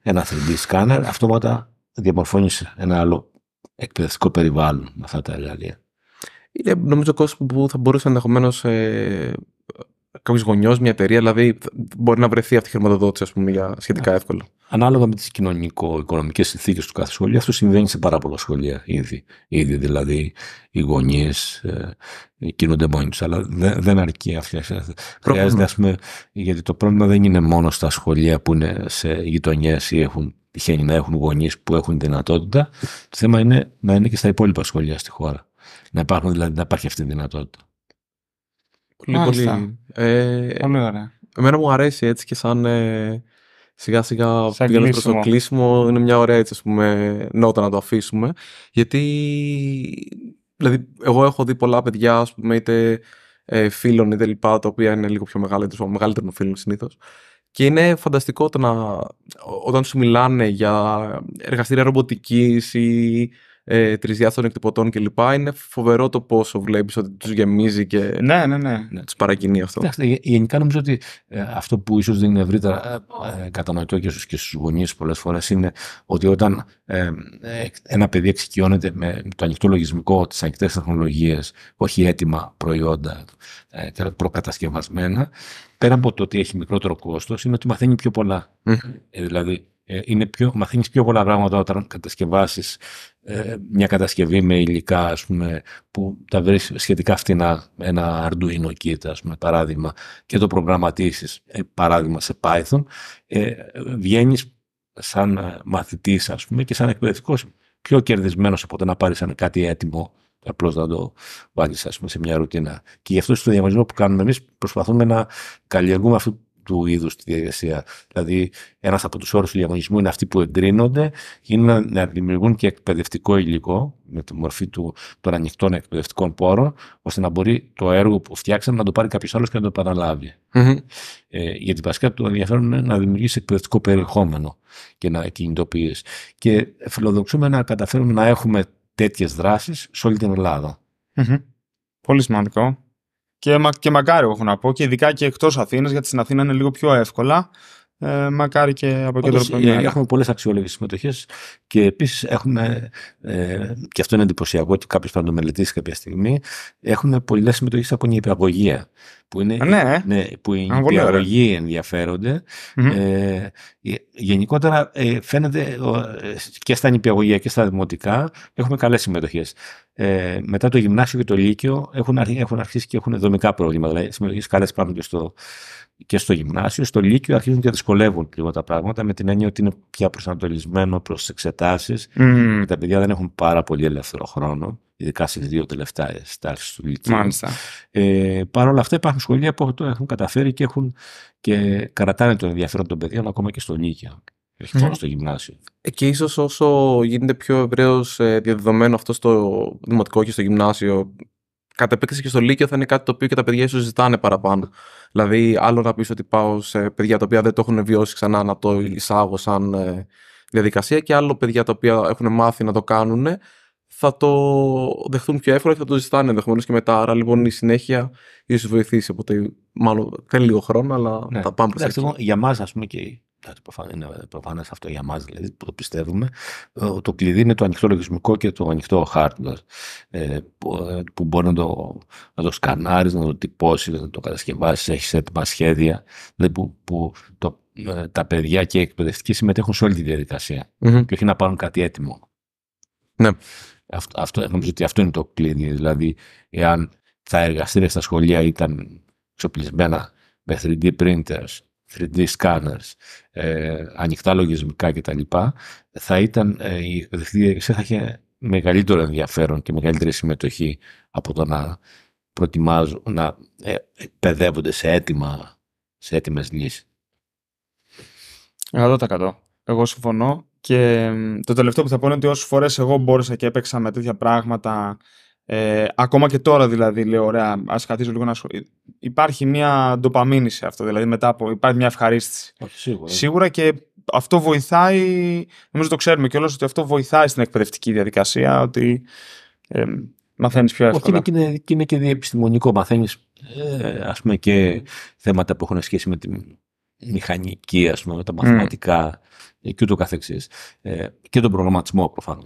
Ένα 3D scanner αυτόματα διαμορφώνεις ένα άλλο εκπαιδευτικό περιβάλλον με αυτά τα εργαλεία. Είναι νομίζω κόσμο που θα μπορούσε ενδεχομένως ε, κάποιος γονιός, μια εταιρεία, δηλαδή μπορεί να βρεθεί αυτή η χρηματοδότηση ας πούμε, για σχετικά ναι. εύκολα. Ανάλογα με τις κοινωνικο-οικονομικέ συνθήκες του κάθε σχολείου, αυτό συμβαίνει σε πάρα πολλά σχολεία ήδη. ήδη δηλαδή οι γονείς ε, κινούνται μόνοι τους, αλλά δεν, δεν αρκεί αυτή. Χρειάζεται, ας πούμε, γιατί το πρόβλημα δεν είναι μόνο στα σχολεία που είναι σε γειτονιές ή έχουν τυχαίνει να έχουν γονείς που έχουν δυνατότητα. Το θέμα είναι να είναι και στα υπόλοιπα σχολεία στη χώρα. Να, υπάρχουν, δηλαδή, να υπάρχει αυτή η δυνατότητα. Πολύ, πολύ. Ε, ωραία. Εμένα μου αρέσει έτσι και σαν. Ε, σιγά σιγά πήγαμε προς το κλείσιμο. Είναι μια ωραία έτσι, ας πούμε, νότα να το αφήσουμε. Γιατί. Δηλαδή, εγώ έχω δει πολλά παιδιά, πούμε, είτε ε, φίλων είτε τα οποία είναι λίγο πιο μεγαλύτερο μεγαλύτερο φίλων συνήθως, και είναι φανταστικό το να, όταν σου μιλάνε για εργαστήρια ρομποτικής ε, τρισδιάστων εκτυπωτών κλπ. Είναι φοβερό το πόσο βλέπεις ότι τους γεμίζει και ναι, ναι, ναι. ναι τους παρακινεί αυτό. Κοιτάξτε, ναι, γενικά νομίζω ότι ε, αυτό που ίσως δεν είναι ευρύτερα ε, ε, κατανοητό και στους και γονείς πολλές φορές είναι ότι όταν ε, ε, ένα παιδί εξοικειώνεται με το ανοιχτό λογισμικό, τις ανοιχτές τεχνολογίες, όχι έτοιμα προϊόντα ε, προκατασκευασμένα, πέρα από το ότι έχει μικρότερο κόστος, είναι ότι μαθαίνει πιο πολλά. δηλαδή, είναι πιο, πιο πολλά πράγματα όταν κατασκευάσεις. Ε, μια κατασκευή με υλικά ας πούμε, που τα βρεις σχετικά φτηνά ένα Arduino Kit ας πούμε, παράδειγμα και το προγραμματίσεις ε, παράδειγμα σε Python ε, βγαίνεις σαν ε, μαθητής ας πούμε και σαν εκπαιδευτικός πιο κερδισμένος από το να πάρεις κάτι έτοιμο απλώς να το βάλεις ας πούμε, σε μια ρουτίνα. Και γι' αυτό στο διαγωνισμό που κάνουμε εμείς προσπαθούμε να καλλιεργούμε αυτό του είδους τη διαδικασία. Δηλαδή, ένας από τους όρους του διαγωνισμού είναι αυτοί που εγκρίνονται, είναι να δημιουργούν και εκπαιδευτικό υλικό με τη μορφή του, των ανοιχτών εκπαιδευτικών πόρων, ώστε να μπορεί το έργο που φτιάξαμε να το πάρει κάποιος άλλος και να το επαναλαβει Ε, γιατί βασικά το ενδιαφέρον είναι να δημιουργήσει εκπαιδευτικό περιεχόμενο και να κινητοποιείς. Και φιλοδοξούμε να καταφέρουμε να έχουμε τέτοιες δράσεις σε όλη την ελλαδα mm Πολύ σημαντικό. Και, μα, μακάρι, έχω να πω, και ειδικά και εκτός Αθήνας, γιατί στην Αθήνα είναι λίγο πιο εύκολα. Ε, μακάρι και από κέντρο Παναγιώτη. Ε, έχουμε πολλές αξιόλογες συμμετοχές και επίσης έχουμε, ε, και αυτό είναι εντυπωσιακό ότι κάποιος θα το μελετήσει κάποια στιγμή, έχουμε πολλές συμμετοχές από νηπιαγωγία. Που είναι, ναι, ε. ναι, που οι νηπιαγωγοί ενδιαφέρονται. Mm-hmm. Ε, γενικότερα φαίνεται και στα νηπιαγωγεία και στα δημοτικά έχουμε καλές συμμετοχές. Ε, μετά το γυμνάσιο και το λύκειο έχουν, έχουν αρχίσει και έχουν δομικά προβλήματα. Δηλαδή, συμμετοχές καλές πάνω και στο, και στο γυμνάσιο, στο Λύκειο αρχίζουν και δυσκολεύουν λίγο τα πράγματα με την έννοια ότι είναι πια προσανατολισμένο προς τις εξετάσεις. Τα παιδιά δεν έχουν πάρα πολύ ελεύθερο χρόνο, ειδικά στις δύο τελευταίε τάσει του Λύκειου. Μάλιστα. Ε, Παρ' όλα αυτά υπάρχουν σχολεία που το έχουν καταφέρει και, έχουν, και κρατάνε το ενδιαφέρον των παιδιών ακόμα και στο Λύκειο. Όχι ναι. μόνο στο γυμνάσιο. Ε, και ίσως όσο γίνεται πιο ευρέως ε, διαδεδομένο αυτό στο δημοτικό και στο γυμνάσιο, κατ' επέκταση και στο Λύκειο θα είναι κάτι το οποίο και τα παιδιά ίσως ζητάνε παραπάνω. Δηλαδή, άλλο να πεις ότι πάω σε παιδιά τα οποία δεν το έχουν βιώσει ξανά να το εισάγω σαν ε, διαδικασία και άλλο παιδιά τα οποία έχουν μάθει να το κάνουν θα το δεχτούν πιο εύκολα και θα το ζητάνε ενδεχομένως και μετά. Άρα λοιπόν η συνέχεια ίσως βοηθήσει. Οπότε μάλλον θέλει λίγο χρόνο, αλλά ναι. θα πάμε προς λοιπόν, Για εμά, ας πούμε, και Δηλαδή, είναι προφανές αυτό για μας, δηλαδή που το πιστεύουμε. Ε, το κλειδί είναι το ανοιχτό λογισμικό και το ανοιχτό hardware ε, ε, που μπορεί να το, να το σκανάρεις, να το τυπώσεις, να το κατασκευάσεις, έχεις έτοιμα σχέδια. Δηλαδή που, που το, τα παιδιά και οι εκπαιδευτικοί συμμετέχουν σε όλη τη διαδικασια mm-hmm. και όχι να πάρουν κάτι έτοιμο. Ναι. Αυτό, αυτό, νομίζω ότι αυτό είναι το κλειδί. Δηλαδή, εάν τα εργαστήρια στα σχολεία ήταν εξοπλισμένα με 3D printers 3D scanners, ε, ανοιχτά λογισμικά κτλ. Θα ήταν, ε, η θα είχε μεγαλύτερο ενδιαφέρον και μεγαλύτερη συμμετοχή από το να προτιμάζουν, να ε, παιδεύονται σε έτοιμα, σε έτοιμες λύσεις. 100%. Εγώ συμφωνώ και το τελευταίο που θα πω είναι ότι όσες φορές εγώ μπόρεσα και έπαιξα με τέτοια πράγματα ε, ακόμα και τώρα δηλαδή λέω ωραία ας καθίσω λίγο να σου... Ε, υπάρχει μια ντοπαμίνη σε αυτό δηλαδή μετά από υπάρχει μια ευχαρίστηση. σίγουρα. σίγουρα. και αυτό βοηθάει, νομίζω το ξέρουμε κιόλας ότι αυτό βοηθάει στην εκπαιδευτική διαδικασία ότι ε, μαθαίνεις πιο εύκολα. Όχι, είναι, είναι, είναι και διεπιστημονικό, μαθαίνεις ε, ας πούμε και θέματα που έχουν σχέση με τη μηχανική, ας πούμε, με τα μαθηματικά. Ε, και ούτω καθεξής. Ε, και τον προγραμματισμό προφανώς.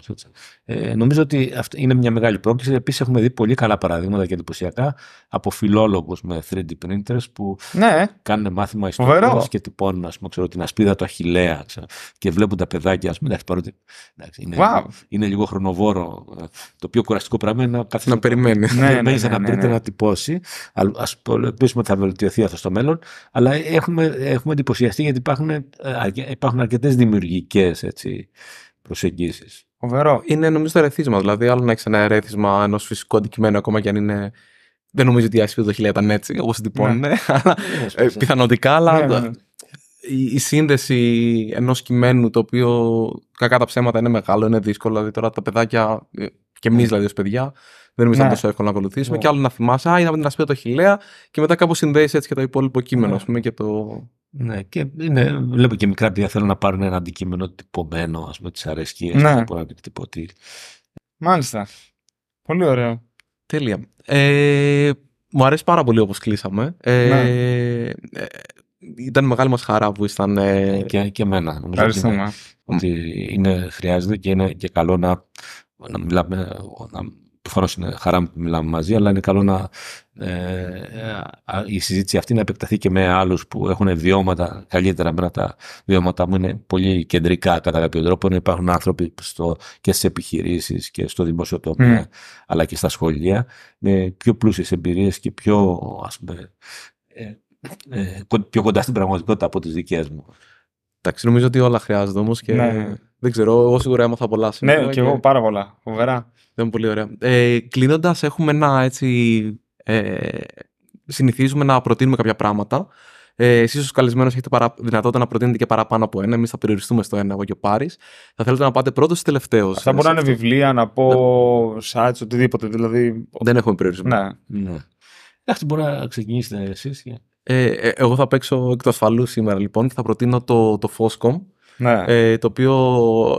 Ε, νομίζω ότι αυτή είναι μια μεγάλη πρόκληση. Επίσης, έχουμε δει πολύ καλά παραδείγματα και εντυπωσιακά από φιλόλογους με 3D printers που ναι. κάνουν μάθημα ιστορίας και τυπώνουν ας ξέρω, την ασπίδα του Αχηλέα και βλέπουν τα παιδάκια. Ας πούμε, παρότι, εντάξει, είναι, είναι λίγο χρονοβόρο. Ε, το πιο κουραστικό πράγμα είναι να κάθε να περιμένει. Ναι, ναι, ναι να ναι, ναι. να τυπώσει. Α πούμε ότι θα βελτιωθεί αυτό στο μέλλον. Αλλά έχουμε, έχουμε εντυπωσιαστεί γιατί υπάρχουν, ε, υπάρχουν αρκετές Δημιουργικές προσεγγίσεις. Φοβερό. Είναι νομίζω το ερεθίσμα. Δηλαδή, άλλο να έχεις ένα ερεθίσμα ενός φυσικού αντικειμένου, ακόμα και αν είναι. Δεν νομίζω ότι η Ασπίδα το 2000 ήταν έτσι, όπως εντυπώνει. Ναι. Ναι, Πιθανότικα, αλλά ναι, ναι, ε, ναι. Η, η, σύνδεση ενός κειμένου το οποίο κακά τα ψέματα είναι μεγάλο, είναι δύσκολο. Δηλαδή, τώρα τα παιδάκια, ε, και εμείς δηλαδή ως παιδιά, δεν νομίζω ναι. τόσο εύκολο να ακολουθήσουμε. Και άλλο να θυμάσαι, Α, είναι από την Ασπίδα το χιλέα και μετά κάπω συνδέεις έτσι και το υπόλοιπο κείμενο, ας πούμε, και το. Ναι, και είναι, βλέπω και μικρά παιδιά θέλουν να πάρουν ένα αντικείμενο τυπωμένο, ας πούμε, τις αρέσκειες ναι. που να Μάλιστα. Πολύ ωραίο. Τέλεια. Ε, μου αρέσει πάρα πολύ όπως κλείσαμε. Ε, ναι. ε, ήταν μεγάλη μας χαρά που ήσταν... Ε, και, και εμένα. Ευχαριστούμε. Ότι είναι, χρειάζεται και είναι και καλό να, να μιλάμε, να προφανώς είναι χαρά μου που μιλάμε μαζί, αλλά είναι καλό να, ε, ε η συζήτηση αυτή να επεκταθεί και με άλλους που έχουν βιώματα καλύτερα. Μένα τα βιώματα μου είναι πολύ κεντρικά κατά κάποιο τρόπο. Υπάρχουν άνθρωποι στο, και στις επιχειρήσεις και στο δημόσιο ναι. αλλά και στα σχολεία, με πιο πλούσιες εμπειρίες και πιο, ας πούμε, ε, ε, πιο κοντά στην πραγματικότητα από τις δικές μου. Εντάξει, νομίζω ότι όλα χρειάζονται όμως και. Ναι. Δεν ξέρω, εγώ σίγουρα έμαθα πολλά σήμερα. Ναι, και εγώ πάρα πολλά. Φοβερά είναι πολύ ωραία. Ε, Κλείνοντας, έχουμε ένα έτσι. Ε, συνηθίζουμε να προτείνουμε κάποια πράγματα. Ε, Εσείς ως καλεσμένος έχετε παρα... δυνατότητα να προτείνετε και παραπάνω από ένα. Εμείς θα περιοριστούμε στο ένα, εγώ και ο Πάρης. Θα θέλετε να πάτε πρώτος ή τελευταίος. Θα μπορεί να είναι βιβλία, να πω ναι. sites, οτιδήποτε. Δηλαδή... Δεν έχουμε περιορισμό. Ναι. ναι. Εντάξει, μπορεί να ξεκινήσετε εσείς. Ε, ε, εγώ θα παίξω εκ του ασφαλού σήμερα λοιπόν και θα προτείνω το, το Foscom ναι. Ε, το οποίο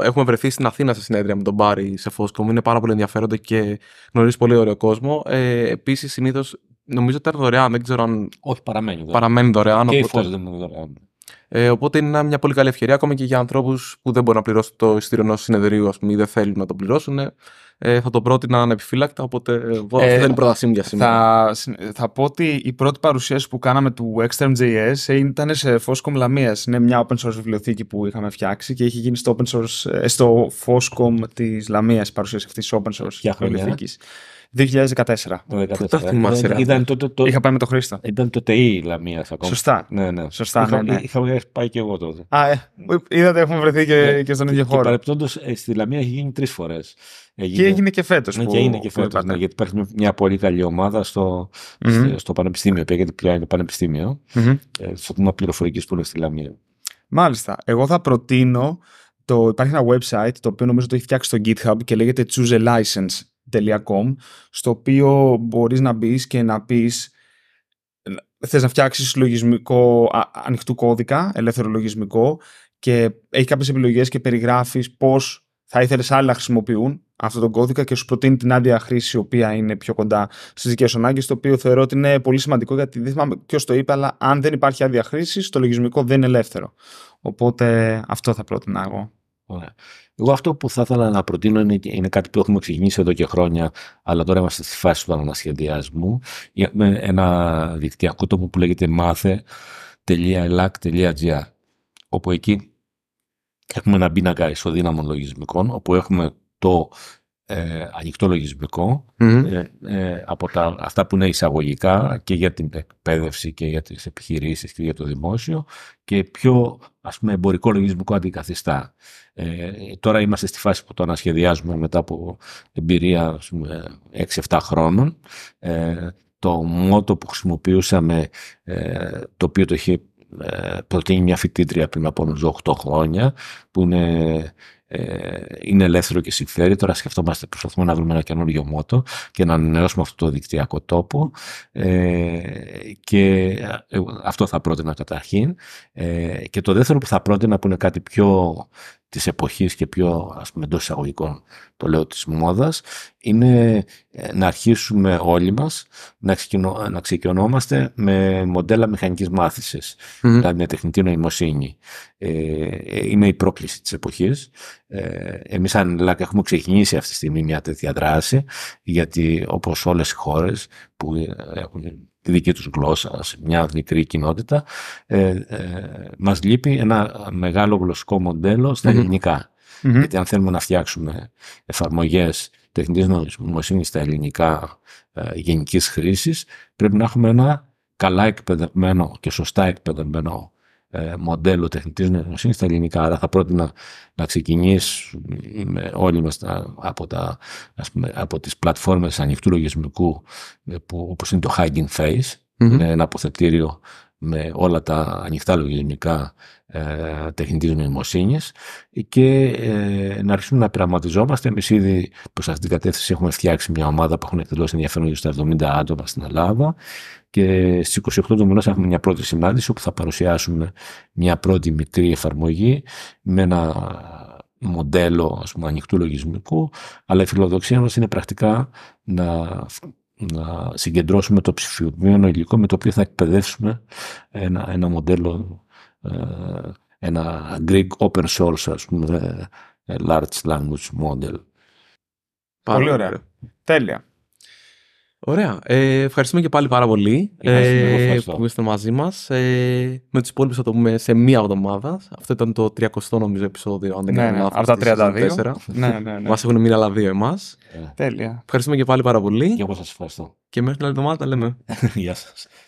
έχουμε βρεθεί στην Αθήνα σε συνέδρια με τον Μπάρι σε Φόσκομ. Είναι πάρα πολύ ενδιαφέροντα και γνωρίζεις πολύ ωραίο κόσμο. Ε, Επίσης, συνήθως νομίζω ότι ήταν δωρεάν. Δεν ξέρω αν. Όχι, παραμένει δωρεάν. Παραμένει δωρεάν. Ε, οπότε... είναι μια πολύ καλή ευκαιρία ακόμα και για ανθρώπους που δεν μπορούν να πληρώσουν το ειστήριο ενός συνεδρίου, πούμε, ή δεν θέλουν να το πληρώσουν ε, θα τον πρότεινα ανεπιφύλακτα, οπότε ε, ε δεν είναι η πρότασή μου για σήμερα. Θα, θα πω ότι η πρώτη παρουσίαση που κάναμε του Xterm.js ε, ήταν σε Foscom Λαμίας. Είναι μια open source βιβλιοθήκη που είχαμε φτιάξει και έχει γίνει στο, open source, ε, στο Foscom της Λαμίας η παρουσίαση αυτής της open source βιβλιοθήκης. 2014. Το 2014. το θυμάσαι, ήταν, ήταν τότε, το, Είχα πάει με τον Χρήστο. Ήταν το ΤΕΙ Λαμίας ακόμα. Σωστά. Ναι, ναι. Σωστά. Είχα, ναι, ναι. είχα πάει και εγώ τότε. Α, ε, είδατε, έχουμε βρεθεί και, ναι, και στον ίδιο χώρο. Παρεπτόντως ε, στη Λαμία έχει γίνει τρεις φορές. Έγινε... Ναι, και έγινε και φέτος. Ναι, και έγινε και φέτος. Ναι, γιατί υπάρχει μια πολύ καλή ομάδα στο, mm-hmm. στο Πανεπιστήμιο, που έγινε πια είναι Πανεπιστήμιο, mm-hmm. στο τμήμα πληροφορικής που είναι στη Λαμία. Μάλιστα. Εγώ θα προτείνω. Το, υπάρχει ένα website το οποίο νομίζω το έχει φτιάξει στο GitHub και λέγεται Choose a License στο οποίο μπορείς να μπεις και να πεις θες να φτιάξεις λογισμικό ανοιχτού κώδικα, ελεύθερο λογισμικό και έχει κάποιες επιλογές και περιγράφεις πώς θα ήθελες άλλα να χρησιμοποιούν αυτόν τον κώδικα και σου προτείνει την άδεια χρήση η οποία είναι πιο κοντά στις δικές ανάγκες, το οποίο θεωρώ ότι είναι πολύ σημαντικό γιατί δεν θυμάμαι ποιος το είπε αλλά αν δεν υπάρχει άδεια χρήσης το λογισμικό δεν είναι ελεύθερο. Οπότε αυτό θα πρότεινα Ωραία. Εγώ αυτό που θα ήθελα να προτείνω είναι, είναι κάτι που έχουμε ξεκινήσει εδώ και χρόνια, αλλά τώρα είμαστε στη φάση του ανασχεδιασμού. Με ένα δικτυακό τόπο που λέγεται math.elac.gr όπου εκεί έχουμε ένα πίνακα ισοδύναμων λογισμικών, όπου έχουμε το ε, ανοιχτό ε, ε, από τα, αυτά που είναι εισαγωγικά και για την εκπαίδευση και για τις επιχειρήσεις και για το δημόσιο και πιο ας πούμε εμπορικό λογισμικό αντικαθιστά. Ε, τώρα είμαστε στη φάση που το ανασχεδιάζουμε μετά από εμπειρία ας πούμε, 6-7 χρόνων. Ε, το μότο που χρησιμοποιούσαμε, ε, το οποίο το είχε προτείνει μια φοιτήτρια πριν από 8 χρόνια, που είναι ε, είναι ελεύθερο και συμφέρει. Τώρα σκεφτόμαστε, προσπαθούμε να βρούμε ένα καινούριο μότο και να ανανεώσουμε αυτό το δικτυακό τόπο. Ε, και ε, αυτό θα πρότεινα καταρχήν. Ε, και το δεύτερο που θα πρότεινα, που είναι κάτι πιο Της εποχής και πιο ας πούμε εισαγωγικών το λέω της μόδας είναι ε, να αρχίσουμε όλοι μας να, ξεκινώ, να ξεκινόμαστε με μοντελα μηχανικής μάθησης, μάθησης mm-hmm. δηλαδή με τεχνητή νοημοσύνη ε, ε, είναι η πρόκληση της εποχής ε, εμείς αν έχουμε ξεκινήσει αυτή τη στιγμή μια τέτοια δράση γιατί όπως όλες οι χώρες που έχουν τη δική τους γλώσσα σε μια μικρή κοινότητα, ε, ε μας λείπει ένα μεγάλο γλωσσικό μοντέλο στα ελληνικα Γιατί αν θέλουμε να φτιάξουμε εφαρμογές τεχνητής νοημοσύνης στα ελληνικά ε, γενικής χρήσης, πρέπει να έχουμε ένα καλά εκπαιδευμένο και σωστά εκπαιδευμένο ε, μοντέλο τεχνητής νοημοσύνης στα ελληνικά. Άρα θα πρότεινα να ξεκινήσουμε όλοι μας από, τα, ας από τις πλατφόρμες ανοιχτού λογισμικού ε, που, όπως είναι το hiding Face, mm ένα αποθετήριο με όλα τα ανοιχτά λογισμικά ε, τεχνητής νοημοσύνης και ε, να αρχίσουμε να πειραματιζόμαστε. Εμείς ήδη προς αυτήν την κατεύθυνση έχουμε φτιάξει μια ομάδα που έχουν εκδηλώσει ενδιαφέρον για στα 70 άτομα στην Ελλάδα και στις 28 του μηνός έχουμε μια πρώτη συνάντηση όπου θα παρουσιάσουμε μια πρώτη μικρή εφαρμογή με ένα μοντέλο ανοιχτού λογισμικού, αλλά η φιλοδοξία μας είναι πρακτικά να να συγκεντρώσουμε το ψηφιοποιημένο υλικό με το οποίο θα εκπαιδεύσουμε ένα, ένα μοντέλο, ε, ένα Greek open source, ας πούμε, ε, large language model. Πολύ ωραία. Τέλεια. Ωραία. Ε, ευχαριστούμε και πάλι πάρα πολύ ε, που είστε μαζί μας. Ε, με τους υπόλοιπους θα το πούμε σε μία εβδομάδα. Αυτό ήταν το 300 νομίζω επεισόδιο, αν δεν ναι, ναι Από τα 32. ναι, ναι, ναι. Μας έχουν μείνει άλλα δύο εμάς. Τέλεια. Ευχαριστούμε και πάλι πάρα πολύ. Και εγώ σας ευχαριστώ. Και μέχρι την άλλη εβδομάδα τα λέμε. Γεια σας.